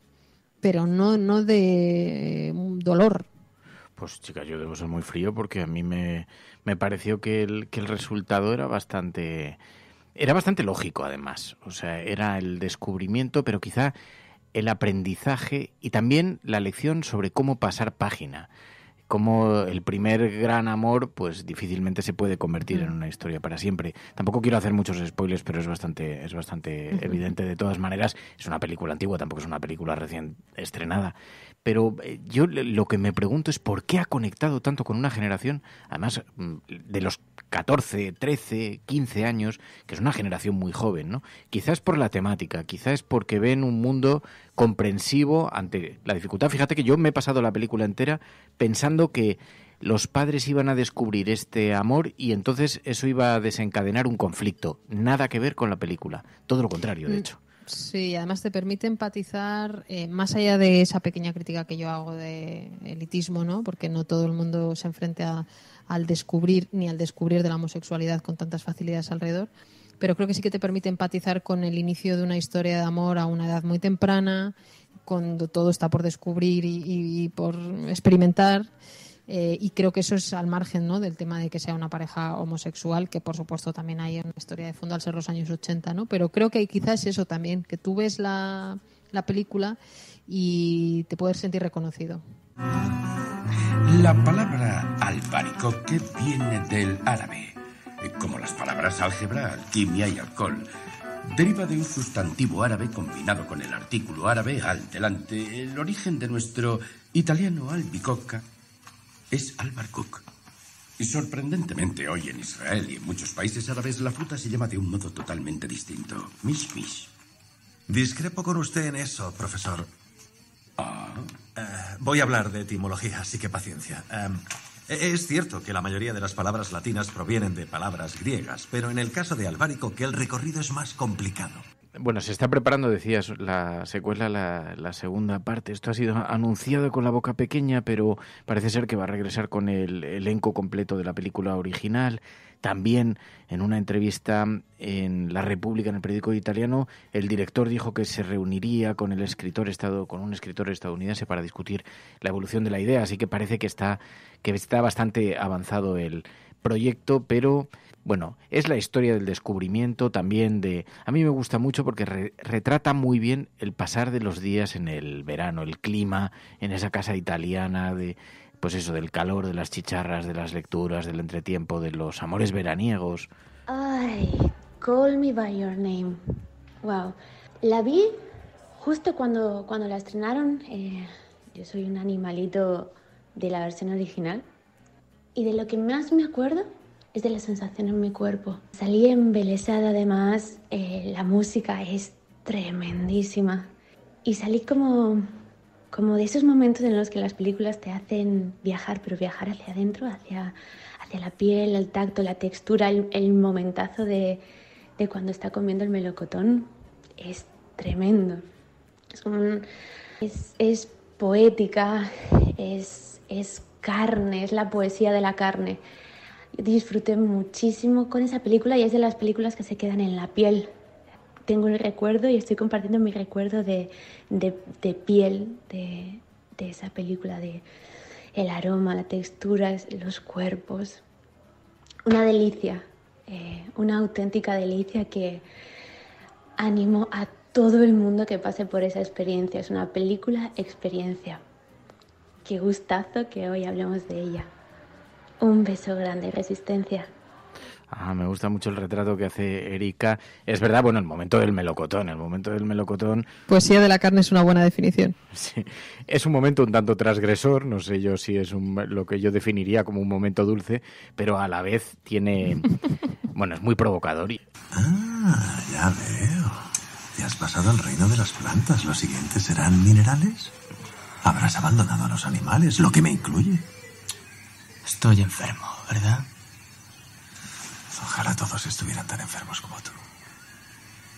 pero no, no de dolor. Pues chica, yo debo ser muy frío porque a mí me, me pareció que el, que el resultado era bastante, era bastante lógico además. O sea, era el descubrimiento, pero quizá el aprendizaje y también la lección sobre cómo pasar página. Cómo el primer gran amor, pues difícilmente se puede convertir en mm. una historia para siempre. Tampoco quiero hacer muchos spoilers, pero es bastante, es bastante evidente de todas maneras. Es una película antigua, tampoco es una película recién estrenada. Pero eh, yo lo que me pregunto es por qué ha conectado tanto con una generación, además mm, de los 14, 13, 15 años, que es una generación muy joven, ¿no? Quizás por la temática, quizás porque ven un mundo comprensivo ante la dificultad. Fíjate que yo me he pasado la película entera pensando que los padres iban a descubrir este amor y entonces eso iba a desencadenar un conflicto. Nada que ver con la película, todo lo contrario, de mm. hecho. Sí, además te permite empatizar eh, más allá de esa pequeña crítica que yo hago de elitismo, ¿no? Porque no todo el mundo se enfrenta al descubrir ni al descubrir de la homosexualidad con tantas facilidades alrededor, pero creo que sí que te permite empatizar con el inicio de una historia de amor a una edad muy temprana, cuando todo está por descubrir y por experimentar. Eh, y creo que eso es al margen del tema de que sea una pareja homosexual, que por supuesto también hay en una historia de fondo al ser los años 80, ¿no? Pero creo que quizás eso también, que tú ves la, película y te puedes sentir reconocido. La palabra albaricoque viene del árabe, eh, como las palabras álgebra, alquimia y alcohol. Deriva de un sustantivo árabe combinado con el artículo árabe al delante, el origen de nuestro italiano albicocca es al Y sorprendentemente, hoy en Israel y en muchos países árabes, la fruta se llama de un modo totalmente distinto: mishmish. Discrepo con usted en eso, profesor. Ah. Eh, voy a hablar de etimología, así que paciencia. Eh, eh, es cierto que la mayoría de las palabras latinas provienen de palabras griegas, pero en el caso de que el recorrido es más complicado bueno, se está preparando, decías, la secuela, la, segunda parte. Esto ha sido anunciado con la boca pequeña, pero parece ser que va a regresar con el elenco completo de la película original. También en una entrevista en La República, en el periódico italiano, el director dijo que se reuniría con el escritor estado, con un escritor estadounidense para discutir la evolución de la idea. Así que parece que está, que está bastante avanzado el proyecto, pero bueno, es la historia del descubrimiento también de... A mí me gusta mucho porque retrata muy bien el pasar de los días en el verano, el clima, en esa casa italiana de... Pues eso, del calor, de las chicharras, de las lecturas, del entretiempo, de los amores veraniegos. Ay, Call Me By Your Name. Wow. La vi justo cuando, cuando la estrenaron. Eh, yo soy un animalito de la versión original. Y de lo que más me acuerdo es de la sensación en mi cuerpo. Salí embelesada además, eh, la música es tremendísima y salí como, como de esos momentos en los que las películas te hacen viajar, pero viajar hacia adentro, hacia, hacia la piel, el tacto, la textura, el, momentazo de, cuando está comiendo el melocotón es tremendo. Es, poética, es carne, es la poesía de la carne disfruté muchísimo con esa película y es de las películas que se quedan en la piel. Tengo el recuerdo y estoy compartiendo mi recuerdo de, piel de, esa película, de el aroma, la textura, los cuerpos. Una delicia, eh, una auténtica delicia que animo a todo el mundo que pase por esa experiencia. Es una película experiencia. Qué gustazo que hoy hablemos de ella. Un beso grande, resistencia. Ah, me gusta mucho el retrato que hace Erika. Es verdad, bueno, el momento del melocotón, el momento del melocotón. Poesía de la carne es una buena definición. Sí, es un momento un tanto transgresor, no sé yo si es lo que yo definiría como un momento dulce, pero a la vez tiene, bueno, es muy provocador. Ah, ya veo. Te has pasado al reino de las plantas. Los siguientes serán minerales. Habrás abandonado a los animales, lo que me incluye. Estoy enfermo, ¿verdad? Ojalá todos estuvieran tan enfermos como tú.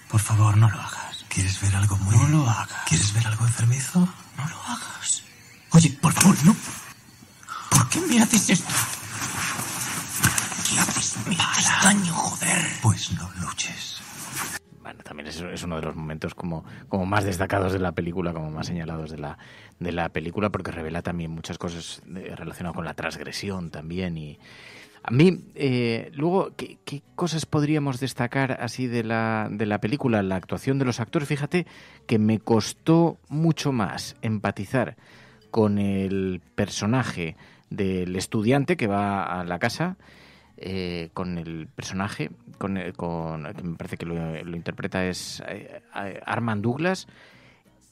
Por favor, no lo hagas. ¿Quieres ver algo muy... No lo hagas. ¿Quieres ver algo enfermizo? No lo hagas. Oye, por favor, no. ¿Por qué me haces esto? ¿Qué haces? Me haces daño, joder. Pues no luches también es, uno de los momentos como, como más destacados de la película, como más señalados de la, de la película, porque revela también muchas cosas eh, relacionadas con la transgresión también y... A mí, eh, luego, ¿qué, ¿qué, cosas podríamos destacar así de la, de la película, la actuación de los actores? Fíjate que me costó mucho más empatizar con el personaje del estudiante que va a la casa eh, con el personaje, con, eh, con que me parece que lo, interpreta es eh, Armand Douglas.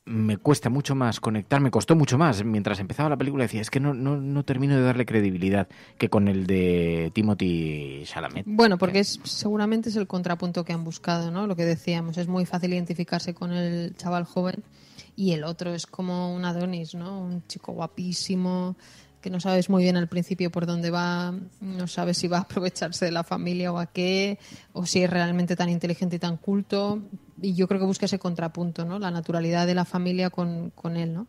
Me cuesta mucho más conectar, me costó mucho más. Mientras empezaba la película decía, es que no, no, termino de darle credibilidad que con el de Timothy Chalamet. Bueno, porque es, seguramente es el contrapunto que han buscado, ¿no? Lo que decíamos, es muy fácil identificarse con el chaval joven y el otro es como un Adonis, ¿no? Un chico guapísimo, que no sabes muy bien al principio por dónde va, no sabes si va a aprovecharse de la familia o a qué, o si es realmente tan inteligente y tan culto. Y yo creo que busca ese contrapunto, ¿no? La naturalidad de la familia con, con él, ¿no?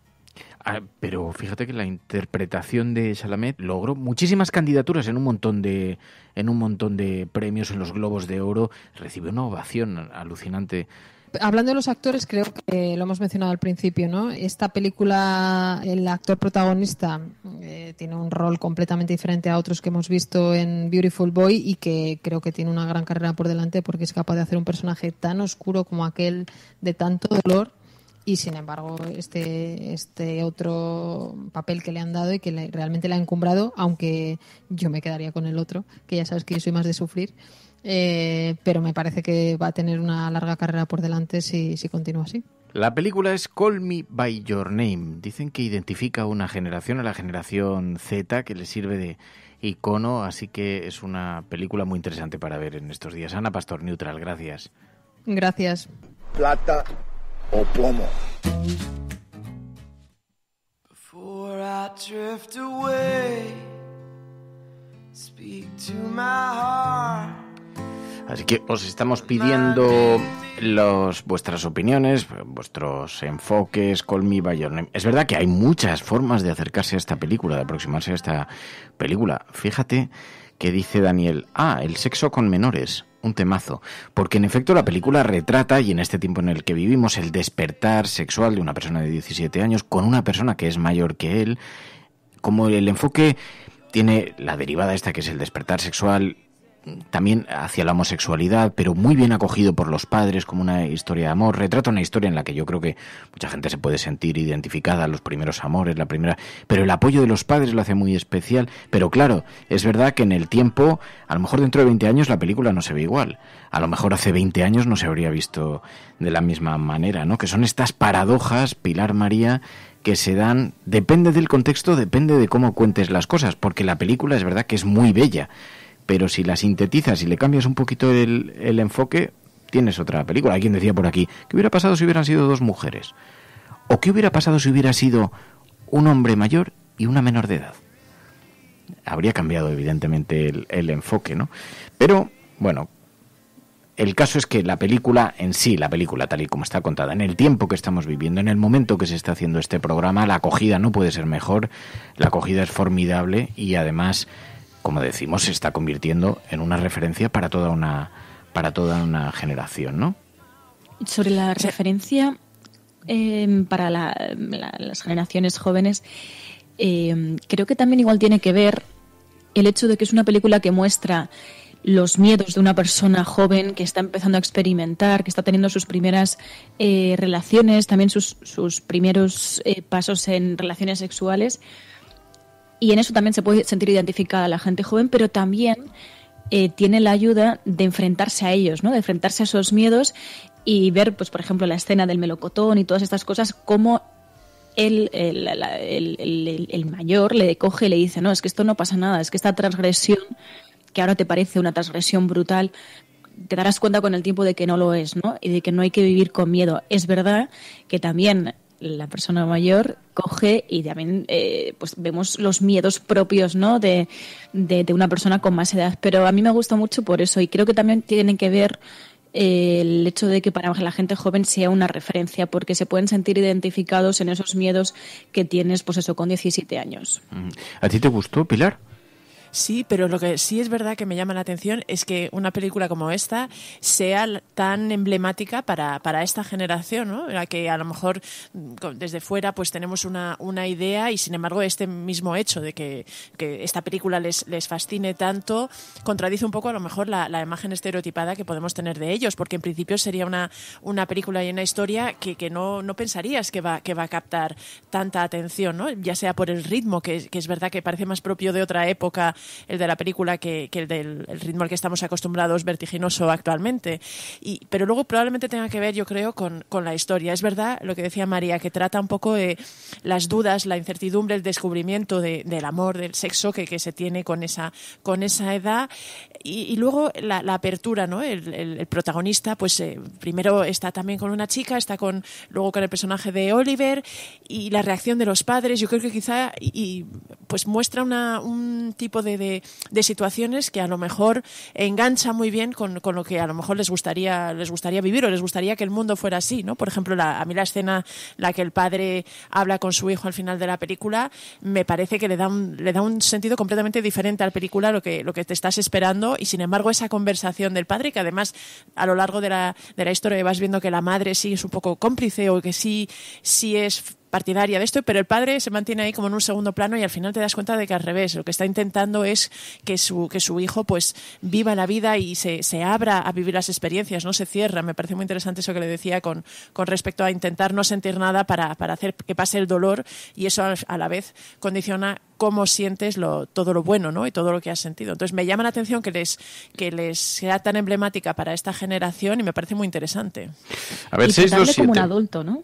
Ah, pero fíjate que la interpretación de Salamet logró muchísimas candidaturas en un montón de en un montón de premios en los Globos de Oro, recibió una ovación alucinante hablando de los actores, creo que lo hemos mencionado al principio, ¿no? Esta película, el actor protagonista eh, tiene un rol completamente diferente a otros que hemos visto en Beautiful Boy y que creo que tiene una gran carrera por delante porque es capaz de hacer un personaje tan oscuro como aquel de tanto dolor y sin embargo este este otro papel que le han dado y que realmente le ha encumbrado aunque yo me quedaría con el otro que ya sabes que yo soy más de sufrir eh, pero me parece que va a tener una larga carrera por delante si, continúa así. La película es Call Me By Your Name. Dicen que identifica a una generación, a la generación Z, que le sirve de icono, así que es una película muy interesante para ver en estos días. Ana Pastor Neutral, gracias. Gracias. Plata o plomo. Así que os estamos pidiendo vuestras opiniones, vuestros enfoques, Call Me Es verdad que hay muchas formas de acercarse a esta película, de aproximarse a esta película. Fíjate que dice Daniel, ah, el sexo con menores un temazo, porque en efecto la película retrata, y en este tiempo en el que vivimos, el despertar sexual de una persona de 17 años con una persona que es mayor que él, como el enfoque tiene la derivada esta que es el despertar sexual también hacia la homosexualidad, pero muy bien acogido por los padres como una historia de amor. Retrata una historia en la que yo creo que mucha gente se puede sentir identificada, los primeros amores, la primera... Pero el apoyo de los padres lo hace muy especial. Pero claro, es verdad que en el tiempo, a lo mejor dentro de 20 años la película no se ve igual. A lo mejor hace 20 años no se habría visto de la misma manera, ¿no? Que son estas paradojas, Pilar María, que se dan, depende del contexto, depende de cómo cuentes las cosas, porque la película es verdad que es muy bella pero si la sintetizas y le cambias un poquito el, enfoque, tienes otra película. quien decía por aquí, ¿qué hubiera pasado si hubieran sido dos mujeres? ¿O qué hubiera pasado si hubiera sido un hombre mayor y una menor de edad? Habría cambiado evidentemente el enfoque, ¿no? Pero, bueno, el caso es que la película en sí, la película tal y como está contada, en el tiempo que estamos viviendo, en el momento que se está haciendo este programa, la acogida no puede ser mejor, la acogida es formidable y además como decimos, se está convirtiendo en una referencia para toda una, para toda una generación, ¿no? Sobre la referencia em, para las generaciones jóvenes, em, creo que también igual tiene que ver el hecho de que es una película que muestra los miedos de una persona joven que está empezando a experimentar, que está teniendo sus primeras eh, relaciones, también sus, sus primeros eh, pasos en relaciones sexuales y en eso también se puede sentir identificada la gente joven, pero también eh, tiene la ayuda de enfrentarse a ellos, ¿no? De enfrentarse a esos miedos y ver, pues, por ejemplo, la escena del melocotón y todas estas cosas, cómo el, el, mayor le coge y le dice, no, es que esto no pasa nada, es que esta transgresión, que ahora te parece una transgresión brutal, te darás cuenta con el tiempo de que no lo es, ¿no? Y de que no hay que vivir con miedo. Es verdad que también la persona mayor coge y también eh, pues vemos los miedos propios ¿no? De, una persona con más edad. Pero a mí me gusta mucho por eso y creo que también tiene que ver eh, el hecho de que para la gente joven sea una referencia porque se pueden sentir identificados en esos miedos que tienes pues eso con 17 años. Mm. ¿A ti te gustó, Pilar? Sí, pero lo que sí es verdad que me llama la atención es que una película como esta sea tan emblemática para, esta generación, ¿no? La que a lo mejor mm, desde fuera pues tenemos una, una idea y sin embargo este mismo hecho de que, esta película les, les, fascine tanto contradice un poco a lo mejor la, imagen estereotipada que podemos tener de ellos, porque en principio sería una, una película y una historia que, que no, no pensarías que va, que va a captar tanta atención, ¿no? Ya sea por el ritmo, que es verdad que parece más propio de otra época el de la película que, que el del ritmo al que estamos acostumbrados, vertiginoso actualmente. Y, pero luego probablemente tenga que ver, yo creo, con, con la historia. Es verdad lo que decía María, que trata un poco de eh, las dudas, la incertidumbre, el descubrimiento de, del amor, del sexo que, que, se tiene con esa, con esa edad. Y, luego la, apertura, ¿no? El, el, protagonista, pues eh, primero está también con una chica, está con, luego con el personaje de Oliver y la reacción de los padres. Yo creo que quizá y, pues muestra una, un tipo de de, situaciones que a lo mejor engancha muy bien con, lo que a lo mejor les gustaría, les gustaría vivir o les gustaría que el mundo fuera así, ¿no? Por ejemplo, la, a mí la escena la que el padre habla con su hijo al final de la película me parece que le da un, le da un sentido completamente diferente a la película lo que, lo que te estás esperando y sin embargo esa conversación del padre que además a lo largo de la, de la historia vas viendo que la madre sí es un poco cómplice o que sí, sí es partidaria de esto, pero el padre se mantiene ahí como en un segundo plano y al final te das cuenta de que al revés, lo que está intentando es que su, que su hijo pues viva la vida y se, se abra a vivir las experiencias, no se cierra. Me parece muy interesante eso que le decía con, con respecto a intentar no sentir nada para, hacer que pase el dolor y eso a la vez condiciona cómo sientes todo lo bueno ¿no? y todo lo que has sentido. Entonces me llama la atención que les, que les sea tan emblemática para esta generación y me parece muy interesante. A ver, y como un adulto, ¿no?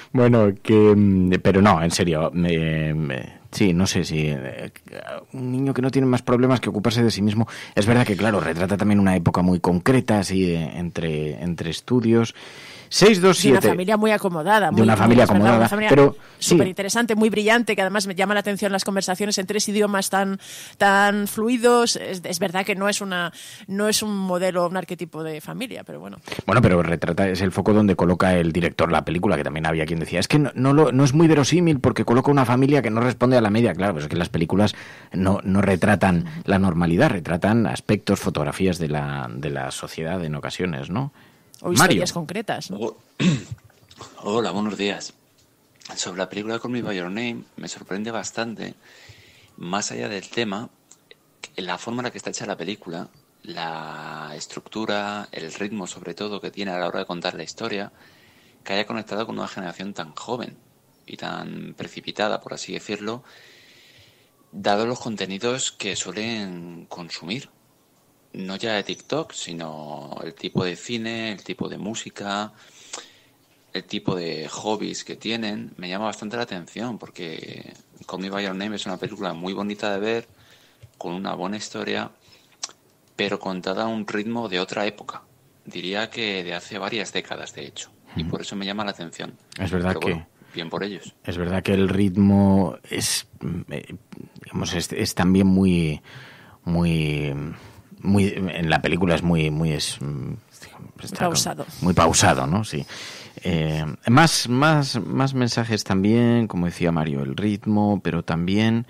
Bueno, que, mm, pero no, en serio. sí, no sé si. Eh, un niño que no tiene más problemas que ocuparse de sí mismo. Es verdad que, claro, retrata también una época muy concreta, así, eh, entre, entre estudios. De una familia muy acomodada. Muy, de una familia acomodada. pero súper interesante, muy brillante, que además me llama la atención las conversaciones en tres idiomas tan, tan fluidos. Es, verdad que no es, una, no es un modelo, un arquetipo de familia, pero bueno. Bueno, pero retrata, es el foco donde coloca el director la película, que también había quien decía, es que no, es muy verosímil porque coloca una familia que no responde a la media. Claro, pero pues es que las películas no, no retratan la normalidad, retratan aspectos, fotografías de la, de la sociedad en ocasiones, ¿no? concretas. Oh, hola, buenos días. Sobre la película con mi By Name, me sorprende bastante, más allá del tema, la forma en la que está hecha la película, la estructura, el ritmo sobre todo que tiene a la hora de contar la historia, que haya conectado con una generación tan joven y tan precipitada, por así decirlo, dado los contenidos que suelen consumir no ya de TikTok, sino el tipo de cine, el tipo de música, el tipo de hobbies que tienen, me llama bastante la atención porque Call Me By Your Name es una película muy bonita de ver, con una buena historia, pero contada a un ritmo de otra época. Diría que de hace varias décadas, de hecho. Y por eso me llama la atención. Es verdad que... bien por ellos. Es verdad que el ritmo es, mm, eh, digamos, es también muy, muy muy en la película es muy muy es mm, pausado muy pausado no sí eh, más más más mensajes también como decía Mario el ritmo pero también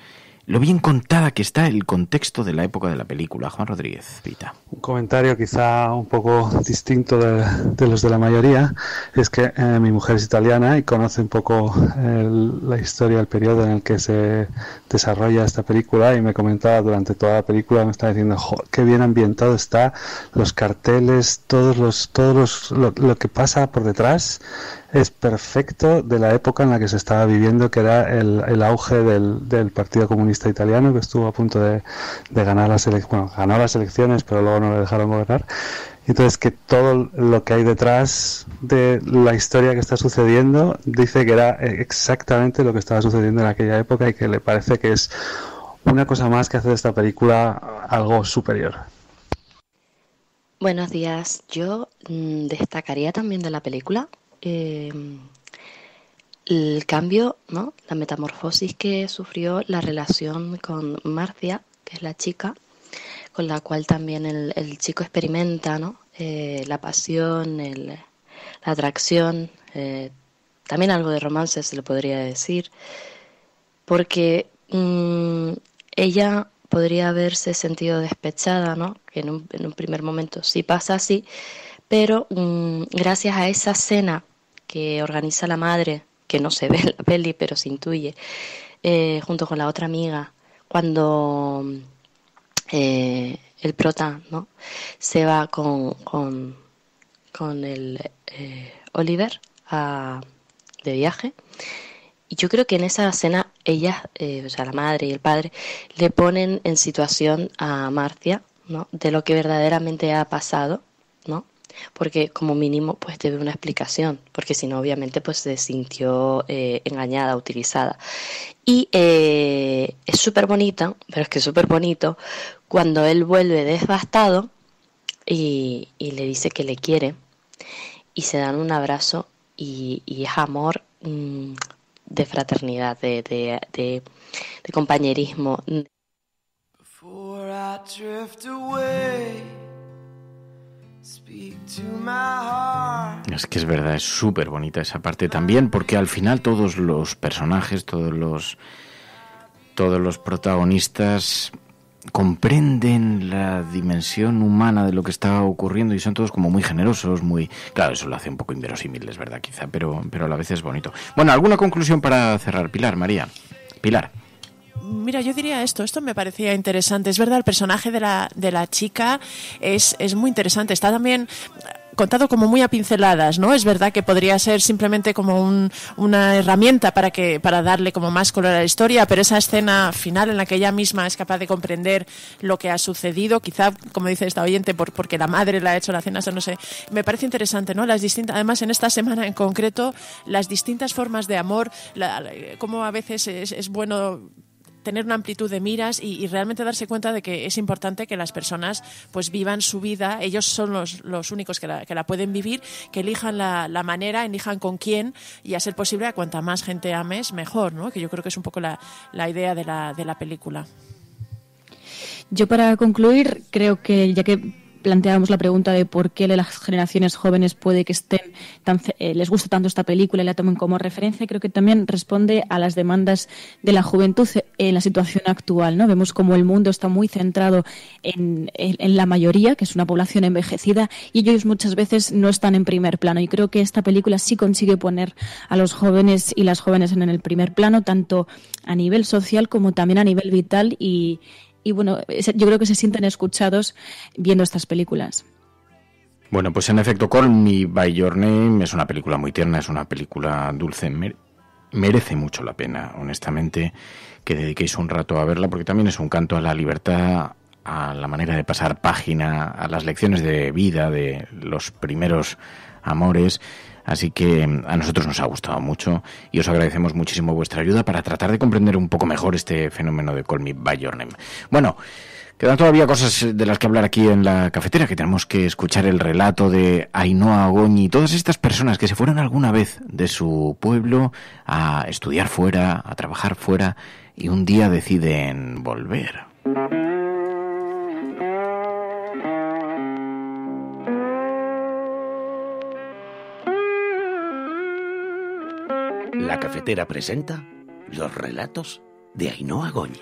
lo bien contada que está el contexto de la época de la película. Juan Rodríguez, Pita. Un comentario quizá un poco distinto de, los de la mayoría es que eh, mi mujer es italiana y conoce un poco la historia, el periodo en el que se desarrolla esta película y me comentaba durante toda la película, me está diciendo, qué bien ambientado está, los carteles, todos los, todos lo que pasa por detrás es perfecto de la época en la que se estaba viviendo, que era el, auge del, del, Partido Comunista Italiano, que estuvo a punto de, de ganar las elecciones, bueno, ganó las elecciones, pero luego no le dejaron gobernar. Entonces, que todo lo que hay detrás de la historia que está sucediendo dice que era exactamente lo que estaba sucediendo en aquella época y que le parece que es una cosa más que hace de esta película algo superior. Buenos días. Yo mm, destacaría también de la película eh, el cambio, ¿no? la metamorfosis que sufrió la relación con Marcia, que es la chica, con la cual también el, chico experimenta ¿no? Eh, la pasión, la atracción, eh, también algo de romance se le podría decir, porque mm, ella podría haberse sentido despechada, ¿no? en un, primer momento si pasa así, pero mm, gracias a esa cena que organiza la madre, que no se ve la peli, pero se intuye, eh, junto con la otra amiga, cuando eh, el prota ¿no? se va con, con, el eh, Oliver de viaje. Y yo creo que en esa escena ella, o sea, la madre y el padre, le ponen en situación a Marcia de lo que verdaderamente ha pasado porque como mínimo pues debe una explicación, porque si no obviamente pues se sintió eh, engañada, utilizada. Y eh, es súper bonita, pero es que es súper bonito, cuando él vuelve devastado y, le dice que le quiere y se dan un abrazo y, es amor mm, de fraternidad, de, compañerismo. Es que es verdad, es súper bonita esa parte también, porque al final todos los personajes, todos los, todos los protagonistas comprenden la dimensión humana de lo que está ocurriendo y son todos como muy generosos, muy... Claro, eso lo hace un poco inverosímil, es verdad, quizá, pero, pero a la vez es bonito. Bueno, ¿alguna conclusión para cerrar? Pilar, María. Pilar. Mira, yo diría esto, esto me parecía interesante. Es verdad, el personaje de la, de la chica es, es muy interesante. Está también contado como muy a pinceladas, ¿no? Es verdad que podría ser simplemente como una herramienta para que para darle como más color a la historia, pero esa escena final en la que ella misma es capaz de comprender lo que ha sucedido, quizá como dice esta oyente porque la madre la ha hecho la cena, eso no sé, me parece interesante, ¿no? Las distintas, además en esta semana en concreto las distintas formas de amor, la, como a veces es bueno tener una amplitud de miras y, realmente darse cuenta de que es importante que las personas pues vivan su vida, ellos son los, los únicos que la, que la, pueden vivir, que elijan la, la, manera, elijan con quién y a ser posible a cuanta más gente ames mejor, ¿no? que yo creo que es un poco la, la idea de la, de la película. Yo para concluir, creo que ya que planteábamos la pregunta de por qué las generaciones jóvenes puede que estén eh, les gusta tanto esta película y la tomen como referencia, creo que también responde a las demandas de la juventud eh, en la situación actual. ¿no? Vemos como el mundo está muy centrado en, en la mayoría, que es una población envejecida, y ellos muchas veces no están en primer plano. Y creo que esta película sí consigue poner a los jóvenes y las jóvenes en el primer plano, tanto a nivel social como también a nivel vital y, y bueno, yo creo que se sienten escuchados viendo estas películas. Bueno, pues en efecto, Call Me By Your Name es una película muy tierna, es una película dulce, merece mucho la pena, honestamente, que dediquéis un rato a verla, porque también es un canto a la libertad, a la manera de pasar página, a las lecciones de vida, de los primeros amores Así que mm, a nosotros nos ha gustado mucho y os agradecemos muchísimo vuestra ayuda para tratar de comprender un poco mejor este fenómeno de Call Me By Your Name. Bueno, Quedan todavía cosas eh, de las que hablar aquí en la cafetera, que tenemos que escuchar el relato de Ainhoa y todas estas personas que se fueron alguna vez de su pueblo a estudiar fuera, a trabajar fuera, y un día deciden volver. La cafetera presenta los relatos de Ainhoa Goñi.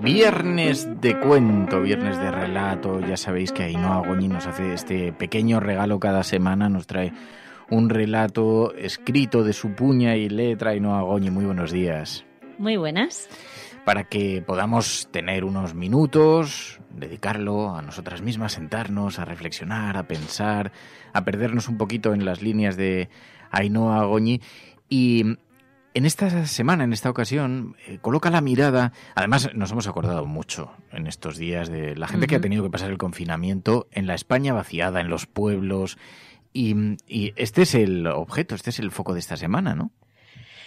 Viernes de cuento, viernes de relato. Ya sabéis que Ainhoa Goñi nos hace este pequeño regalo cada semana, nos trae un relato escrito de su puña y letra. Ainhoa Goñi, muy buenos días. Muy buenas. Para que podamos tener unos minutos, dedicarlo a nosotras mismas, sentarnos, a reflexionar, a pensar, a perdernos un poquito en las líneas de Ainhoa Goñi y en esta semana, en esta ocasión, eh, coloca la mirada. Además, nos hemos acordado mucho en estos días de la gente que ha tenido que pasar el confinamiento en la España vaciada, en los pueblos. Y, este es el objeto, este es el foco de esta semana, ¿no?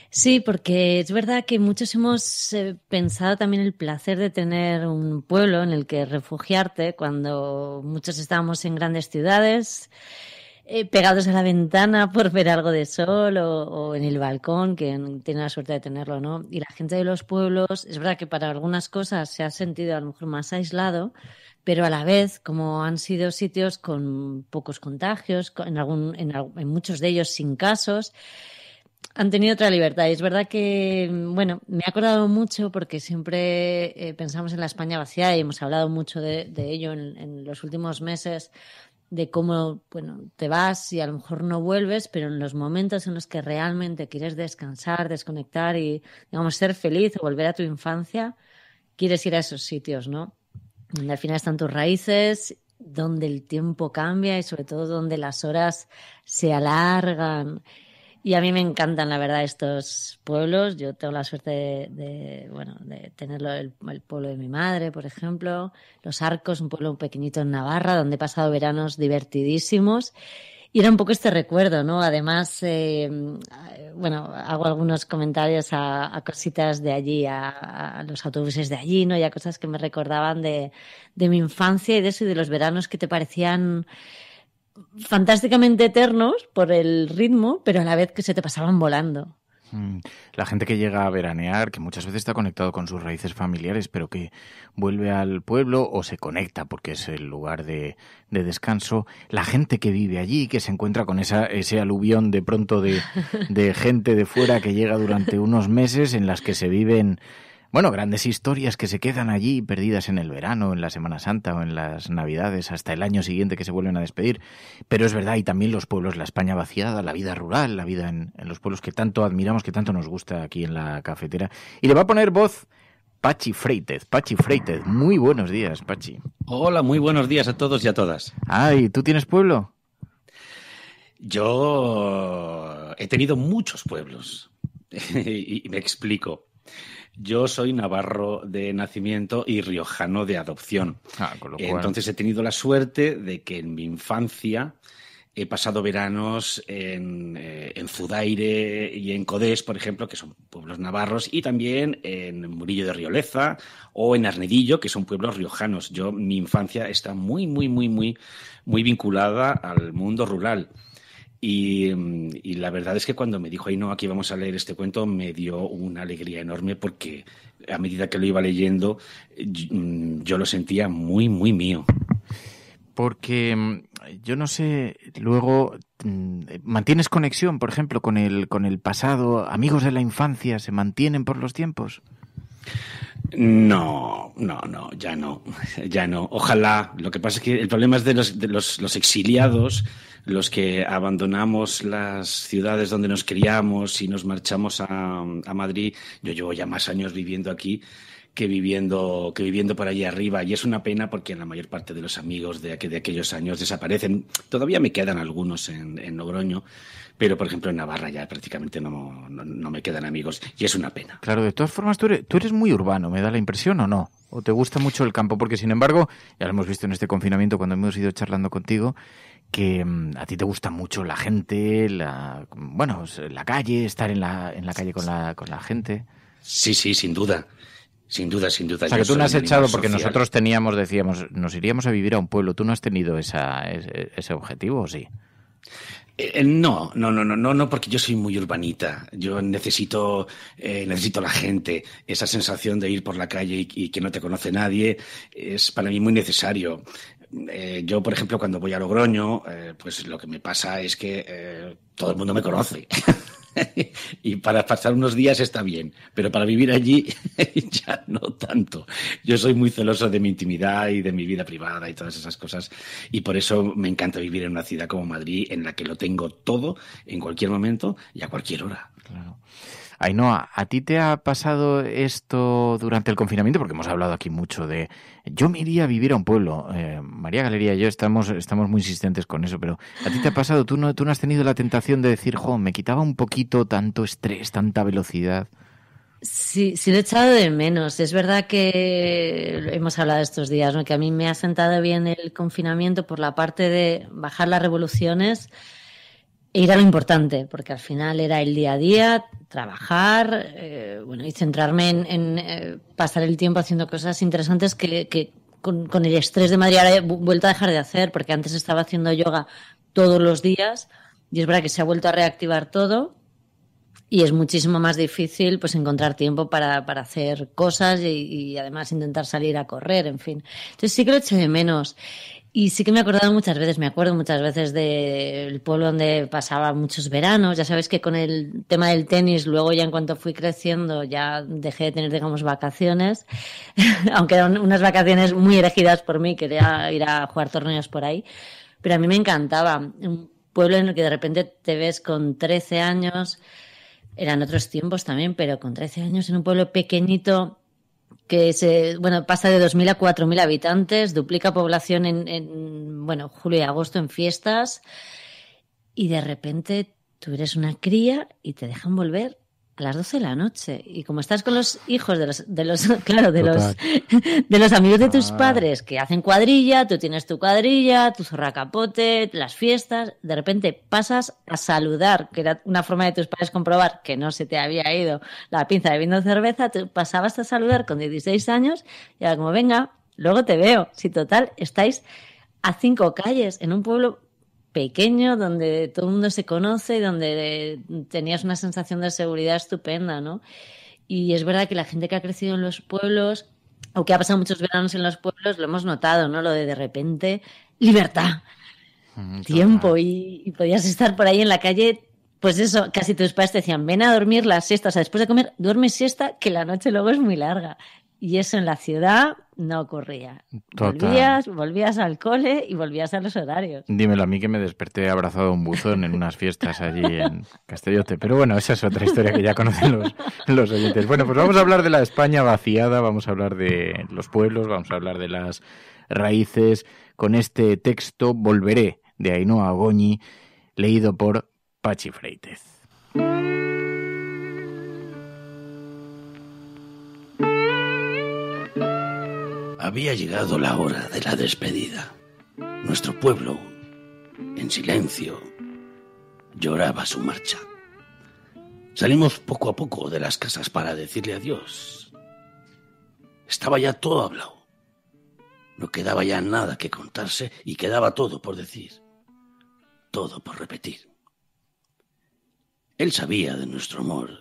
Sí, porque es verdad que muchos hemos eh, pensado también el placer de tener un pueblo en el que refugiarte cuando muchos estábamos en grandes ciudades. Eh, pegados a la ventana por ver algo de sol o, en el balcón, que tiene la suerte de tenerlo, ¿no? Y la gente de los pueblos, es verdad que para algunas cosas se ha sentido a lo mejor más aislado, pero a la vez, como han sido sitios con pocos contagios, en, algún, en, muchos de ellos sin casos, han tenido otra libertad. Y es verdad que, bueno, me ha acordado mucho porque siempre eh, pensamos en la España vacía y hemos hablado mucho de, ello en, en, los últimos meses, de cómo, bueno, te vas y a lo mejor no vuelves, pero en los momentos en los que realmente quieres descansar, desconectar y, digamos, ser feliz o volver a tu infancia, quieres ir a esos sitios, ¿no? Donde al final están tus raíces, donde el tiempo cambia y sobre todo donde las horas se alargan y a mí me encantan, la verdad, estos pueblos. Yo tengo la suerte de, bueno, de tener el, pueblo de mi madre, por ejemplo. Los Arcos, un pueblo pequeñito en Navarra, donde he pasado veranos divertidísimos. Y era un poco este recuerdo, ¿no? Además, eh, bueno, hago algunos comentarios a, cositas de allí, a, los autobuses de allí, ¿no? Y a cosas que me recordaban de, de mi infancia y de eso y de los veranos que te parecían fantásticamente eternos por el ritmo, pero a la vez que se te pasaban volando. Mm. La gente que llega a veranear, que muchas veces está conectado con sus raíces familiares, pero que vuelve al pueblo o se conecta porque es el lugar de, descanso. La gente que vive allí, que se encuentra con esa, ese aluvión de pronto de, de gente de fuera que llega durante unos meses en las que se viven bueno, grandes historias que se quedan allí perdidas en el verano, en la Semana Santa o en las Navidades, hasta el año siguiente que se vuelven a despedir. Pero es verdad, y también los pueblos, la España vaciada, la vida rural, la vida en, los pueblos que tanto admiramos, que tanto nos gusta aquí en la cafetera. Y le va a poner voz Pachi Freitez. Pachi Freitez, muy buenos días, Pachi. Hola, muy buenos días a todos y a todas. Ay, ¿tú tienes pueblo? Yo he tenido muchos pueblos. y me explico. Yo soy navarro de nacimiento y riojano de adopción. Ah, Entonces he tenido la suerte de que en mi infancia he pasado veranos en, eh, en, Zudaire y en Codés, por ejemplo, que son pueblos navarros, y también en Murillo de Rioleza o en Arnedillo, que son pueblos riojanos. Yo, mi infancia está muy, muy, muy, muy, muy vinculada al mundo rural. Y, la verdad es que cuando me dijo, ahí no, aquí vamos a leer este cuento, me dio una alegría enorme porque a medida que lo iba leyendo, yo, mm, lo sentía muy, muy mío. Porque mm, yo no sé, luego mm, mantienes conexión, por ejemplo, con el, con el pasado, amigos de la infancia, ¿se mantienen por los tiempos? No, no, no, ya no, ya no. Ojalá. Lo que pasa es que el problema es de los, los, los exiliados los que abandonamos las ciudades donde nos criamos y nos marchamos a, Madrid, yo llevo ya más años viviendo aquí que viviendo, que viviendo por allí arriba. Y es una pena porque la mayor parte de los amigos de, de aquellos años desaparecen. Todavía me quedan algunos en, Logroño, pero por ejemplo en Navarra ya prácticamente no, no, me quedan amigos. Y es una pena. Claro, de todas formas, eres, tú eres muy urbano, me da la impresión o no. ¿O te gusta mucho el campo? Porque, sin embargo, ya lo hemos visto en este confinamiento cuando hemos ido charlando contigo, que mm, a ti te gusta mucho la gente, la, bueno, la calle, estar en la, en la calle con la, con la gente. Sí, sí, sin duda. Sin duda, sin duda. O sea, que tú no has echado, porque nosotros teníamos, decíamos, nos iríamos a vivir a un pueblo. ¿Tú no has tenido ese, objetivo o sí? Eh, eh, no, no, no, no, no, porque yo soy muy urbanita. Yo necesito, eh, necesito la gente. Esa sensación de ir por la calle y, y, que no te conoce nadie es para mí muy necesario. Eh, yo, por ejemplo, cuando voy a Logroño, eh, pues lo que me pasa es que eh, todo el mundo me conoce. y para pasar unos días está bien, pero para vivir allí ya no tanto. Yo soy muy celoso de mi intimidad y de mi vida privada y todas esas cosas. Y por eso me encanta vivir en una ciudad como Madrid, en la que lo tengo todo en cualquier momento y a cualquier hora. Ainhoa, ¿a ti te ha pasado esto durante el confinamiento? Porque hemos hablado aquí mucho de yo me iría a vivir a un pueblo. Eh, María Galería y yo estamos, estamos muy insistentes con eso, pero a ti te ha pasado, tú no, tú no has tenido la tentación de decir, jo, me quitaba un poquito tanto estrés, tanta velocidad. Sí, sí lo he echado de menos. Es verdad que hemos hablado estos días, ¿no? que a mí me ha sentado bien el confinamiento por la parte de bajar las revoluciones, era lo importante, porque al final era el día a día, trabajar, eh, bueno, y centrarme en, eh, pasar el tiempo haciendo cosas interesantes que, con, el estrés de Madrid ahora he vuelto a dejar de hacer, porque antes estaba haciendo yoga todos los días y es verdad que se ha vuelto a reactivar todo y es muchísimo más difícil pues encontrar tiempo para, para hacer cosas y, y, además intentar salir a correr, en fin. Entonces sí que lo eché de menos. Y sí que me he acordado muchas veces, me acuerdo muchas veces del pueblo donde pasaba muchos veranos. Ya sabes que con el tema del tenis, luego ya en cuanto fui creciendo, ya dejé de tener, digamos, vacaciones, aunque eran unas vacaciones muy elegidas por mí, quería ir a jugar torneos por ahí. Pero a mí me encantaba. Un pueblo en el que de repente te ves con 13 años, eran otros tiempos también, pero con 13 años en un pueblo pequeñito que se, bueno, pasa de 2.000 a 4.000 habitantes, duplica población en, bueno, julio y agosto en fiestas, y de repente tú eres una cría y te dejan volver a las 12 de la noche. Y como estás con los hijos de los, de los claro, de los, de los amigos de tus ah. padres que hacen cuadrilla, tú tienes tu cuadrilla, tu zorracapote, las fiestas, de repente pasas a saludar, que era una forma de tus padres comprobar que no se te había ido la pinza de vino cerveza, tú pasabas a saludar con 16 años y ahora como venga, luego te veo. Si total, estáis a cinco calles en un pueblo pequeño, donde todo el mundo se conoce, donde eh, tenías una sensación de seguridad estupenda, ¿no? Y es verdad que la gente que ha crecido en los pueblos, o que ha pasado muchos veranos en los pueblos, lo hemos notado, ¿no? Lo de de repente, libertad, mm, tiempo, y, y podías estar por ahí en la calle pues eso, casi tus padres te decían, ven a dormir la siesta, o sea, después de comer, duerme siesta, que la noche luego es muy larga. Y eso en la ciudad no ocurría. Volvías, volvías al cole y volvías a los horarios. Dímelo a mí que me desperté abrazado a un buzón en unas fiestas allí en Castellote. Pero bueno, esa es otra historia que ya conocen los, los oyentes. Bueno, pues vamos a hablar de la España vaciada, vamos a hablar de los pueblos, vamos a hablar de las raíces. Con este texto, Volveré, de Ainhoa Goñi, leído por Pachi Freitez. Había llegado la hora de la despedida. Nuestro pueblo, en silencio, lloraba su marcha. Salimos poco a poco de las casas para decirle adiós. Estaba ya todo hablado. No quedaba ya nada que contarse y quedaba todo por decir, todo por repetir. Él sabía de nuestro amor,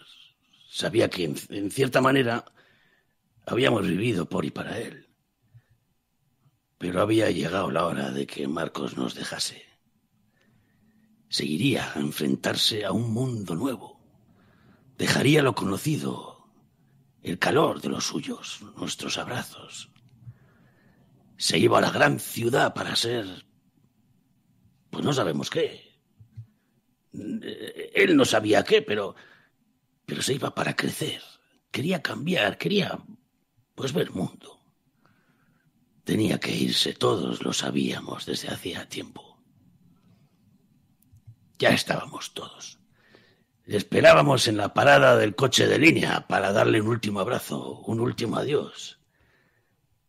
sabía que en, cierta manera habíamos vivido por y para él. Pero había llegado la hora de que Marcos nos dejase. Seguiría a enfrentarse a un mundo nuevo. Dejaría lo conocido, el calor de los suyos, nuestros abrazos. Se iba a la gran ciudad para ser... Pues no sabemos qué. Él no sabía qué, pero... Pero se iba para crecer. Quería cambiar, quería... Pues ver mundo. Tenía que irse, todos lo sabíamos desde hacía tiempo. Ya estábamos todos. Le esperábamos en la parada del coche de línea para darle un último abrazo, un último adiós.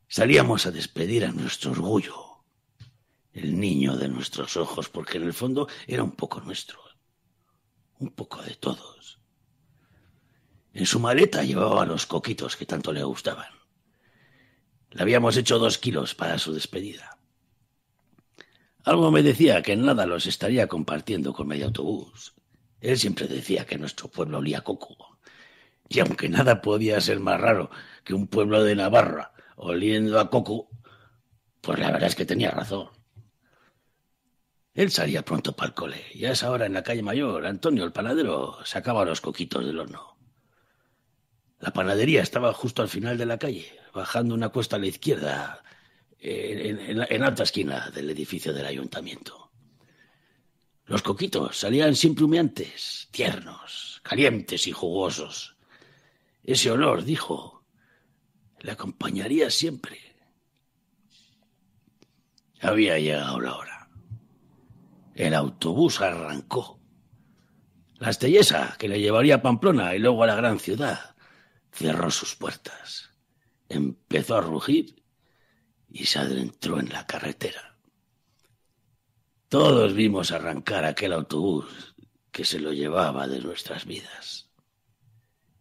Salíamos a despedir a nuestro orgullo, el niño de nuestros ojos, porque en el fondo era un poco nuestro, un poco de todos. En su maleta llevaba los coquitos que tanto le gustaban. Le habíamos hecho dos kilos para su despedida. Algo me decía que en nada los estaría compartiendo con medio autobús. Él siempre decía que nuestro pueblo olía coco. Y aunque nada podía ser más raro que un pueblo de Navarra oliendo a coco, pues la verdad es que tenía razón. Él salía pronto para el cole y a esa hora en la calle mayor, Antonio, el panadero, sacaba los coquitos del horno. La panadería estaba justo al final de la calle bajando una cuesta a la izquierda, en, alta esquina del edificio del ayuntamiento. Los coquitos salían siempre humeantes, tiernos, calientes y jugosos. Ese olor, dijo, le acompañaría siempre. Había llegado la hora. El autobús arrancó. La Estellesa, que le llevaría a Pamplona y luego a la gran ciudad, cerró sus puertas empezó a rugir y se adentró en la carretera. Todos vimos arrancar aquel autobús que se lo llevaba de nuestras vidas.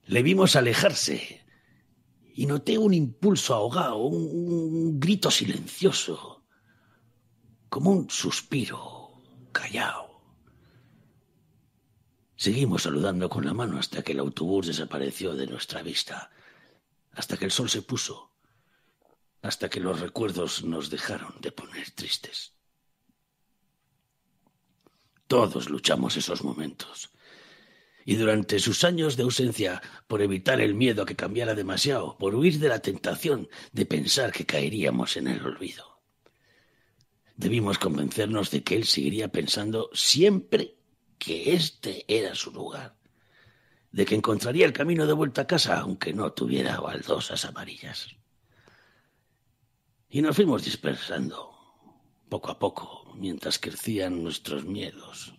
Le vimos alejarse y noté un impulso ahogado, un, grito silencioso, como un suspiro callado. Seguimos saludando con la mano hasta que el autobús desapareció de nuestra vista hasta que el sol se puso, hasta que los recuerdos nos dejaron de poner tristes. Todos luchamos esos momentos. Y durante sus años de ausencia, por evitar el miedo a que cambiara demasiado, por huir de la tentación de pensar que caeríamos en el olvido, debimos convencernos de que él seguiría pensando siempre que este era su lugar de que encontraría el camino de vuelta a casa, aunque no tuviera baldosas amarillas. Y nos fuimos dispersando, poco a poco, mientras crecían nuestros miedos.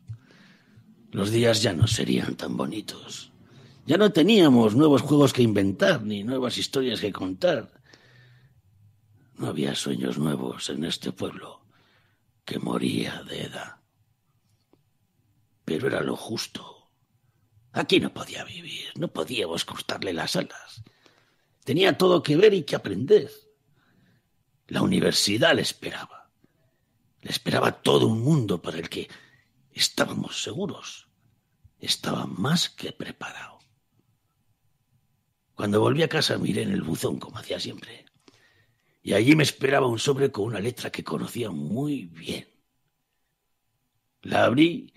Los días ya no serían tan bonitos. Ya no teníamos nuevos juegos que inventar, ni nuevas historias que contar. No había sueños nuevos en este pueblo que moría de edad. Pero era lo justo Aquí no podía vivir, no podíamos cortarle las alas. Tenía todo que ver y que aprender. La universidad le esperaba. Le esperaba todo un mundo para el que estábamos seguros. Estaba más que preparado. Cuando volví a casa miré en el buzón, como hacía siempre. Y allí me esperaba un sobre con una letra que conocía muy bien. La abrí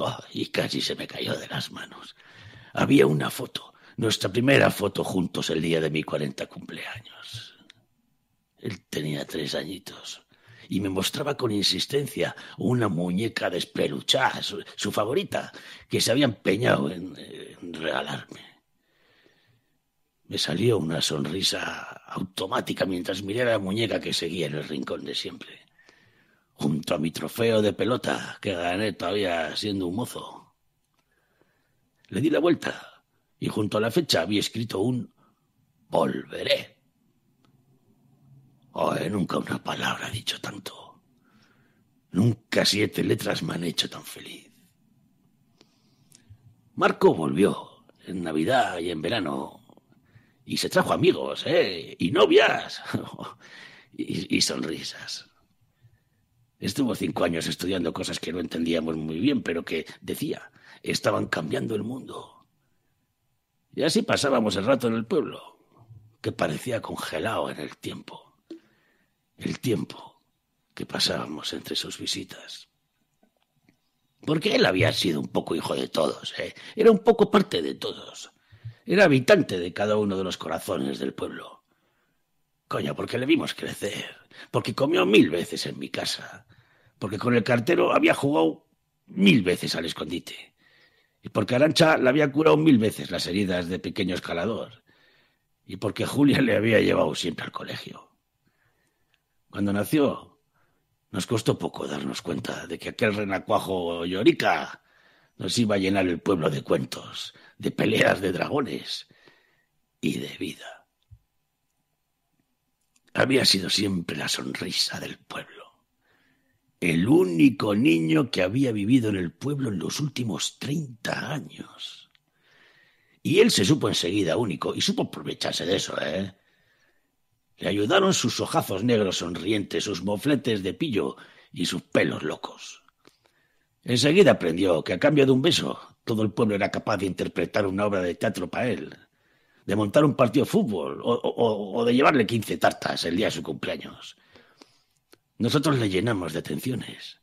Ah, y casi se me cayó de las manos. Había una foto, nuestra primera foto juntos el día de mi 40 cumpleaños. Él tenía tres añitos y me mostraba con insistencia una muñeca de su, su favorita, que se había empeñado en, regalarme. Me salió una sonrisa automática mientras miré a la muñeca que seguía en el rincón de siempre junto a mi trofeo de pelota que gané todavía siendo un mozo. Le di la vuelta y junto a la fecha había escrito un volveré. nunca una palabra ha dicho tanto. Nunca siete letras me han hecho tan feliz. Marco volvió en Navidad y en verano y se trajo amigos, ¿eh? Y novias y sonrisas. Estuvo cinco años estudiando cosas que no entendíamos muy bien, pero que, decía, estaban cambiando el mundo. Y así pasábamos el rato en el pueblo, que parecía congelado en el tiempo. El tiempo que pasábamos entre sus visitas. Porque él había sido un poco hijo de todos, ¿eh? era un poco parte de todos. Era habitante de cada uno de los corazones del pueblo. Coño, porque le vimos crecer, porque comió mil veces en mi casa, porque con el cartero había jugado mil veces al escondite, y porque Arancha le había curado mil veces las heridas de pequeño escalador, y porque Julia le había llevado siempre al colegio. Cuando nació, nos costó poco darnos cuenta de que aquel renacuajo llorica nos iba a llenar el pueblo de cuentos, de peleas de dragones y de vida. Había sido siempre la sonrisa del pueblo el único niño que había vivido en el pueblo en los últimos treinta años. Y él se supo enseguida único y supo aprovecharse de eso, ¿eh? Le ayudaron sus ojazos negros sonrientes, sus mofletes de pillo y sus pelos locos. Enseguida aprendió que a cambio de un beso, todo el pueblo era capaz de interpretar una obra de teatro para él, de montar un partido de fútbol o, o de llevarle quince tartas el día de su cumpleaños. Nosotros le llenamos de atenciones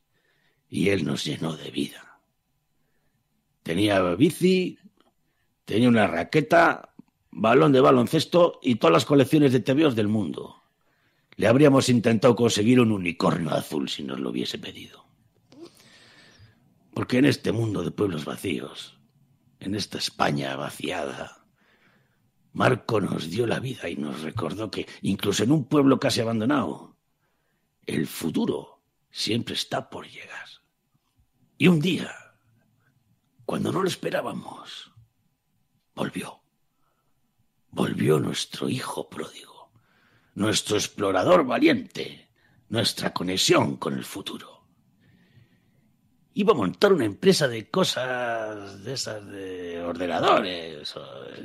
y él nos llenó de vida. Tenía bici, tenía una raqueta, balón de baloncesto y todas las colecciones de tebeos del mundo. Le habríamos intentado conseguir un unicornio azul si nos lo hubiese pedido. Porque en este mundo de pueblos vacíos, en esta España vaciada, Marco nos dio la vida y nos recordó que, incluso en un pueblo casi abandonado, el futuro siempre está por llegar. Y un día, cuando no lo esperábamos, volvió. Volvió nuestro hijo pródigo, nuestro explorador valiente, nuestra conexión con el futuro. Iba a montar una empresa de cosas de esas de ordenadores,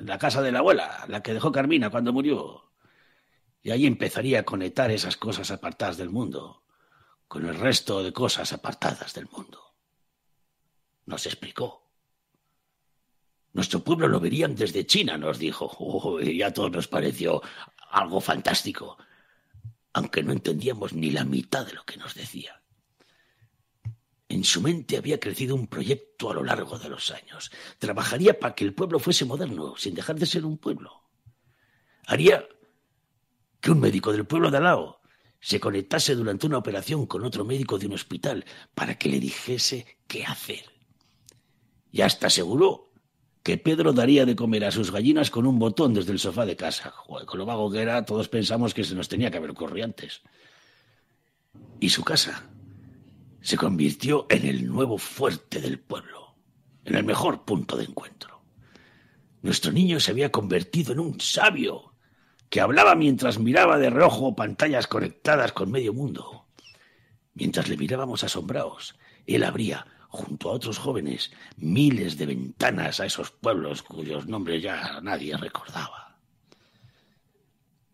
la casa de la abuela, la que dejó Carmina cuando murió. Y ahí empezaría a conectar esas cosas apartadas del mundo con el resto de cosas apartadas del mundo. Nos explicó. Nuestro pueblo lo verían desde China, nos dijo. y a todos nos pareció algo fantástico, aunque no entendíamos ni la mitad de lo que nos decía. En su mente había crecido un proyecto a lo largo de los años. Trabajaría para que el pueblo fuese moderno, sin dejar de ser un pueblo. Haría que un médico del pueblo de Alao se conectase durante una operación con otro médico de un hospital para que le dijese qué hacer. Y hasta aseguró que Pedro daría de comer a sus gallinas con un botón desde el sofá de casa. con lo vago que era, todos pensamos que se nos tenía que haber ocurrido antes. Y su casa se convirtió en el nuevo fuerte del pueblo, en el mejor punto de encuentro. Nuestro niño se había convertido en un sabio que hablaba mientras miraba de reojo pantallas conectadas con medio mundo. Mientras le mirábamos asombrados, él abría, junto a otros jóvenes, miles de ventanas a esos pueblos cuyos nombres ya nadie recordaba.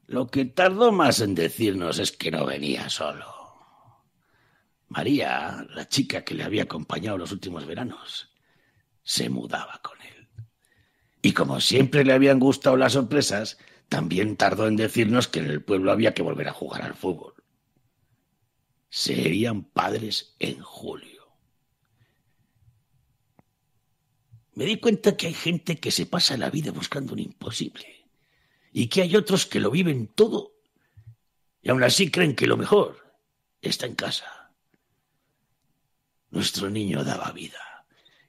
Lo que tardó más en decirnos es que no venía solo. María, la chica que le había acompañado los últimos veranos, se mudaba con él. Y como siempre le habían gustado las sorpresas, también tardó en decirnos que en el pueblo había que volver a jugar al fútbol. Serían padres en julio. Me di cuenta que hay gente que se pasa la vida buscando un imposible y que hay otros que lo viven todo y aún así creen que lo mejor está en casa. Nuestro niño daba vida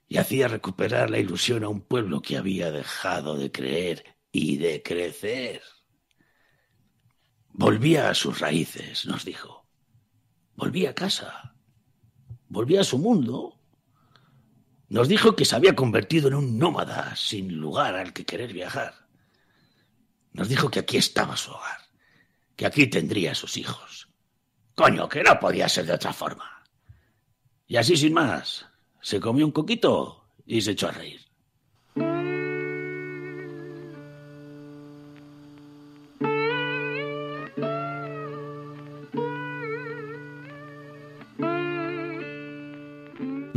y hacía recuperar la ilusión a un pueblo que había dejado de creer y de crecer. Volvía a sus raíces, nos dijo. Volvía a casa. Volvía a su mundo. Nos dijo que se había convertido en un nómada sin lugar al que querer viajar. Nos dijo que aquí estaba su hogar, que aquí tendría a sus hijos. Coño, que no podía ser de otra forma. Y así sin más, se comió un coquito y se echó a reír.